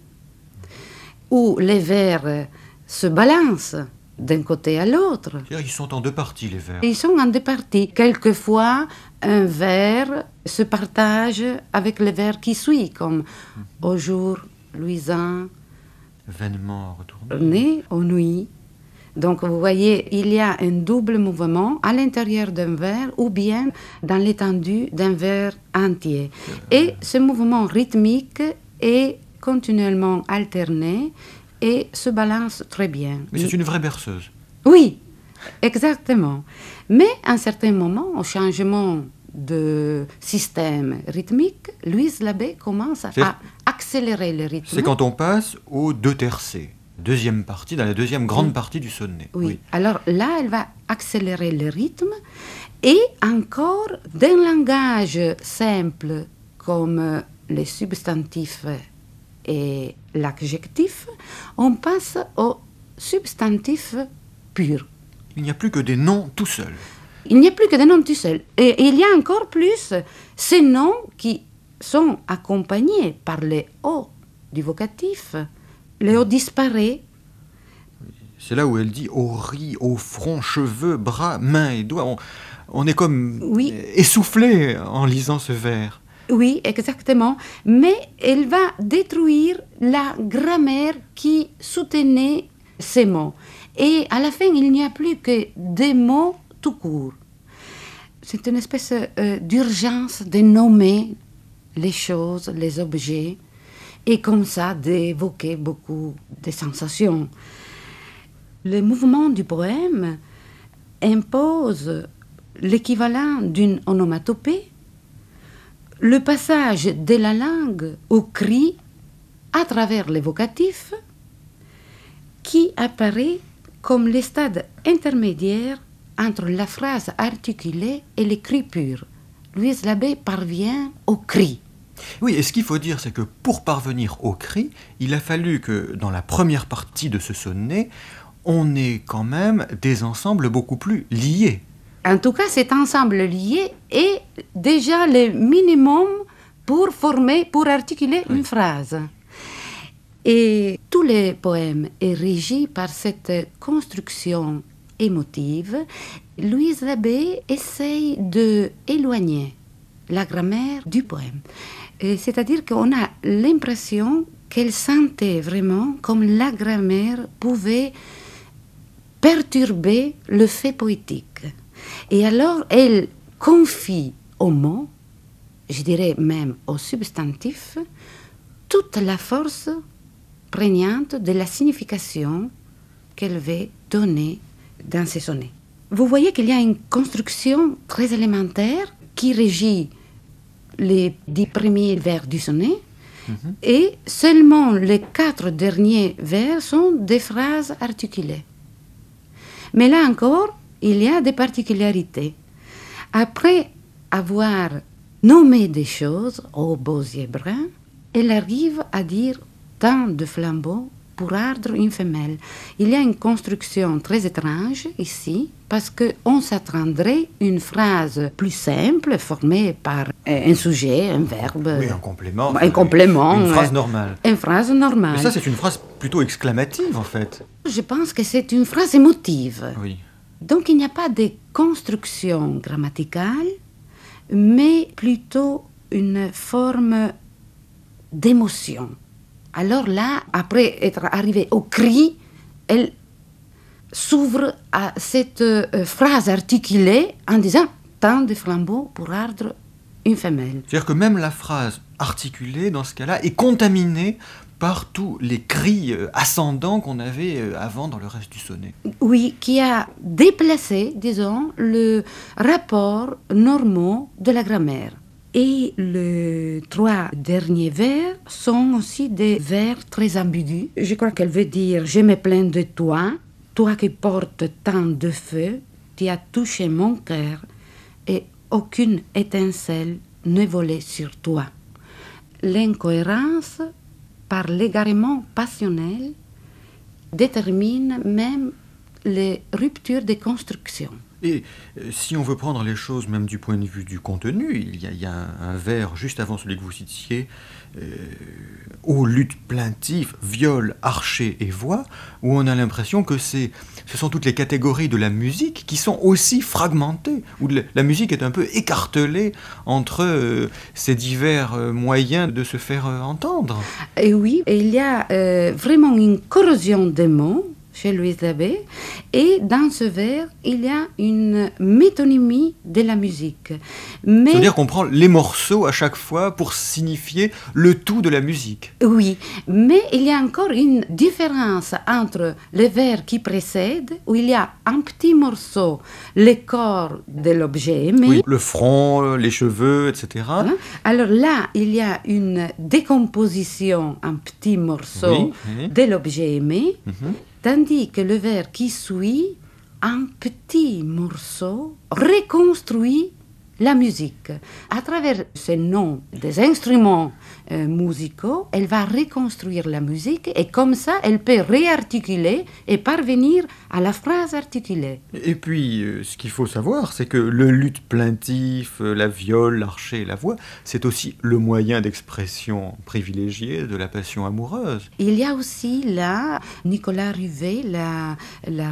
où les vers se balancent d'un côté à l'autre. Ils sont en deux parties, les vers. Ils sont en deux parties. Quelquefois, un vers se partage avec le vers qui suit, comme mhm. Au jour luisant, vainement retourné, aux donc vous voyez, il y a un double mouvement à l'intérieur d'un verre ou bien dans l'étendue d'un verre entier. Et ce mouvement rythmique est continuellement alterné et se balance très bien. Mais c'est une vraie berceuse. Oui, exactement. Mais à un certain moment, au changement de système rythmique, Louise Labbé commence à accélérer le rythme. C'est quand on passe au deux tercés deuxième partie, dans la deuxième grande partie du sonnet. Oui. Alors là, elle va accélérer le rythme et encore d'un langage simple comme les substantifs et l'adjectif, on passe au substantif pur. Il n'y a plus que des noms tout seuls. Il n'y a plus que des noms tout seuls. Et il y a encore plus ces noms qui sont accompagnés par les O du vocatif leur disparaît. C'est là où elle dit au riz, au front, cheveux, bras, mains et doigts. On, est comme oui. essoufflé en lisant ce vers. Oui, exactement. Mais elle va détruire la grammaire qui soutenait ces mots. Et à la fin, il n'y a plus que des mots tout court. C'est une espèce euh, d'urgence de nommer les choses, les objets et comme ça d'évoquer beaucoup de sensations. Le mouvement du poème impose l'équivalent d'une onomatopée, le passage de la langue au cri à travers l'évocatif, qui apparaît comme le stade intermédiaire entre la phrase articulée et le cri pur. Louise Labbé parvient au cri. Oui, et ce qu'il faut dire, c'est que pour parvenir au cri, il a fallu que dans la première partie de ce sonnet, on ait quand même des ensembles beaucoup plus liés. En tout cas, cet ensemble lié est déjà le minimum pour former, pour articuler une phrase. Et tous les poèmes est par cette construction émotive. Louise Labbé essaye de éloigner la grammaire du poème. C'est-à-dire qu'on a l'impression qu'elle sentait vraiment comme la grammaire pouvait perturber le fait poétique. Et alors, elle confie au mot, je dirais même au substantif, toute la force prégnante de la signification qu'elle veut donner dans ses sonnets. Vous voyez qu'il y a une construction très élémentaire qui régit les dix premiers vers du sonnet. Mhm. Et seulement les quatre derniers vers sont des phrases articulées. Mais là encore, il y a des particularités. Après avoir nommé des choses aux beaux yeux bruns, elle arrive à dire tant de flambeaux pour ardre une femelle. Il y a une construction très étrange ici parce qu'on s'attendrait à une phrase plus simple formée par euh, un sujet, un verbe. Oui, un complément. Un complément. une euh, phrase normale. Une phrase normale. Mais ça, c'est une phrase plutôt exclamative en fait. Je pense que c'est une phrase émotive. Oui. Donc il n'y a pas de construction grammaticale, mais plutôt une forme d'émotion. Alors là, après être arrivée au cri, elle s'ouvre à cette euh, phrase articulée en disant tant de flambeaux pour ardre une femelle. C'est-à-dire que même la phrase articulée, dans ce cas-là, est contaminée par tous les cris euh, ascendants qu'on avait euh, avant dans le reste du sonnet. Oui, qui a déplacé, disons, le rapport normaux de la grammaire. Et les trois derniers vers sont aussi des vers très ambigus. Je crois qu'elle veut dire Je me plains de toi, toi qui portes tant de feu, tu as touché mon cœur et aucune étincelle ne volait sur toi. L'incohérence, par l'égarement passionnel, détermine même les ruptures des constructions. Et euh, si on veut prendre les choses même du point de vue du contenu, il y a, un, vers juste avant celui que vous citiez, euh, aux luttes plaintives, viols, archers et voix, où on a l'impression que c'est, ce sont toutes les catégories de la musique qui sont aussi fragmentées, où la musique est un peu écartelée entre euh, ces divers euh, moyens de se faire entendre. Et oui, il y a vraiment une corrosion des mots chez Louis Abbé. Et dans ce vers, il y a une métonymie de la musique. C'est-à-dire qu'on prend les morceaux à chaque fois pour signifier le tout de la musique. Oui, mais il y a encore une différence entre le vers qui précède, où il y a un petit morceau, les corps de l'objet aimé. oui, le front, les cheveux, etc. Hein? Alors là, il y a une décomposition un petit morceau de l'objet aimé. Mhm tandis que le vers qui suit, un petit morceau, reconstruit la musique. À travers ces noms des instruments euh, musicaux, elle va reconstruire la musique et comme ça, elle peut réarticuler et parvenir à la phrase articulée. Et puis, euh, ce qu'il faut savoir, c'est que le lutte plaintif, euh, la viole, l'archer et la voix, c'est aussi le moyen d'expression privilégié de la passion amoureuse. Il y a aussi là, Nicolas Rivet l'a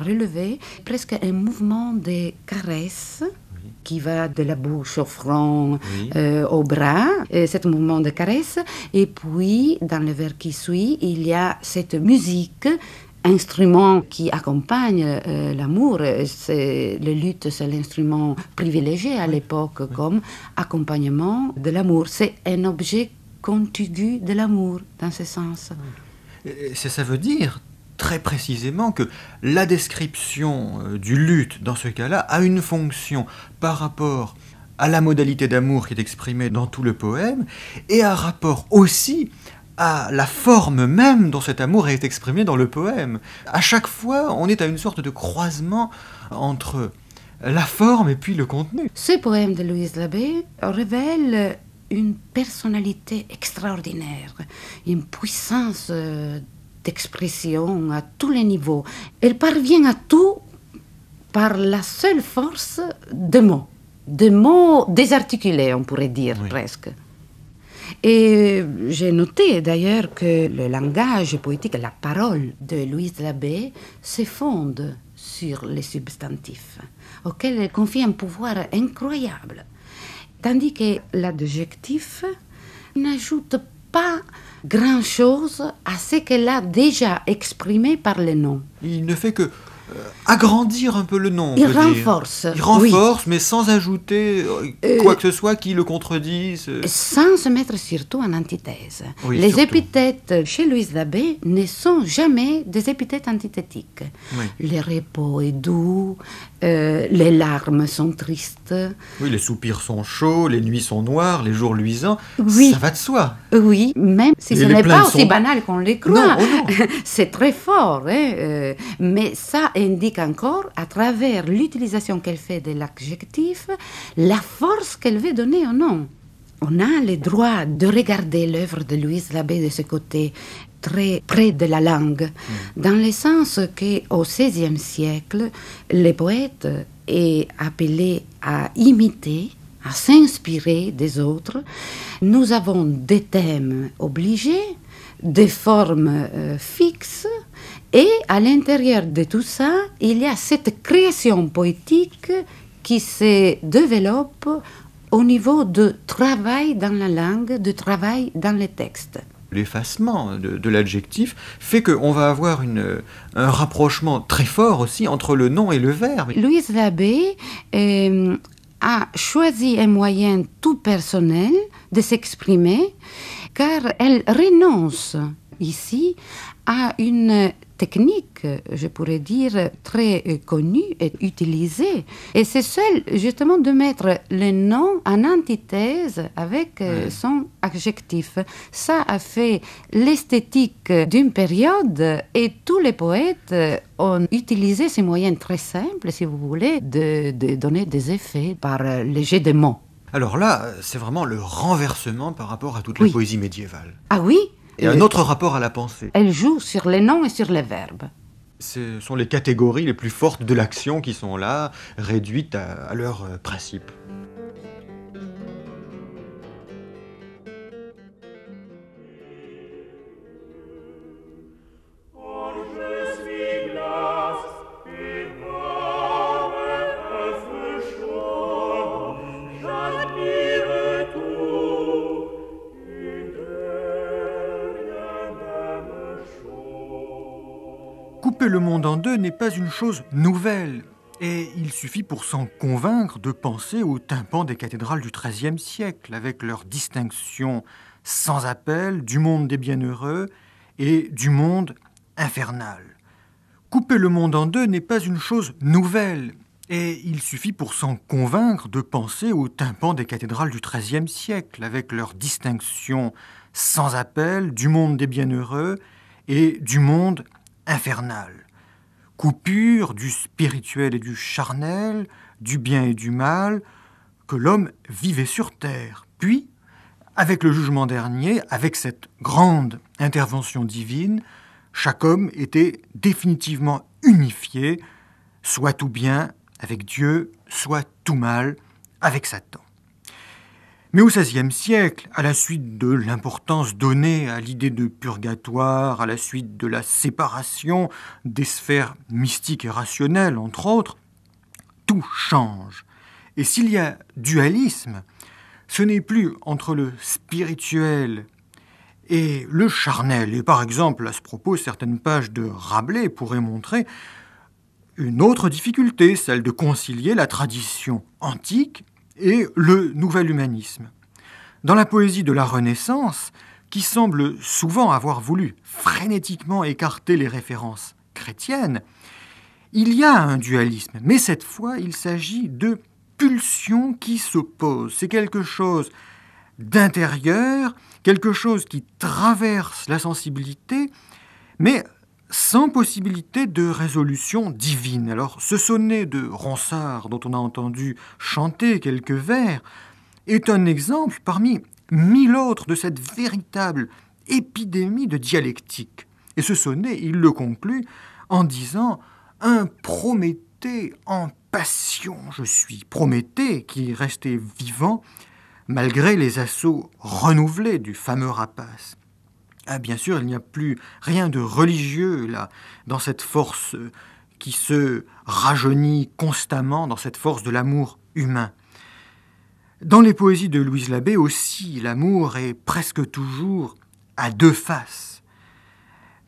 relevé, presque un mouvement de caresses qui va de la bouche au front, euh, au bras, euh, cet mouvement de caresse. Et puis, dans le vers qui suit, il y a cette musique instrument qui accompagne euh, l'amour. C'est le luth, c'est l'instrument privilégié à l'époque comme accompagnement de l'amour. C'est un objet contigu de l'amour dans ce sens. Ça, ça veut dire très précisément que la description euh, du lutte, dans ce cas-là, a une fonction par rapport à la modalité d'amour qui est exprimée dans tout le poème, et un rapport aussi à la forme même dont cet amour est exprimé dans le poème. À chaque fois, on est à une sorte de croisement entre la forme et puis le contenu. Ce poème de Louise Labbé révèle une personnalité extraordinaire, une puissance euh, d'expression à tous les niveaux. Elle parvient à tout par la seule force de mots, de mots désarticulés, on pourrait dire presque. Et j'ai noté d'ailleurs que le langage poétique, la parole de Louise Labbé se fonde sur les substantifs, auxquels elle confie un pouvoir incroyable. Tandis que l'adjectif n'ajoute pas grand-chose à ce qu'elle a déjà exprimé par le nom. Il ne fait que euh, agrandir un peu le nom. Il renforce. Il renforce, mais sans ajouter euh, euh, quoi que ce soit qui le contredise. Sans se mettre surtout en antithèse. les épithètes chez Louise d'Abbé ne sont jamais des épithètes antithétiques. Le repos est doux, les larmes sont tristes. Oui, les soupirs sont chauds, les nuits sont noires, les jours luisants. Oui. Ça va de soi. Oui, même si ce n'est pas aussi banal qu'on les croit. Oh c'est très fort, hein, mais ça indique encore, à travers l'utilisation qu'elle fait de l'adjectif, la force qu'elle veut donner au nom. On a le droit de regarder l'œuvre de Louise Labbé de ce côté très près de la langue, mm. dans le sens qu'au XVIe siècle, les poètes est appelé à imiter, à s'inspirer des autres. Nous avons des thèmes obligés, des formes euh, fixes, et à l'intérieur de tout ça, il y a cette création poétique qui se développe au niveau de travail dans la langue, de travail dans les textes. L'effacement de, l'adjectif fait qu'on va avoir une, un rapprochement très fort aussi entre le nom et le verbe. Louise Labbé euh, a choisi un moyen tout personnel de s'exprimer car elle renonce ici à une technique, je pourrais dire, très euh, connue et utilisée. Et c'est celle justement de mettre le nom en antithèse avec euh, son adjectif. Ça a fait l'esthétique d'une période et tous les poètes euh, ont utilisé ces moyens très simples, si vous voulez, de, donner des effets par léger des mots. Alors là, c'est vraiment le renversement par rapport à toute la poésie médiévale. Ah oui et un autre rapport à la pensée. Elle joue sur les noms et sur les verbes. Ce sont les catégories les plus fortes de l'action qui sont là, réduites à, leurs principes. Euh, principe. le monde en deux n'est pas une chose nouvelle, et il suffit pour s'en convaincre de penser aux tympans des cathédrales du XIIIe siècle, avec leur distinction sans appel du monde des bienheureux et du monde infernal. Couper le monde en deux n'est pas une chose nouvelle, et il suffit pour s'en convaincre de penser aux tympans des cathédrales du XIIIe siècle, avec leur distinction sans appel du monde des bienheureux et du monde infernale. Coupure du spirituel et du charnel, du bien et du mal, que l'homme vivait sur terre. Puis, avec le jugement dernier, avec cette grande intervention divine, chaque homme était définitivement unifié, soit tout bien avec Dieu, soit tout mal avec Satan. Mais au XVIe siècle, à la suite de l'importance donnée à l'idée de purgatoire, à la suite de la séparation des sphères mystiques et rationnelles, entre autres, tout change. Et s'il y a dualisme, ce n'est plus entre le spirituel et le charnel. Et par exemple, à ce propos, certaines pages de Rabelais pourraient montrer une autre difficulté, celle de concilier la tradition antique et le nouvel humanisme. Dans la poésie de la Renaissance, qui semble souvent avoir voulu frénétiquement écarter les références chrétiennes, il y a un dualisme, mais cette fois il s'agit de pulsions qui s'opposent. C'est quelque chose d'intérieur, quelque chose qui traverse la sensibilité, mais sans possibilité de résolution divine. Alors ce sonnet de Ronsard dont on a entendu chanter quelques vers est un exemple parmi mille autres de cette véritable épidémie de dialectique. Et ce sonnet, il le conclut en disant Un Prométhée en passion je suis, Prométhée qui restait vivant malgré les assauts renouvelés du fameux rapace. Ah, bien sûr, il n'y a plus rien de religieux là, dans cette force euh, qui se rajeunit constamment, dans cette force de l'amour humain. Dans les poésies de Louise Labbé aussi, l'amour est presque toujours à deux faces.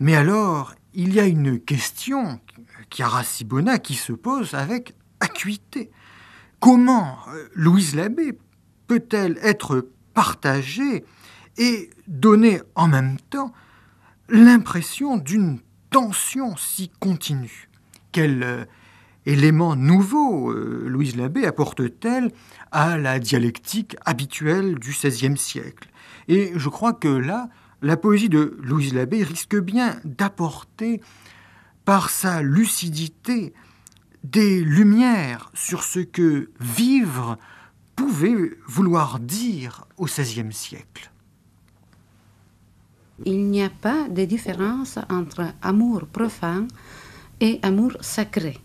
Mais alors, il y a une question, qui a Sibona, qui se pose avec acuité. Comment euh, Louise Labbé peut-elle être partagée et donner en même temps l'impression d'une tension si continue. Quel euh, élément nouveau euh, Louise Labbé apporte-t-elle à la dialectique habituelle du XVIe siècle Et je crois que là, la poésie de Louise Labbé risque bien d'apporter, par sa lucidité, des lumières sur ce que vivre pouvait vouloir dire au XVIe siècle. Il n'y a pas de différence entre amour profane et amour sacré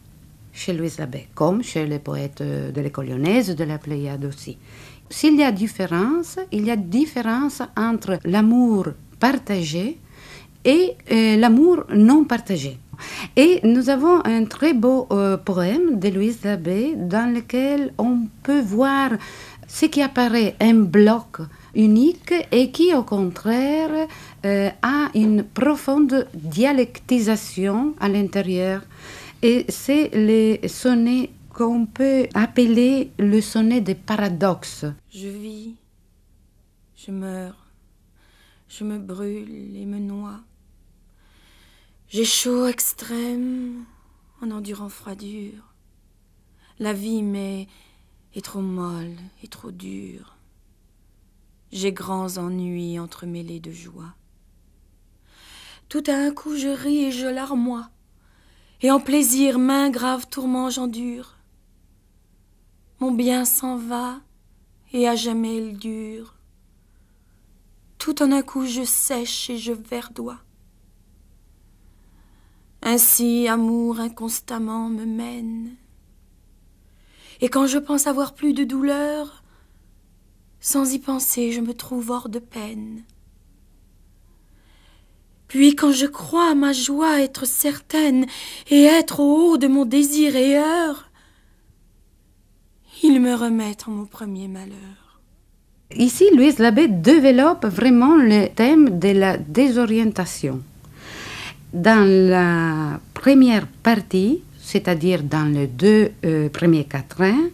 chez Louise Labbé, comme chez les poètes de l'école lyonnaise, de la Pléiade aussi. S'il y a différence, il y a différence entre l'amour partagé et euh, l'amour non partagé. Et nous avons un très beau euh, poème de Louise Labbé dans lequel on peut voir ce qui apparaît un bloc unique et qui, au contraire, euh, a une profonde dialectisation à l'intérieur. Et c'est le sonnet qu'on peut appeler le sonnet des paradoxes. Je vis, je meurs, je me brûle et me noie. J'ai chaud extrême en endurant froidure. La vie m'est est trop molle et trop dure j'ai grands ennuis entremêlés de joie. Tout à un coup je ris et je larmoie, et en plaisir main grave tourment j'endure. Mon bien s'en va, et à jamais il dure. Tout en un coup je sèche et je verdois. Ainsi amour inconstamment me mène. Et quand je pense avoir plus de douleur, sans y penser, je me trouve hors de peine. Puis quand je crois à ma joie être certaine et être au haut de mon désir et heure, il me remettent en mon premier malheur. Ici, Louise Labbé développe vraiment le thème de la désorientation. Dans la première partie, c'est-à-dire dans les deux euh, premiers quatrains,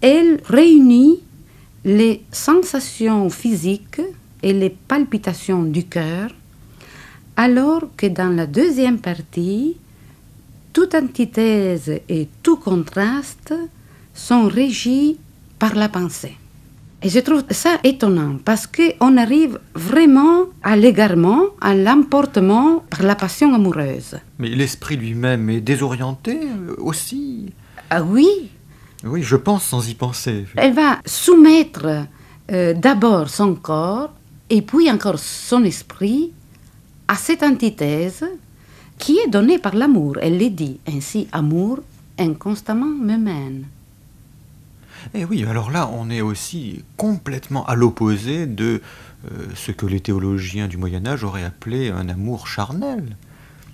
elle réunit les sensations physiques et les palpitations du cœur, alors que dans la deuxième partie, toute antithèse et tout contraste sont régis par la pensée. Et je trouve ça étonnant parce qu'on arrive vraiment à l'égarement, à l'emportement par la passion amoureuse. Mais l'esprit lui-même est désorienté euh, aussi. Ah oui, oui, je pense sans y penser. Elle va soumettre euh, d'abord son corps et puis encore son esprit à cette antithèse qui est donnée par l'amour. Elle le dit ainsi, amour inconstamment me mène. Et eh oui, alors là, on est aussi complètement à l'opposé de euh, ce que les théologiens du Moyen Âge auraient appelé un amour charnel.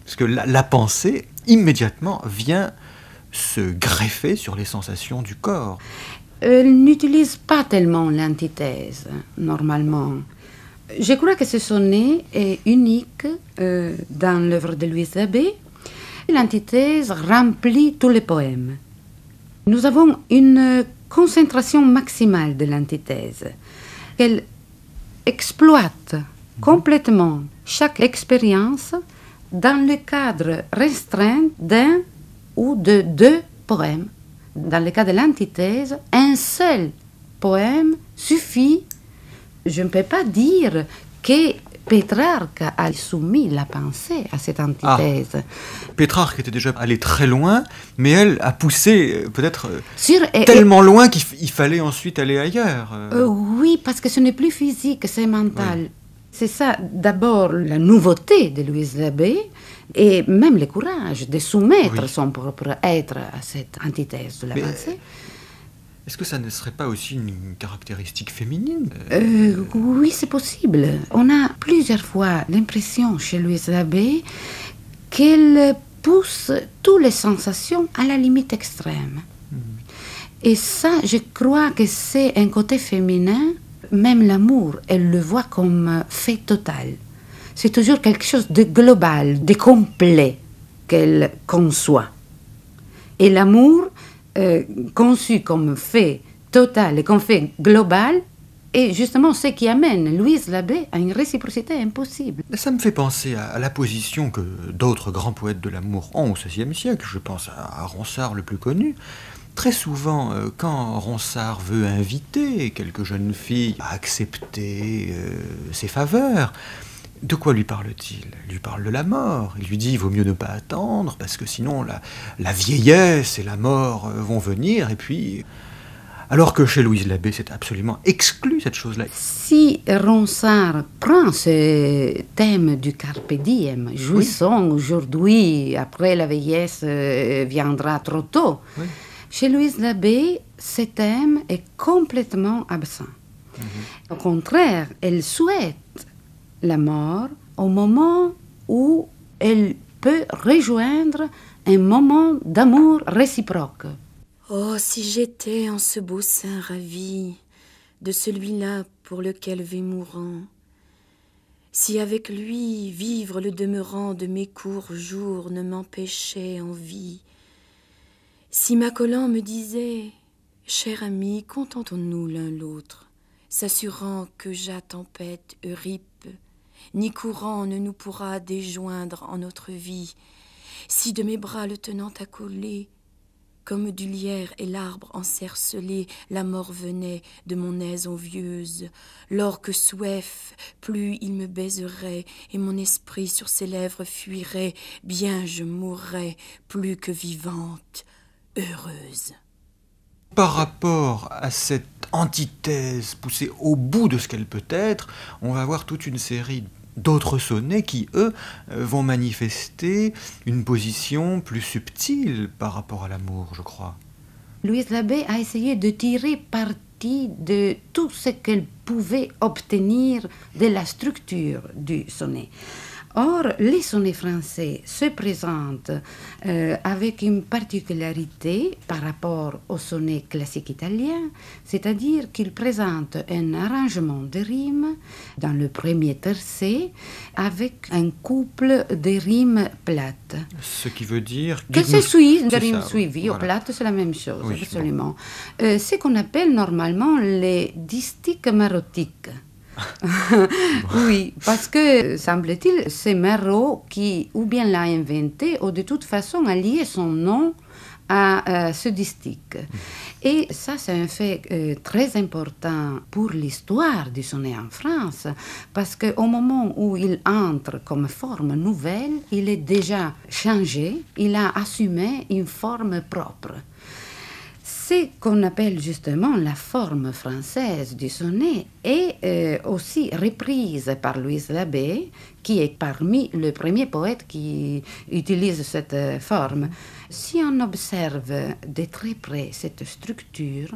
Parce que la pensée, immédiatement, vient se greffer sur les sensations du corps. Elle n'utilise pas tellement l'antithèse, normalement. Je crois que ce sonnet est unique euh, dans l'œuvre de Louise Abbé. L'antithèse remplit tous les poèmes. Nous avons une concentration maximale de l'antithèse. Elle exploite mhm. complètement chaque expérience dans le cadre restreint d'un ou de deux poèmes. Dans le cas de l'antithèse, un seul poème suffit. Je ne peux pas dire que Pétrarque a soumis la pensée à cette antithèse. Ah, Pétrarque était déjà allé très loin, mais elle a poussé euh, peut-être euh, tellement loin qu'il fallait ensuite aller ailleurs. Euh. oui, parce que ce n'est plus physique, c'est mental. C'est ça, d'abord, la nouveauté de Louise Labbé et même le courage de soumettre son propre être à cette antithèse de la pensée. Est-ce que ça ne serait pas aussi une caractéristique féminine euh, euh, Oui, c'est possible. On a plusieurs fois l'impression chez Louise Labbé qu'elle pousse toutes les sensations à la limite extrême. Hmm. Et ça, je crois que c'est un côté féminin même l'amour, elle le voit comme fait total. C'est toujours quelque chose de global, de complet qu'elle conçoit. Et l'amour, euh, conçu comme fait total et comme fait global, est justement ce qui amène Louise Labbé à une réciprocité impossible. Ça me fait penser à, la position que d'autres grands poètes de l'amour ont au XVIe siècle. Je pense à Ronsard le plus connu, Très souvent, euh, quand Ronsard veut inviter quelques jeunes filles à accepter euh, ses faveurs, de quoi lui parle-t-il Il lui parle de la mort. Il lui dit il vaut mieux ne pas attendre, parce que sinon la, la vieillesse et la mort euh, vont venir, et puis. Alors que chez Louise Labbé, c'est absolument exclu cette chose-là. Si Ronsard prend ce thème du carpe diem, jouissons aujourd'hui, après la vieillesse viendra trop tôt. Chez Louise Labbé, cet thème est complètement absent. Mhm. Au contraire, elle souhaite la mort au moment où elle peut rejoindre un moment d'amour réciproque. Oh, si j'étais en ce beau sein ravi de celui-là pour lequel vais mourant, si avec lui vivre le demeurant de mes courts jours ne m'empêchait en vie si Macollan me disait Cher ami, contentons-nous l'un l'autre, s'assurant que ja tempête, Euripe, ni courant ne nous pourra déjoindre en notre vie, si de mes bras le tenant accolé, comme du lierre et l'arbre encercelé, la mort venait de mon aise envieuse, lorsque que soif, plus il me baiserait, et mon esprit sur ses lèvres fuirait, bien je mourrais, plus que vivante heureuse. Par rapport à cette antithèse poussée au bout de ce qu'elle peut être, on va voir toute une série d'autres sonnets qui, eux, euh, vont manifester une position plus subtile par rapport à l'amour, je crois. Louise Labbé a essayé de tirer parti de tout ce qu'elle pouvait obtenir de la structure du sonnet. Or, les sonnets français se présentent euh, avec une particularité par rapport aux sonnets classiques italiens, c'est-à-dire qu'ils présentent un arrangement de rimes dans le premier tercet avec un couple de rimes plates. Ce qui veut dire que c'est suivi, des rimes suivies ou plates, c'est la même chose, absolument. C'est euh, ce qu'on appelle normalement les distiques marotiques. oui, parce que, semble-t-il, c'est Marot qui ou bien l'a inventé ou de toute façon a lié son nom à euh, ce distique. Et ça, c'est un fait euh, très important pour l'histoire du sonnet en France, parce qu'au moment où il entre comme forme nouvelle, il est déjà changé, il a assumé une forme propre. C'est qu'on appelle justement la forme française du sonnet est euh, aussi reprise par Louise Labbé, qui est parmi les premiers poètes qui utilisent cette euh, forme. Si on observe de très près cette structure,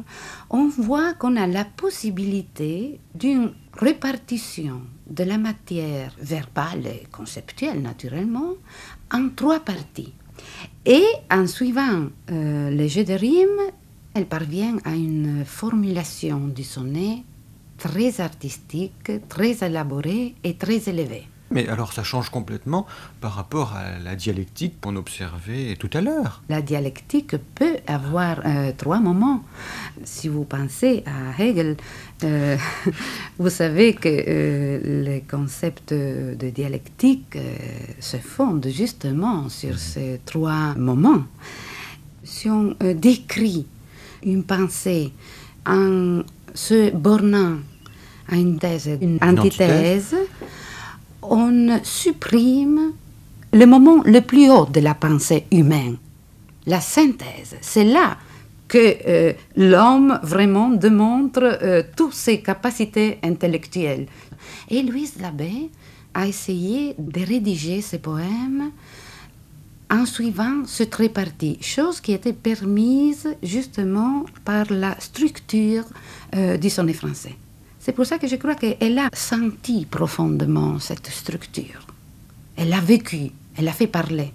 on voit qu'on a la possibilité d'une répartition de la matière verbale et conceptuelle, naturellement, en trois parties. Et en suivant le euh, les jeux de rimes, elle parvient à une formulation du sonnet très artistique, très élaborée et très élevée. Mais alors ça change complètement par rapport à la dialectique qu'on observait tout à l'heure. La dialectique peut avoir euh, trois moments. Si vous pensez à Hegel, euh, vous savez que euh, les concepts de dialectique se fondent justement sur ces trois moments. Si on décrit une pensée en se bornant à une thèse, une antithèse, on supprime le moment le plus haut de la pensée humaine, la synthèse. C'est là que euh, l'homme vraiment démontre euh, toutes ses capacités intellectuelles. Et Louise Labbé a essayé de rédiger ses poèmes en suivant ce tréparti, chose qui était permise justement par la structure euh, du sonnet français. C'est pour ça que je crois qu'elle a senti profondément cette structure. Elle l'a vécu, elle l'a fait parler.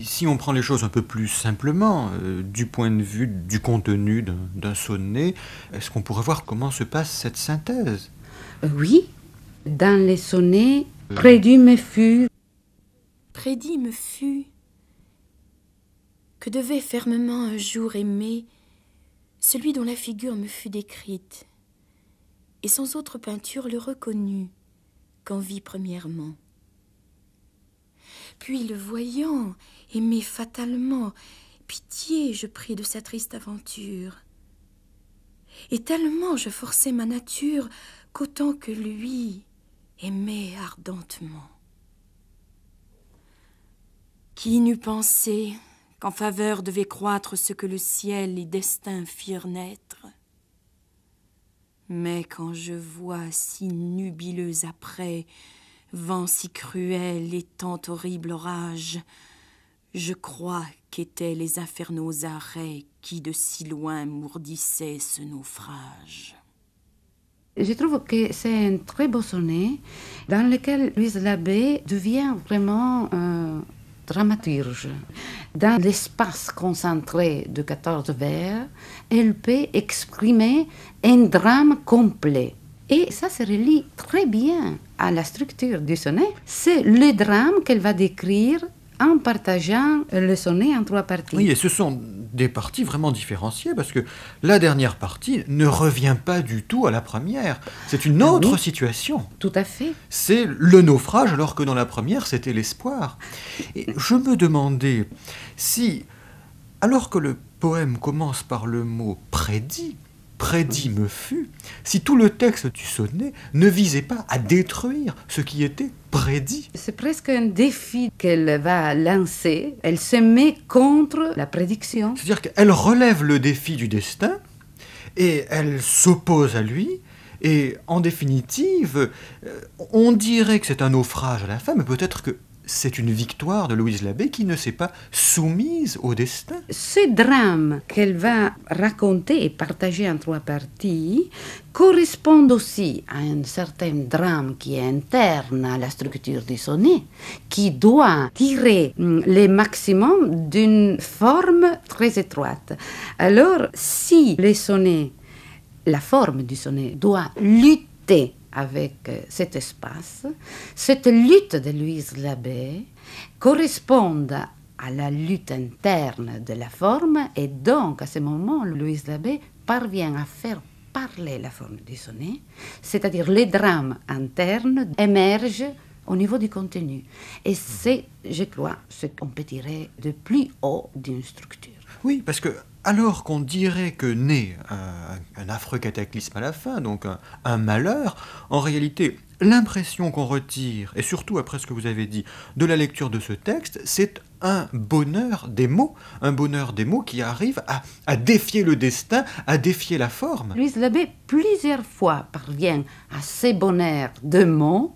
Si on prend les choses un peu plus simplement, euh, du point de vue du contenu d'un sonnet, est-ce qu'on pourrait voir comment se passe cette synthèse euh, Oui, dans les sonnets, Prédit me fut. Prédit me fut que devait fermement un jour aimer celui dont la figure me fut décrite, et sans autre peinture le reconnut qu'en vit premièrement. Puis le voyant, aimé fatalement, pitié je pris de sa triste aventure. Et tellement je forçai ma nature qu'autant que lui aimait ardentement. Qui n'eût pensé qu'en faveur devait croître ce que le ciel et destin firent naître. Mais quand je vois si nubileux après, vent si cruel et tant horrible orage, je crois qu'étaient les infernaux arrêts qui de si loin mourdissaient ce naufrage. Je trouve que c'est un très beau sonnet dans lequel Louise Labbé devient vraiment dramaturge. Dans l'espace concentré de 14 vers, elle peut exprimer un drame complet. Et ça se relie très bien à la structure du sonnet. C'est le drame qu'elle va décrire en partageant le sonnet en trois parties. Oui, et ce sont des parties vraiment différenciées parce que la dernière partie ne revient pas du tout à la première. C'est une ah autre situation. Tout à fait. C'est le naufrage alors que dans la première, c'était l'espoir. Et je me demandais si, alors que le poème commence par le mot prédit, prédit me fut, si tout le texte du sonnet ne visait pas à détruire ce qui était prédit. C'est presque un défi qu'elle va lancer. Elle se met contre la prédiction. C'est-à-dire qu'elle relève le défi du destin et elle s'oppose à lui. Et en définitive, euh, on dirait que c'est un naufrage à la fin, mais peut-être que c'est une victoire de Louise Labbé qui ne s'est pas soumise au destin. Ce drame qu'elle va raconter et partager en trois parties correspond aussi à un certain drame qui est interne à la structure du sonnet, qui doit tirer hum, le maximum d'une forme très étroite. Alors, si le sonnet, la forme du sonnet doit lutter avec euh, cet espace. Cette lutte de Louise Labbé correspond à la lutte interne de la forme et donc à ce moment, Louise Labbé parvient à faire parler la forme du sonnet, c'est-à-dire les drames internes émergent au niveau du contenu. Et c'est, je crois, ce qu'on peut dire de plus haut d'une structure. Oui, parce que alors qu'on dirait que naît un, affreux cataclysme à la fin, donc un, malheur, en réalité, l'impression qu'on retire, et surtout après ce que vous avez dit, de la lecture de ce texte, c'est un bonheur des mots, un bonheur des mots qui arrive à, défier le destin, à défier la forme. Louise Labbé, plusieurs fois, parvient à ces bonheurs de mots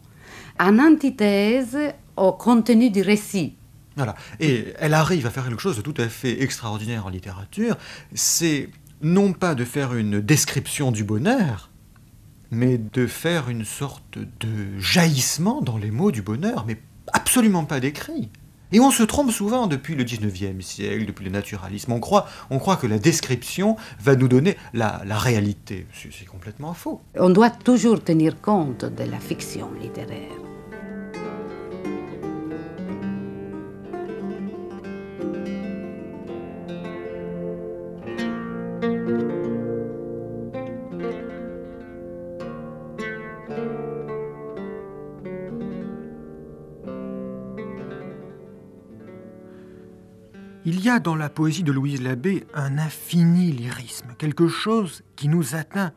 en antithèse au contenu du récit. Voilà. Et elle arrive à faire quelque chose de tout à fait extraordinaire en littérature, c'est non pas de faire une description du bonheur, mais de faire une sorte de jaillissement dans les mots du bonheur, mais absolument pas décrit. Et on se trompe souvent depuis le 19e siècle, depuis le naturalisme. On croit, on croit que la description va nous donner la réalité. C'est complètement faux. On doit toujours tenir compte de la fiction littéraire. dans la poésie de Louise Labbé un infini lyrisme, quelque chose qui nous atteint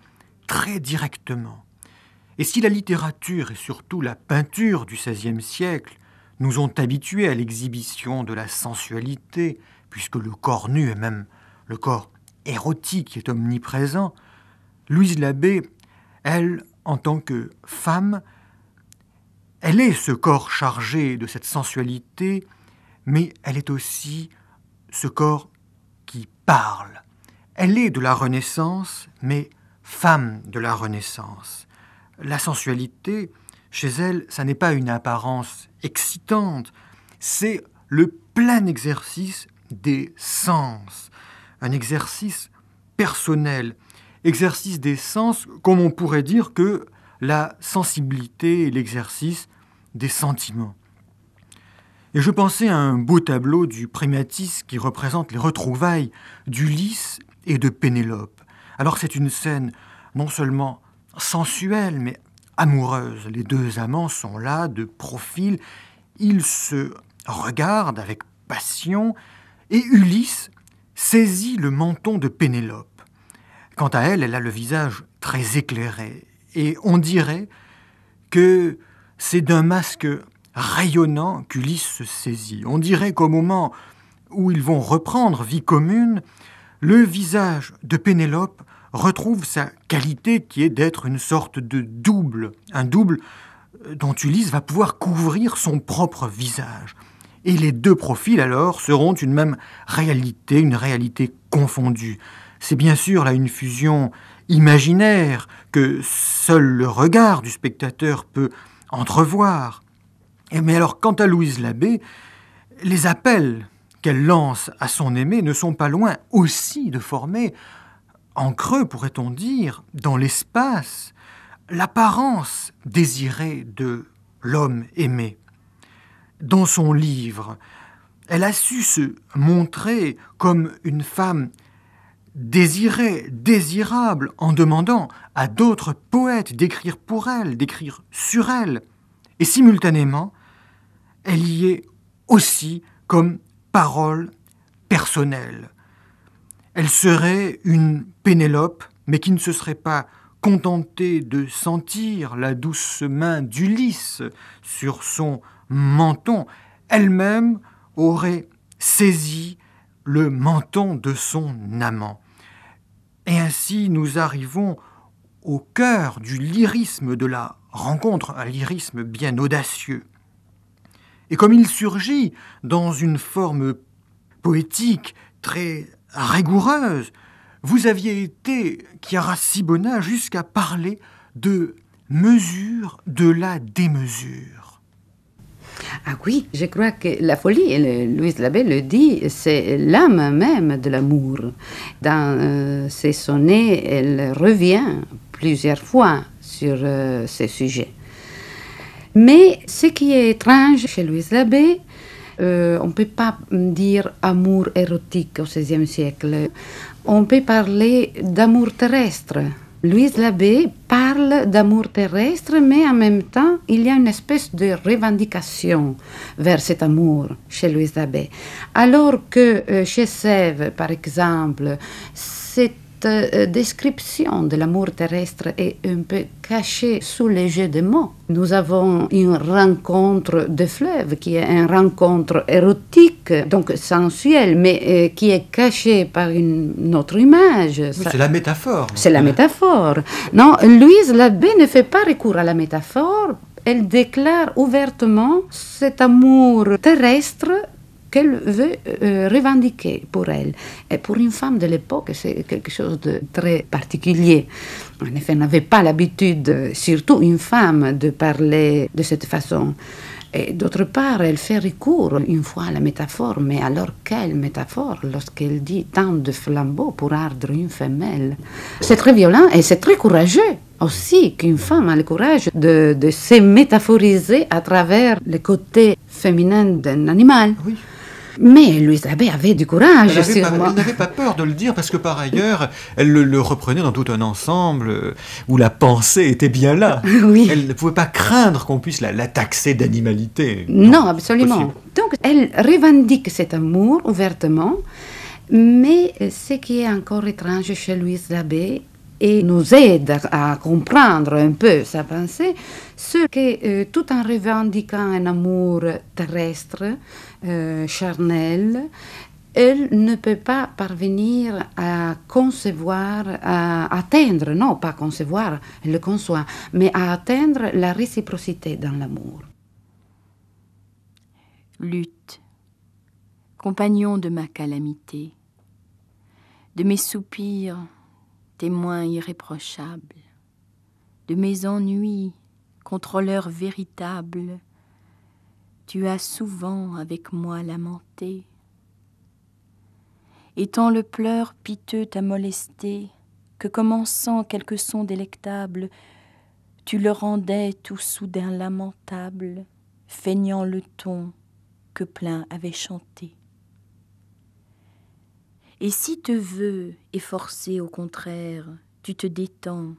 très directement. Et si la littérature et surtout la peinture du XVIe siècle nous ont habitués à l'exhibition de la sensualité, puisque le corps nu et même le corps érotique est omniprésent, Louise Labbé, elle, en tant que femme, elle est ce corps chargé de cette sensualité, mais elle est aussi ce corps qui parle. Elle est de la Renaissance, mais femme de la Renaissance. La sensualité, chez elle, ça n'est pas une apparence excitante, c'est le plein exercice des sens, un exercice personnel, exercice des sens, comme on pourrait dire que la sensibilité est l'exercice des sentiments. Et je pensais à un beau tableau du Prématis qui représente les retrouvailles d'Ulysse et de Pénélope. Alors c'est une scène non seulement sensuelle, mais amoureuse. Les deux amants sont là, de profil, ils se regardent avec passion, et Ulysse saisit le menton de Pénélope. Quant à elle, elle a le visage très éclairé, et on dirait que c'est d'un masque rayonnant qu'Ulysse se saisit. On dirait qu'au moment où ils vont reprendre vie commune, le visage de Pénélope retrouve sa qualité qui est d'être une sorte de double, un double euh, dont Ulysse va pouvoir couvrir son propre visage. Et les deux profils alors seront une même réalité, une réalité confondue. C'est bien sûr là une fusion imaginaire que seul le regard du spectateur peut entrevoir, eh, mais alors, quant à Louise Labbé, les appels qu'elle lance à son aimé ne sont pas loin aussi de former, en creux pourrait-on dire, dans l'espace, l'apparence désirée de l'homme aimé. Dans son livre, elle a su se montrer comme une femme désirée, désirable, en demandant à d'autres poètes d'écrire pour elle, d'écrire sur elle. Et simultanément, elle y est aussi comme parole personnelle. Elle serait une Pénélope, mais qui ne se serait pas contentée de sentir la douce main d'Ulysse sur son menton, elle-même aurait saisi le menton de son amant. Et ainsi nous arrivons au cœur du lyrisme de la rencontre, un lyrisme bien audacieux. Et comme il surgit dans une forme poétique très rigoureuse, vous aviez été, Chiara Sibona, jusqu'à parler de mesure de la démesure. Ah oui, je crois que la folie, Louise Labbé le dit, c'est l'âme même de l'amour. Dans euh, ses sonnets, elle revient plusieurs fois sur euh, ces ce sujet. Mais ce qui est étrange chez Louise Labbé, euh, on ne peut pas dire amour érotique au XVIe siècle. On peut parler d'amour terrestre. Louise Labbé parle d'amour terrestre, mais en même temps, il y a une espèce de revendication vers cet amour chez Louise Labbé. Alors que euh, chez Sève, par exemple, c'est cette euh, description de l'amour terrestre est un peu cachée sous les jeux de mots. Nous avons une rencontre de fleuve qui est une rencontre érotique, donc sensuelle, mais euh, qui est cachée par une autre image. c'est la métaphore. C'est la métaphore. Non, Louise Labbé ne fait pas recours à la métaphore elle déclare ouvertement cet amour terrestre qu'elle veut euh, revendiquer pour elle. Et pour une femme de l'époque, c'est quelque chose de très particulier. En effet, elle n'avait pas l'habitude, surtout une femme, de parler de cette façon. Et d'autre part, elle fait recours une fois à la métaphore, mais alors quelle métaphore lorsqu'elle dit tant de flambeaux pour ardre une femelle C'est très violent et c'est très courageux aussi qu'une femme a le courage de, de se métaphoriser à travers le côté féminin d'un animal. Mais Louise Elisabeth avait du courage, elle n'avait pas, peur de le dire, parce que par ailleurs, elle le, reprenait dans tout un ensemble euh, où la pensée était bien là. Elle ne pouvait pas craindre qu'on puisse la, taxer d'animalité. Non, absolument. Donc, elle revendique cet amour ouvertement. Mais ce qui est encore étrange chez Louise Labbé et nous aide à comprendre un peu sa pensée, c'est que euh, tout en revendiquant un amour terrestre, euh, charnelle, elle ne peut pas parvenir à concevoir, à atteindre, non pas concevoir, elle le conçoit, mais à atteindre la réciprocité dans l'amour. Lutte, compagnon de ma calamité, de mes soupirs, témoins irréprochables de mes ennuis, contrôleur véritable, tu as souvent avec moi lamenté. Et tant le pleur piteux t'a molesté, que commençant quelques sons délectables, tu le rendais tout soudain lamentable, feignant le ton que Plein avait chanté. Et si te veux, efforcer au contraire, tu te détends,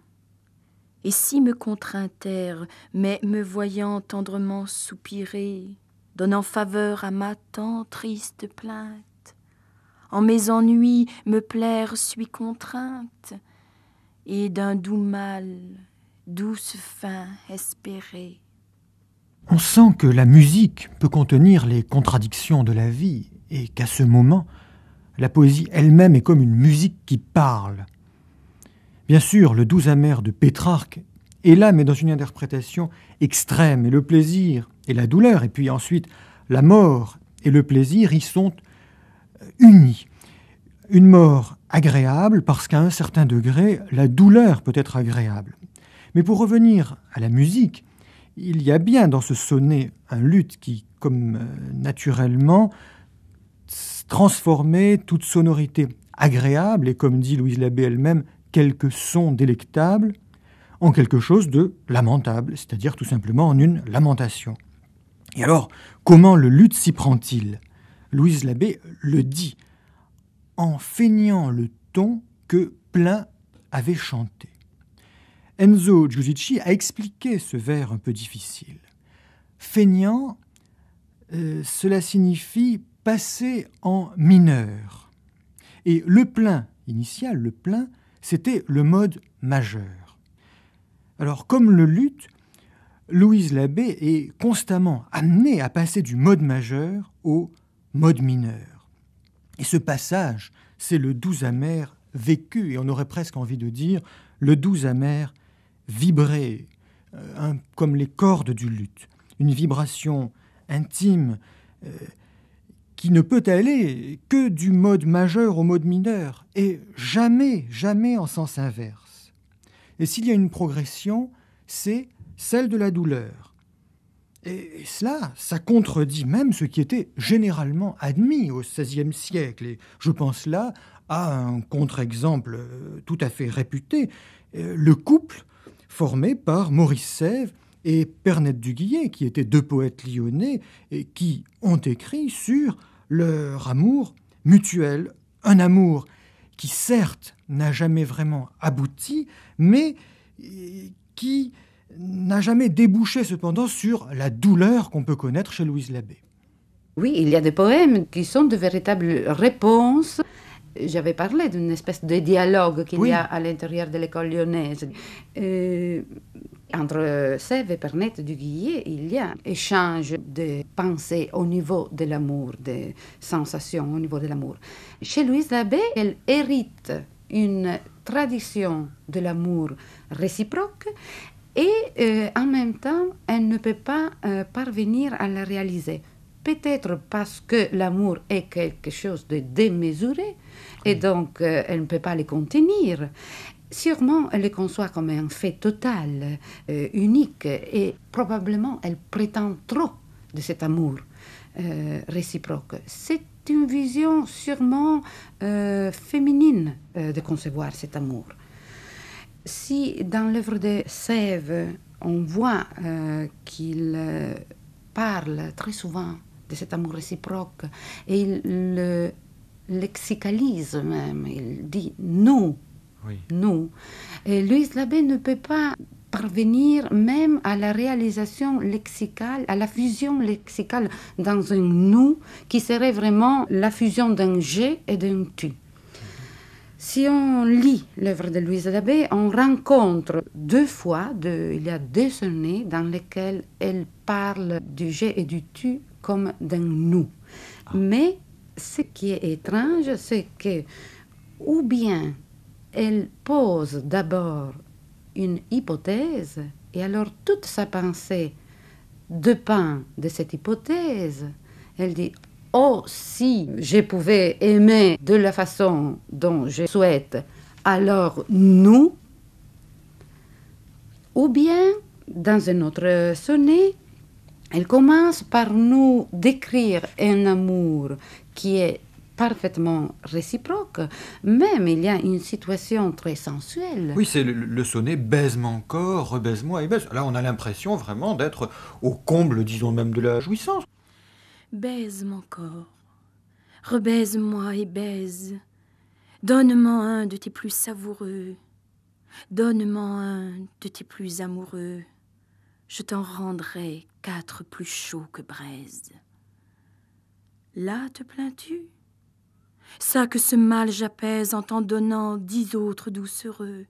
et si me contraintèrent, mais me voyant tendrement soupirer, donnant faveur à ma tant triste plainte, en mes ennuis me plaire suis contrainte, et d'un doux mal, douce fin espérée. On sent que la musique peut contenir les contradictions de la vie, et qu'à ce moment, la poésie elle-même est comme une musique qui parle, Bien sûr, le doux amer de Pétrarque est là, mais dans une interprétation extrême, et le plaisir et la douleur, et puis ensuite la mort et le plaisir y sont euh, unis. Une mort agréable parce qu'à un certain degré, la douleur peut être agréable. Mais pour revenir à la musique, il y a bien dans ce sonnet un lutte qui, comme euh, naturellement, transformait toute sonorité agréable et, comme dit Louise Labbé elle-même, quelques sons délectables en quelque chose de lamentable, c'est-à-dire tout simplement en une lamentation. Et alors, comment le luth s'y prend-il Louise Labbé le dit, en feignant le ton que Plein avait chanté. Enzo Giudici a expliqué ce vers un peu difficile. Feignant, euh, cela signifie passer en mineur. Et le plein initial, le plein, c'était le mode majeur. Alors, comme le luth, Louise Labbé est constamment amenée à passer du mode majeur au mode mineur. Et ce passage, c'est le doux amer vécu, et on aurait presque envie de dire le doux amer vibré, euh, comme les cordes du luth. Une vibration intime, euh, qui ne peut aller que du mode majeur au mode mineur, et jamais, jamais en sens inverse. Et s'il y a une progression, c'est celle de la douleur. Et cela, ça contredit même ce qui était généralement admis au XVIe siècle. Et je pense là à un contre-exemple euh, tout à fait réputé, euh, le couple formé par Maurice Sèvres et Pernette Duguillet, qui étaient deux poètes lyonnais et qui ont écrit sur leur amour mutuel, un amour qui certes n'a jamais vraiment abouti, mais eh, qui n'a jamais débouché cependant sur la douleur qu'on peut connaître chez Louise Labbé. Oui, il y a des poèmes qui sont de véritables réponses. J'avais parlé d'une espèce de dialogue qu'il y a à l'intérieur de l'école lyonnaise. Euh, entre Sèvres et Pernette du Guillet, il y a échange de pensées au niveau de l'amour, des sensations au niveau de l'amour. Chez Louise Labbé, elle hérite une tradition de l'amour réciproque et euh, en même temps, elle ne peut pas euh, parvenir à la réaliser. Peut-être parce que l'amour est quelque chose de démesuré et donc euh, elle ne peut pas le contenir. Sûrement, elle le conçoit comme un fait total, euh, unique, et probablement, elle prétend trop de cet amour euh, réciproque. C'est une vision sûrement euh, féminine de concevoir cet amour. Si dans l'œuvre de Sève, on voit qu'il parle très souvent de cet amour réciproque et il le lexicalise même, il dit nous nous. Et Louise Labbé ne peut pas parvenir même à la réalisation lexicale, à la fusion lexicale dans un nous qui serait vraiment la fusion d'un je et d'un tu. Si on lit l'œuvre de Louise Labbé, on rencontre deux fois, il y a deux années, dans lesquelles elle parle du je » et du tu comme d'un nous. Ah. Mais ce qui est étrange, c'est que ou bien elle pose d'abord une hypothèse et alors toute sa pensée dépend de cette hypothèse. Elle dit Oh, si je pouvais aimer de la façon dont je souhaite, alors nous. Ou bien, dans un autre sonnet, elle commence par nous décrire un amour qui est parfaitement réciproque. Même il y a une situation très sensuelle. Oui, c'est le, sonnet baise-moi encore, rebaise-moi et baise. Là, on a l'impression vraiment d'être au comble, disons même, de la jouissance. Baise mon corps, rebaise-moi et baise. Donne-moi un de tes plus savoureux, donne-moi un de tes plus amoureux. Je t'en rendrai quatre plus chauds que braise. Là te plains-tu ça que ce mal j'apaise en t'en donnant dix autres doucereux.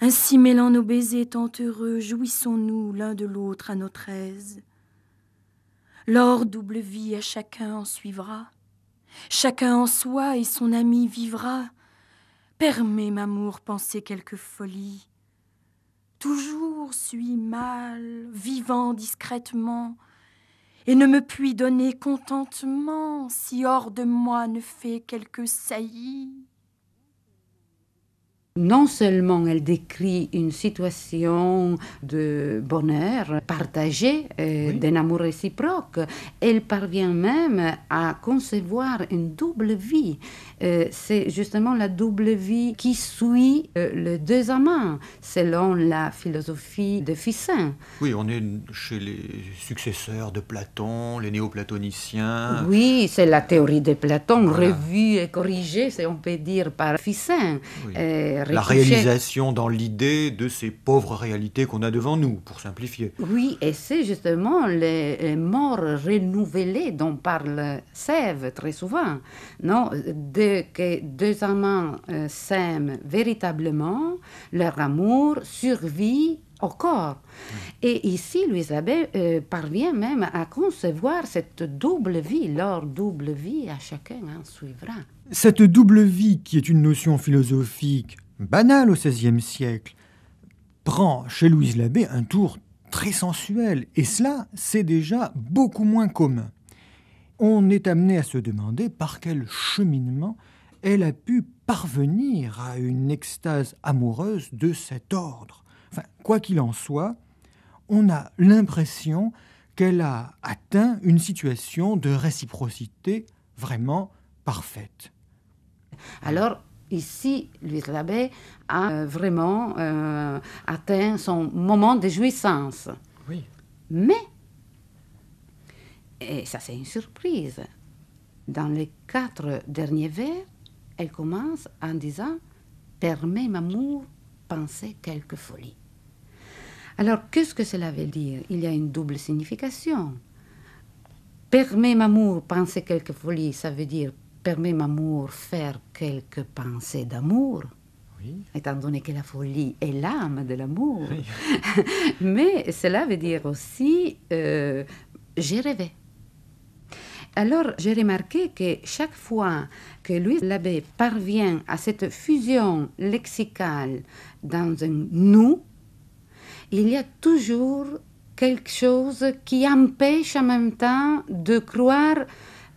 Ainsi mêlant nos baisers tant heureux, jouissons-nous l'un de l'autre à notre aise. L'or double vie à chacun en suivra, chacun en soi et son ami vivra. Permets, m'amour, penser quelque folie. Toujours suis mal, vivant discrètement, et ne me puis donner contentement si hors de moi ne fait quelque saillie. Non seulement elle décrit une situation de bonheur partagé, euh, d'un amour réciproque, elle parvient même à concevoir une double vie, euh, c'est justement la double vie qui suit les euh, le deux amants, selon la philosophie de Ficin. Oui, on est chez les successeurs de Platon, les néoplatoniciens. Oui, c'est la théorie de Platon revue et corrigée, si on peut dire, par Ficin. Euh, la réalisation dans l'idée de ces pauvres réalités qu'on a devant nous, pour simplifier. Oui, et c'est justement les, morts renouvelés dont parle Sève très souvent, non que deux amants euh, s'aiment véritablement, leur amour survit au corps. Mm. Et ici, Louise Labbé euh, parvient même à concevoir cette double vie, leur double vie, à chacun en suivra. Cette double vie, qui est une notion philosophique banale au XVIe siècle, prend chez Louise Labbé un tour très sensuel, et cela, c'est déjà beaucoup moins commun on est amené à se demander par quel cheminement elle a pu parvenir à une extase amoureuse de cet ordre. quoi qu'il en soit, on a l'impression qu'elle a atteint une situation de réciprocité vraiment parfaite. Alors, ici, Louis Labbé a euh, vraiment euh, atteint son moment de jouissance. Oui. Mais et ça, c'est une surprise. Dans les quatre derniers vers, elle commence en disant Permet m'amour, penser quelque folie. Alors, qu'est-ce que cela veut dire Il y a une double signification. Permet m'amour, penser quelque folie, ça veut dire permet m'amour, faire quelques pensées d'amour. Étant donné que la folie est l'âme de l'amour. Mais cela veut dire aussi, euh, j'ai rêvé. Alors j'ai remarqué que chaque fois que Louis Labbé parvient à cette fusion lexicale dans un nous, il y a toujours quelque chose qui empêche en même temps de croire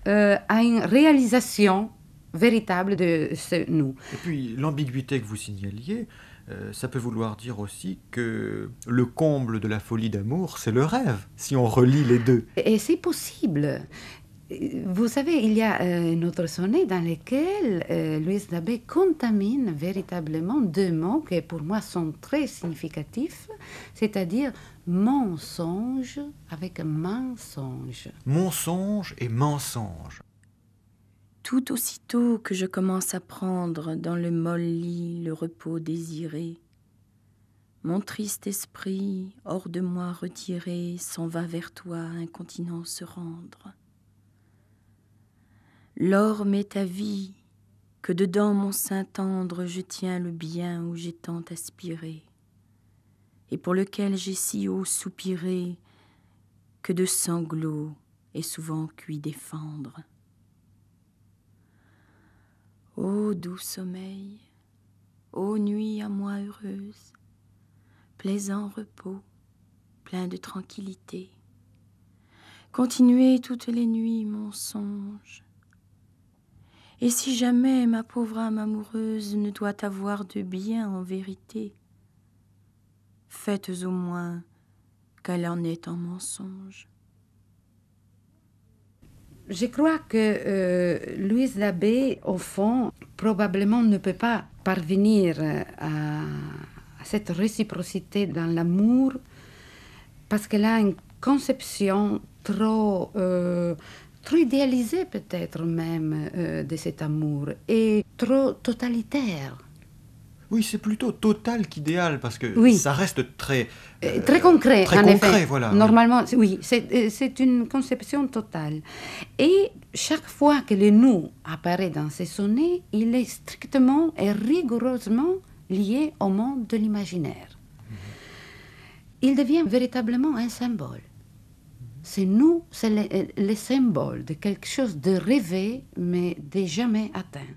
euh, à une réalisation véritable de ce nous. Et puis l'ambiguïté que vous signaliez, euh, ça peut vouloir dire aussi que le comble de la folie d'amour, c'est le rêve, si on relie les deux. Et c'est possible. Vous savez, il y a euh, une autre sonnet dans lequel euh, Louise Dabbé contamine véritablement deux mots qui pour moi sont très significatifs, c'est-à-dire mensonge avec mensonge. Mensonge et mensonge. Tout aussitôt que je commence à prendre dans le molli lit le repos désiré, mon triste esprit, hors de moi retiré, s'en va vers toi incontinent se rendre L'or m'est ta vie, que dedans mon sein tendre je tiens le bien où j'ai tant aspiré, et pour lequel j'ai si haut soupiré que de sanglots et souvent cuit défendre. Ô doux sommeil, ô nuit à moi heureuse, plaisant repos, plein de tranquillité. Continuez toutes les nuits mon songe, et si jamais ma pauvre âme amoureuse ne doit avoir de bien en vérité, faites au moins qu'elle en ait en mensonge. Je crois que euh, Louise Labbé, au fond, probablement ne peut pas parvenir euh, à, cette réciprocité dans l'amour parce qu'elle a une conception trop euh, trop idéalisé peut-être même euh, de cet amour et trop totalitaire. Oui, c'est plutôt total qu'idéal parce que ça reste très euh, euh, très concret. Très en concret, effet. voilà. Normalement, oui, c'est une conception totale. Et chaque fois que le nous apparaît dans ces sonnets, il est strictement et rigoureusement lié au monde de l'imaginaire. Mhm. Il devient véritablement un symbole. C'est nous, c'est le, symbole de quelque chose de rêvé mais de jamais atteint.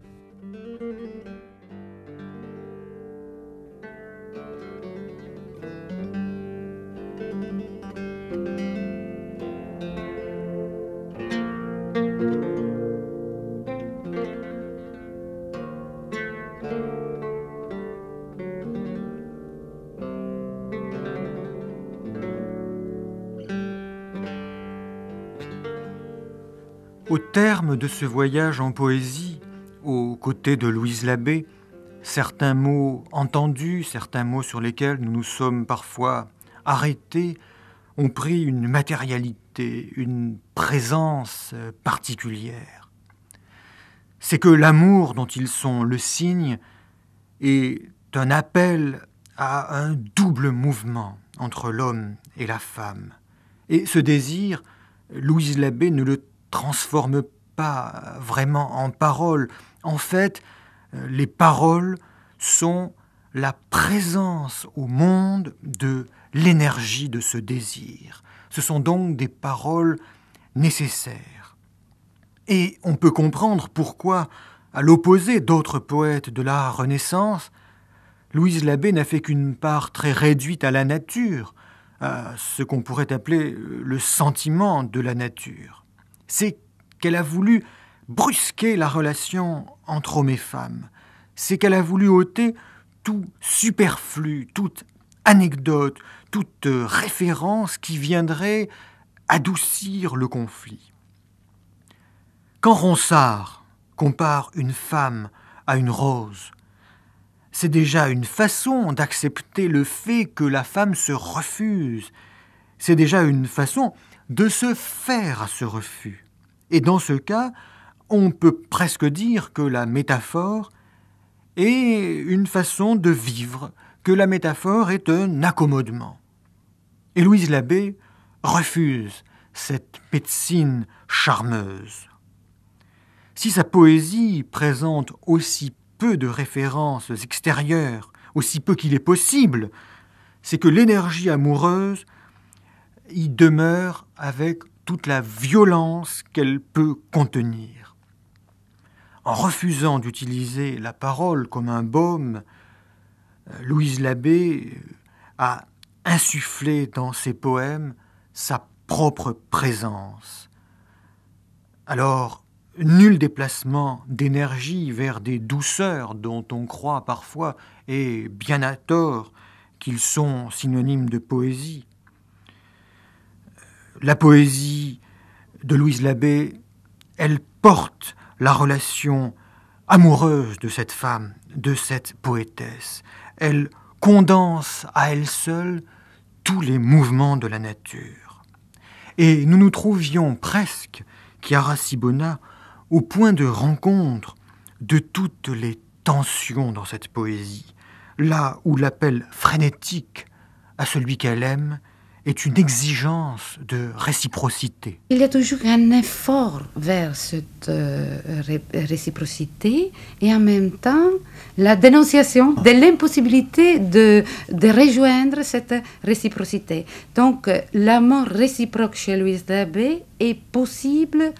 Au terme de ce voyage en poésie, aux côtés de Louise Labbé, certains mots entendus, certains mots sur lesquels nous nous sommes parfois arrêtés, ont pris une matérialité, une présence euh, particulière. C'est que l'amour dont ils sont le signe est un appel à un double mouvement entre l'homme et la femme. Et ce désir, Louise Labbé ne le transforme pas vraiment en paroles. En fait, euh, les paroles sont la présence au monde de l'énergie de ce désir. Ce sont donc des paroles nécessaires. Et on peut comprendre pourquoi, à l'opposé d'autres poètes de la Renaissance, Louise Labbé n'a fait qu'une part très réduite à la nature, à ce qu'on pourrait appeler le sentiment de la nature c'est qu'elle a voulu brusquer la relation entre hommes et femmes, c'est qu'elle a voulu ôter tout superflu, toute anecdote, toute euh, référence qui viendrait adoucir le conflit. Quand Ronsard compare une femme à une rose, c'est déjà une façon d'accepter le fait que la femme se refuse, c'est déjà une façon de se faire à ce refus. Et dans ce cas, on peut presque dire que la métaphore est une façon de vivre, que la métaphore est un accommodement. Et Louise Labbé refuse cette médecine charmeuse. Si sa poésie présente aussi peu de références extérieures, aussi peu qu'il est possible, c'est que l'énergie amoureuse y demeure avec toute la violence qu'elle peut contenir. En refusant d'utiliser la parole comme un baume, euh, Louise Labbé euh, a insufflé dans ses poèmes sa propre présence. Alors, nul déplacement d'énergie vers des douceurs dont on croit parfois, et bien à tort, qu'ils sont synonymes de poésie la poésie de Louise Labbé, elle porte la relation amoureuse de cette femme, de cette poétesse. Elle condense à elle seule tous les mouvements de la nature. Et nous nous trouvions presque, Chiara Sibona, au point de rencontre de toutes les tensions dans cette poésie, là où l'appel frénétique à celui qu'elle aime est une exigence de réciprocité. Il y a toujours un effort vers cette euh, réciprocité et en même temps la dénonciation ah. de l'impossibilité de, rejoindre cette réciprocité. Donc euh, l'amour réciproque chez Louise d'Abbé est possible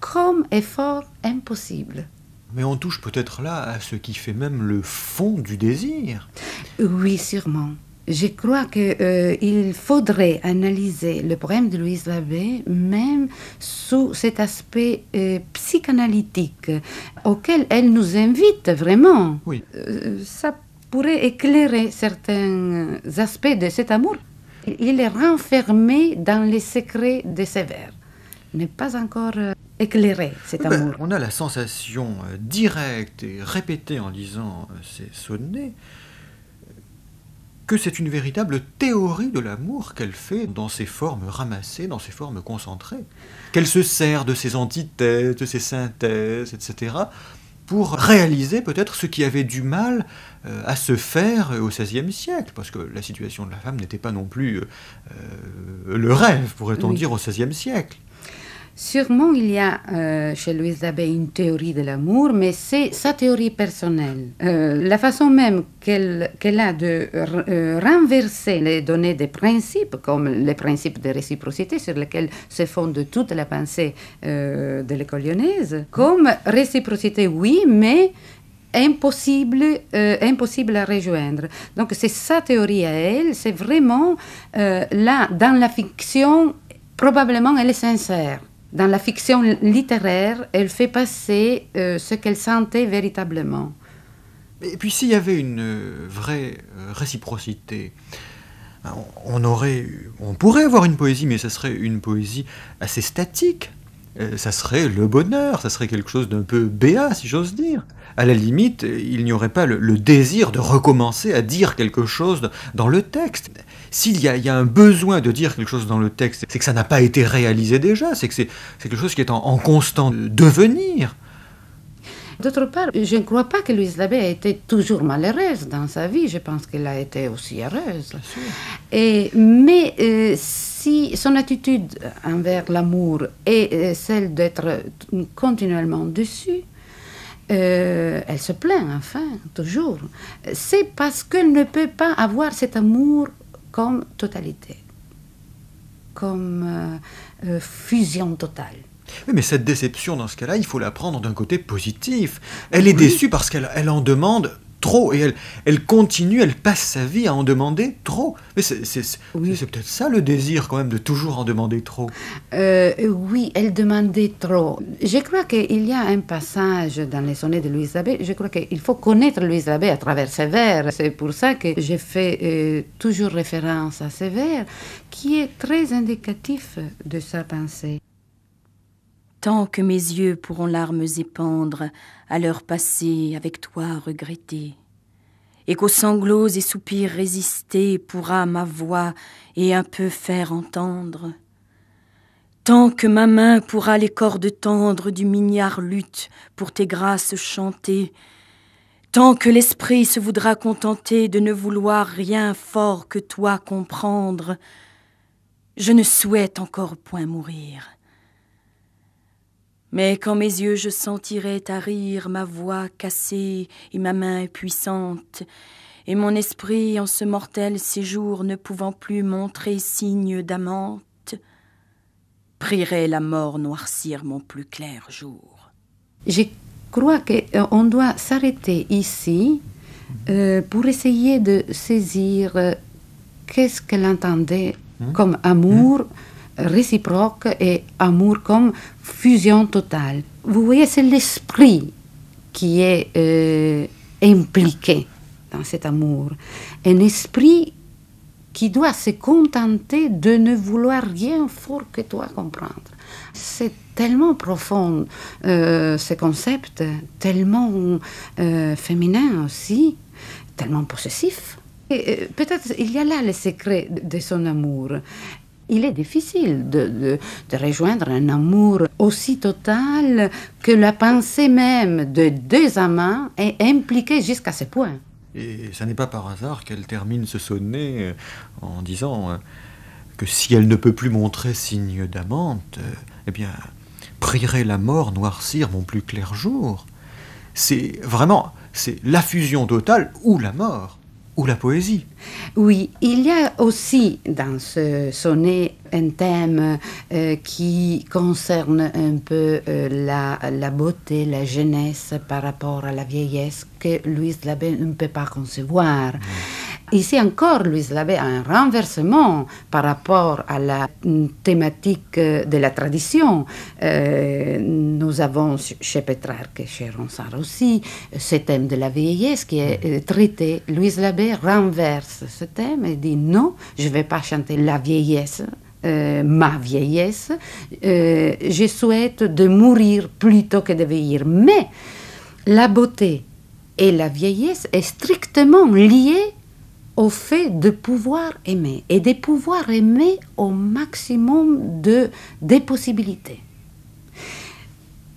comme effort impossible. Mais on touche peut-être là à ce qui fait même le fond du désir. Oui, sûrement je crois qu'il euh, faudrait analyser le poème de Louise Labbé même sous cet aspect euh, psychanalytique auquel elle nous invite vraiment. Euh, ça pourrait éclairer certains aspects de cet amour. Il est renfermé dans les secrets de ses vers, n'est pas encore éclairé cet eh ben, amour. On a la sensation directe et répétée en lisant ces sonnets que c'est une véritable théorie de l'amour qu'elle fait dans ses formes ramassées, dans ses formes concentrées, qu'elle se sert de ses antithèses, de ses synthèses, etc., pour réaliser peut-être ce qui avait du mal euh, à se faire euh, au XVIe siècle, parce que la situation de la femme n'était pas non plus euh, le rêve, pourrait-on dire, au XVIe siècle. Sûrement, il y a euh, chez Louise Abbé une théorie de l'amour, mais c'est sa théorie personnelle. Euh, la façon même qu'elle a de euh, renverser les données des principes, comme les principes de réciprocité sur lesquels se fonde toute la pensée de l'école lyonnaise, comme réciprocité, oui, mais impossible, impossible à rejoindre. Donc c'est sa théorie à elle, c'est vraiment là, dans la fiction, probablement elle est sincère dans la fiction littéraire, elle fait passer euh, ce qu'elle sentait véritablement. Et puis s'il y avait une euh, vraie euh, réciprocité, hein, on, aurait, on pourrait avoir une poésie, mais ce serait une poésie assez statique. ça serait le bonheur, ça serait quelque chose d'un peu béat, si j'ose dire. À la limite, il n'y aurait pas le, désir de recommencer à dire quelque chose dans le texte s'il y, a un besoin de dire quelque chose dans le texte, c'est que ça n'a pas été réalisé déjà, c'est que c'est quelque chose qui est en, constant devenir. D'autre part, je ne crois pas que Louise Labbé a été toujours malheureuse dans sa vie. Je pense qu'elle a été aussi heureuse. Et, mais euh, si son attitude envers l'amour est euh, celle d'être continuellement dessus, euh, elle se plaint, enfin, toujours. C'est parce qu'elle ne peut pas avoir cet amour comme totalité, comme euh, euh, fusion totale. mais cette déception, dans ce cas-là, il faut la prendre d'un côté positif. Elle est déçue parce qu'elle elle en demande trop. Et elle, elle continue, elle passe sa vie à en demander trop. Mais c'est peut-être ça le désir quand même de toujours en demander trop. Euh, euh, oui, elle demandait trop. Je crois qu'il y a un passage dans les sonnets de Louise Abbé. Je crois qu'il faut connaître Louise Abbé à travers ses vers. C'est pour ça que j'ai fait euh, toujours référence à ses vers, qui est très indicatif de sa pensée. Tant que mes yeux pourront larmes épandre, à l'heure passée avec toi regrettée, et qu'aux sanglots et soupirs résister pourra ma voix et un peu faire entendre. Tant que ma main pourra les cordes tendres du mignard lutte pour tes grâces chanter, tant que l'esprit se voudra contenter de ne vouloir rien fort que toi comprendre, je ne souhaite encore point mourir. Mais quand mes yeux je sentirais à rire ma voix cassée et ma main puissante, et mon esprit en ce mortel séjour ne pouvant plus montrer signe d'amante, prierait la mort noircir mon plus clair jour. Je crois qu'on euh, doit s'arrêter ici euh, pour essayer de saisir euh, qu'est-ce qu'elle entendait hmm? comme amour. Hmm? réciproque et amour comme fusion totale. Vous voyez, c'est l'esprit qui est euh, impliqué dans cet amour. Un esprit qui doit se contenter de ne vouloir rien fort que toi comprendre. C'est tellement profond euh, ce concept, tellement euh, féminin aussi, tellement possessif. Peut-être il y a là le secret de son amour. Il est difficile de, rejoindre un amour aussi total que la pensée même de deux amants est impliquée jusqu'à ce point. Et ce n'est pas par hasard qu'elle termine ce sonnet euh, en disant euh, que si elle ne peut plus montrer signe d'amante, euh, eh bien, prierai la mort noircir mon plus clair jour. C'est vraiment, c'est la fusion totale ou la mort ou la poésie. Oui, il y a aussi dans ce sonnet un thème euh, qui concerne un peu euh, la, beauté, la jeunesse par rapport à la vieillesse que Louise Labbé ne peut pas concevoir. Ici encore, Louise Labbé ben, a un renversement par rapport à la mm, thématique euh, de la tradition. Euh, nous avons chez Petrarque et chez Ronsard aussi euh, ce thème de la vieillesse qui est traité. Louise Labbé renverse ce thème et dit non, je ne vais pas chanter la vieillesse. ma vieillesse, je souhaite de mourir plutôt que de vieillir. Mais la beauté et la vieillesse est strictement liée au fait de pouvoir aimer et de pouvoir aimer au maximum de, des possibilités.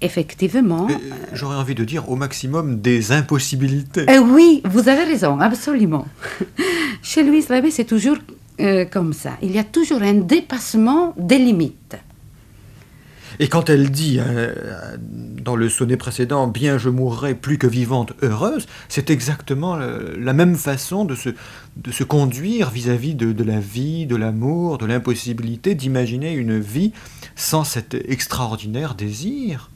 Effectivement. Euh, j'aurais envie de dire au maximum des impossibilités. Eh oui, vous avez raison, absolument. Chez Louis Labbé, c'est toujours euh, comme ça. Il y a toujours un dépassement des limites. Et quand elle dit euh, dans le sonnet précédent Bien je mourrai plus que vivante, heureuse, c'est exactement euh, la même façon de se, de se conduire vis-à-vis de, la vie, de l'amour, de l'impossibilité d'imaginer une vie sans cet extraordinaire désir.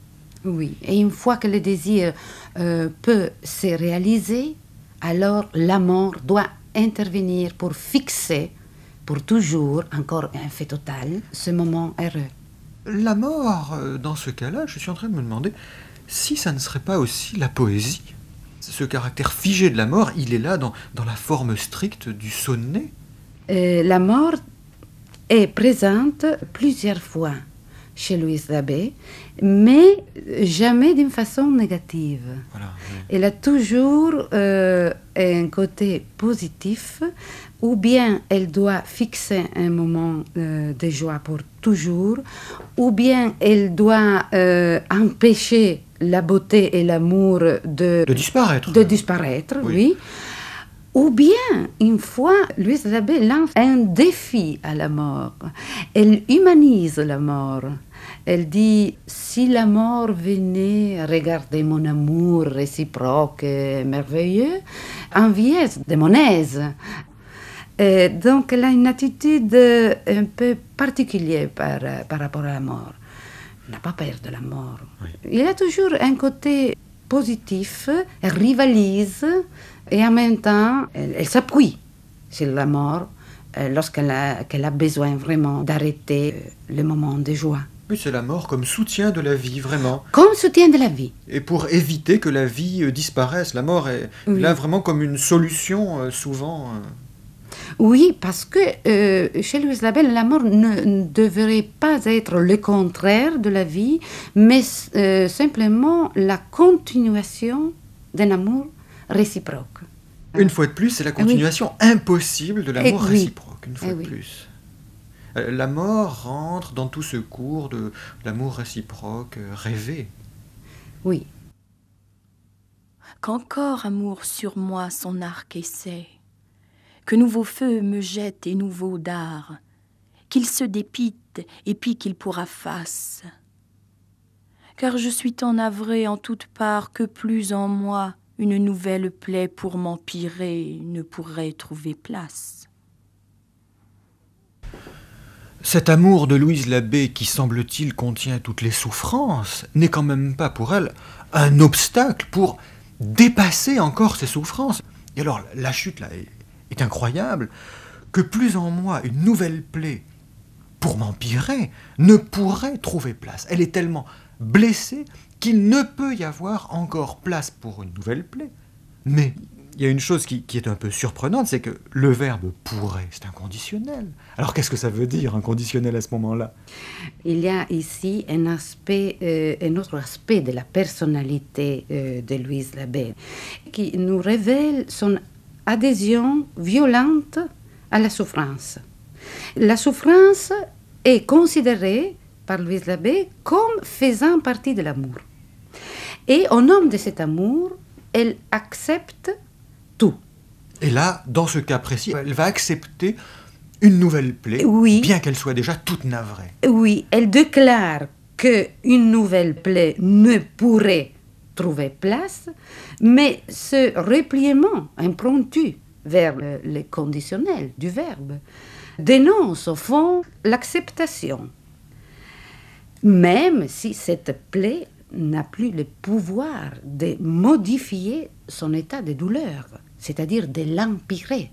Oui, et une fois que le désir euh, peut se réaliser, alors l'amour doit intervenir pour fixer pour toujours, encore un fait total, ce moment heureux la mort, euh, dans ce cas-là, je suis en train de me demander si ça ne serait pas aussi la poésie. Ce caractère figé de la mort, il est là dans, la forme stricte du sonnet. Euh, la mort est présente plusieurs fois chez Louise Dabé, mais jamais d'une façon négative. Elle a toujours euh, un côté positif ou bien elle doit fixer un moment euh, de joie pour toujours, ou bien elle doit euh, empêcher la beauté et l'amour de, de disparaître. De disparaître, oui. Ou bien, une fois, Louise Zabé lance un défi à la mort. Elle humanise la mort. Elle dit Si la mort venait regarder mon amour réciproque et merveilleux, envieuse, démonaise, eh, donc elle a une attitude un peu particulière par, rapport à la mort. Elle n'a pas peur de la mort. Il y a toujours un côté positif, elle rivalise et en même temps elle, s'appuie sur la mort euh, lorsqu'elle a, qu'elle a besoin vraiment d'arrêter euh, le moment de joie. mais c'est la mort comme soutien de la vie, vraiment. Comme soutien de la vie. Et pour éviter que la vie euh, disparaisse, la mort est là vraiment comme une solution souvent. Oui, parce que euh, chez Louise Labelle, la mort ne, devrait pas être le contraire de la vie, mais euh, simplement la continuation d'un amour réciproque. Une fois de plus, c'est la ah continuation impossible de l'amour eh réciproque, une fois eh de plus. Euh, la mort rentre dans tout ce cours de l'amour réciproque rêvé. Oui. Qu'encore amour sur moi son arc essaie que nouveaux feux me jette et nouveaux dards, qu'il se dépite et puis qu'il pourra face. Car je suis en navré en toutes parts que plus en moi une nouvelle plaie pour m'empirer ne pourrait trouver place. Cet amour de Louise l'abbé qui semble-t-il contient toutes les souffrances n'est quand même pas pour elle un obstacle pour dépasser encore ses souffrances. Et alors la chute là est est incroyable, que plus en moi une nouvelle plaie, pour m'empirer, ne pourrait trouver place. Elle est tellement blessée qu'il ne peut y avoir encore place pour une nouvelle plaie. Mais il y a une chose qui, est un peu surprenante, c'est que le verbe pourrait, c'est inconditionnel. Alors qu'est-ce que ça veut dire inconditionnel à ce moment-là Il y a ici un, aspect, euh, un autre aspect de la personnalité euh, de Louise Labbé qui nous révèle son adhésion violente à la souffrance. La souffrance est considérée par Louise Labbé comme faisant partie de l'amour. Et au nom de cet amour, elle accepte tout. Et là, dans ce cas précis, elle va accepter une nouvelle plaie, bien qu'elle soit déjà toute navrée. Oui, elle déclare que une nouvelle plaie ne pourrait trouver place, mais ce repliement impromptu vers le, conditionnel du verbe dénonce au fond l'acceptation, même si cette plaie n'a plus le pouvoir de modifier son état de douleur, c'est-à-dire de l'empirer.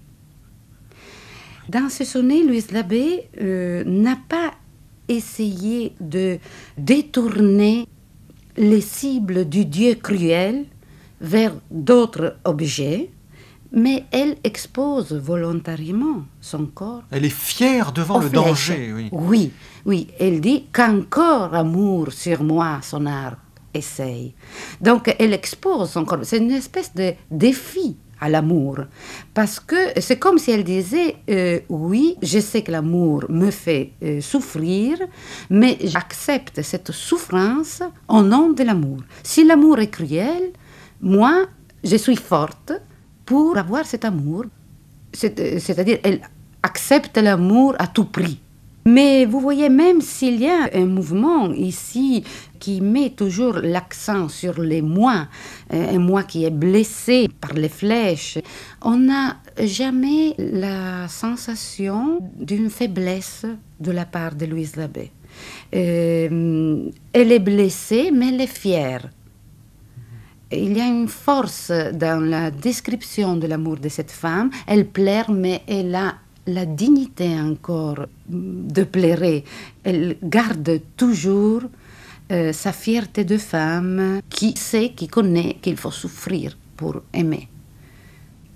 Dans ce sonnet, Louise Labbé euh, n'a pas essayé de détourner les cibles du Dieu cruel vers d'autres objets, mais elle expose volontairement son corps. Elle est fière devant le danger, oui. Oui, Elle dit qu'encore amour sur moi, son art, essaye. Donc elle expose son corps. C'est une espèce de défi l'amour. Parce que c'est comme si elle disait, euh, oui, je sais que l'amour me fait euh, souffrir, mais j'accepte cette souffrance en nom de l'amour. Si l'amour est cruel, moi, je suis forte pour avoir cet amour. Euh, c'est-à-dire, elle accepte l'amour à tout prix. Mais vous voyez, même s'il y a un mouvement ici qui met toujours l'accent sur les moi, euh, un moi qui est blessé par les flèches, on n'a jamais la sensation d'une faiblesse de la part de Louise Labbé. Euh, elle est blessée, mais elle est fière. Il y a une force dans la description de l'amour de cette femme. Elle plaire, mais elle a la dignité encore de plaire. Elle garde toujours euh, sa fierté de femme qui sait, qui connaît qu'il faut souffrir pour aimer.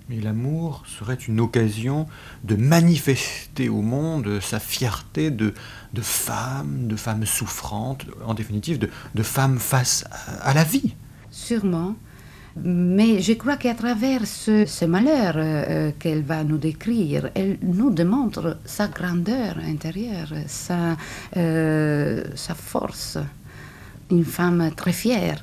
Mais l'amour serait une occasion de manifester au monde sa fierté de, de femme, de femme souffrante, en définitive de, de femme face à, la vie. Sûrement. Mais je crois qu'à travers ce, malheur euh, euh, qu'elle va nous décrire, elle nous démontre sa grandeur intérieure, sa force une femme très fière.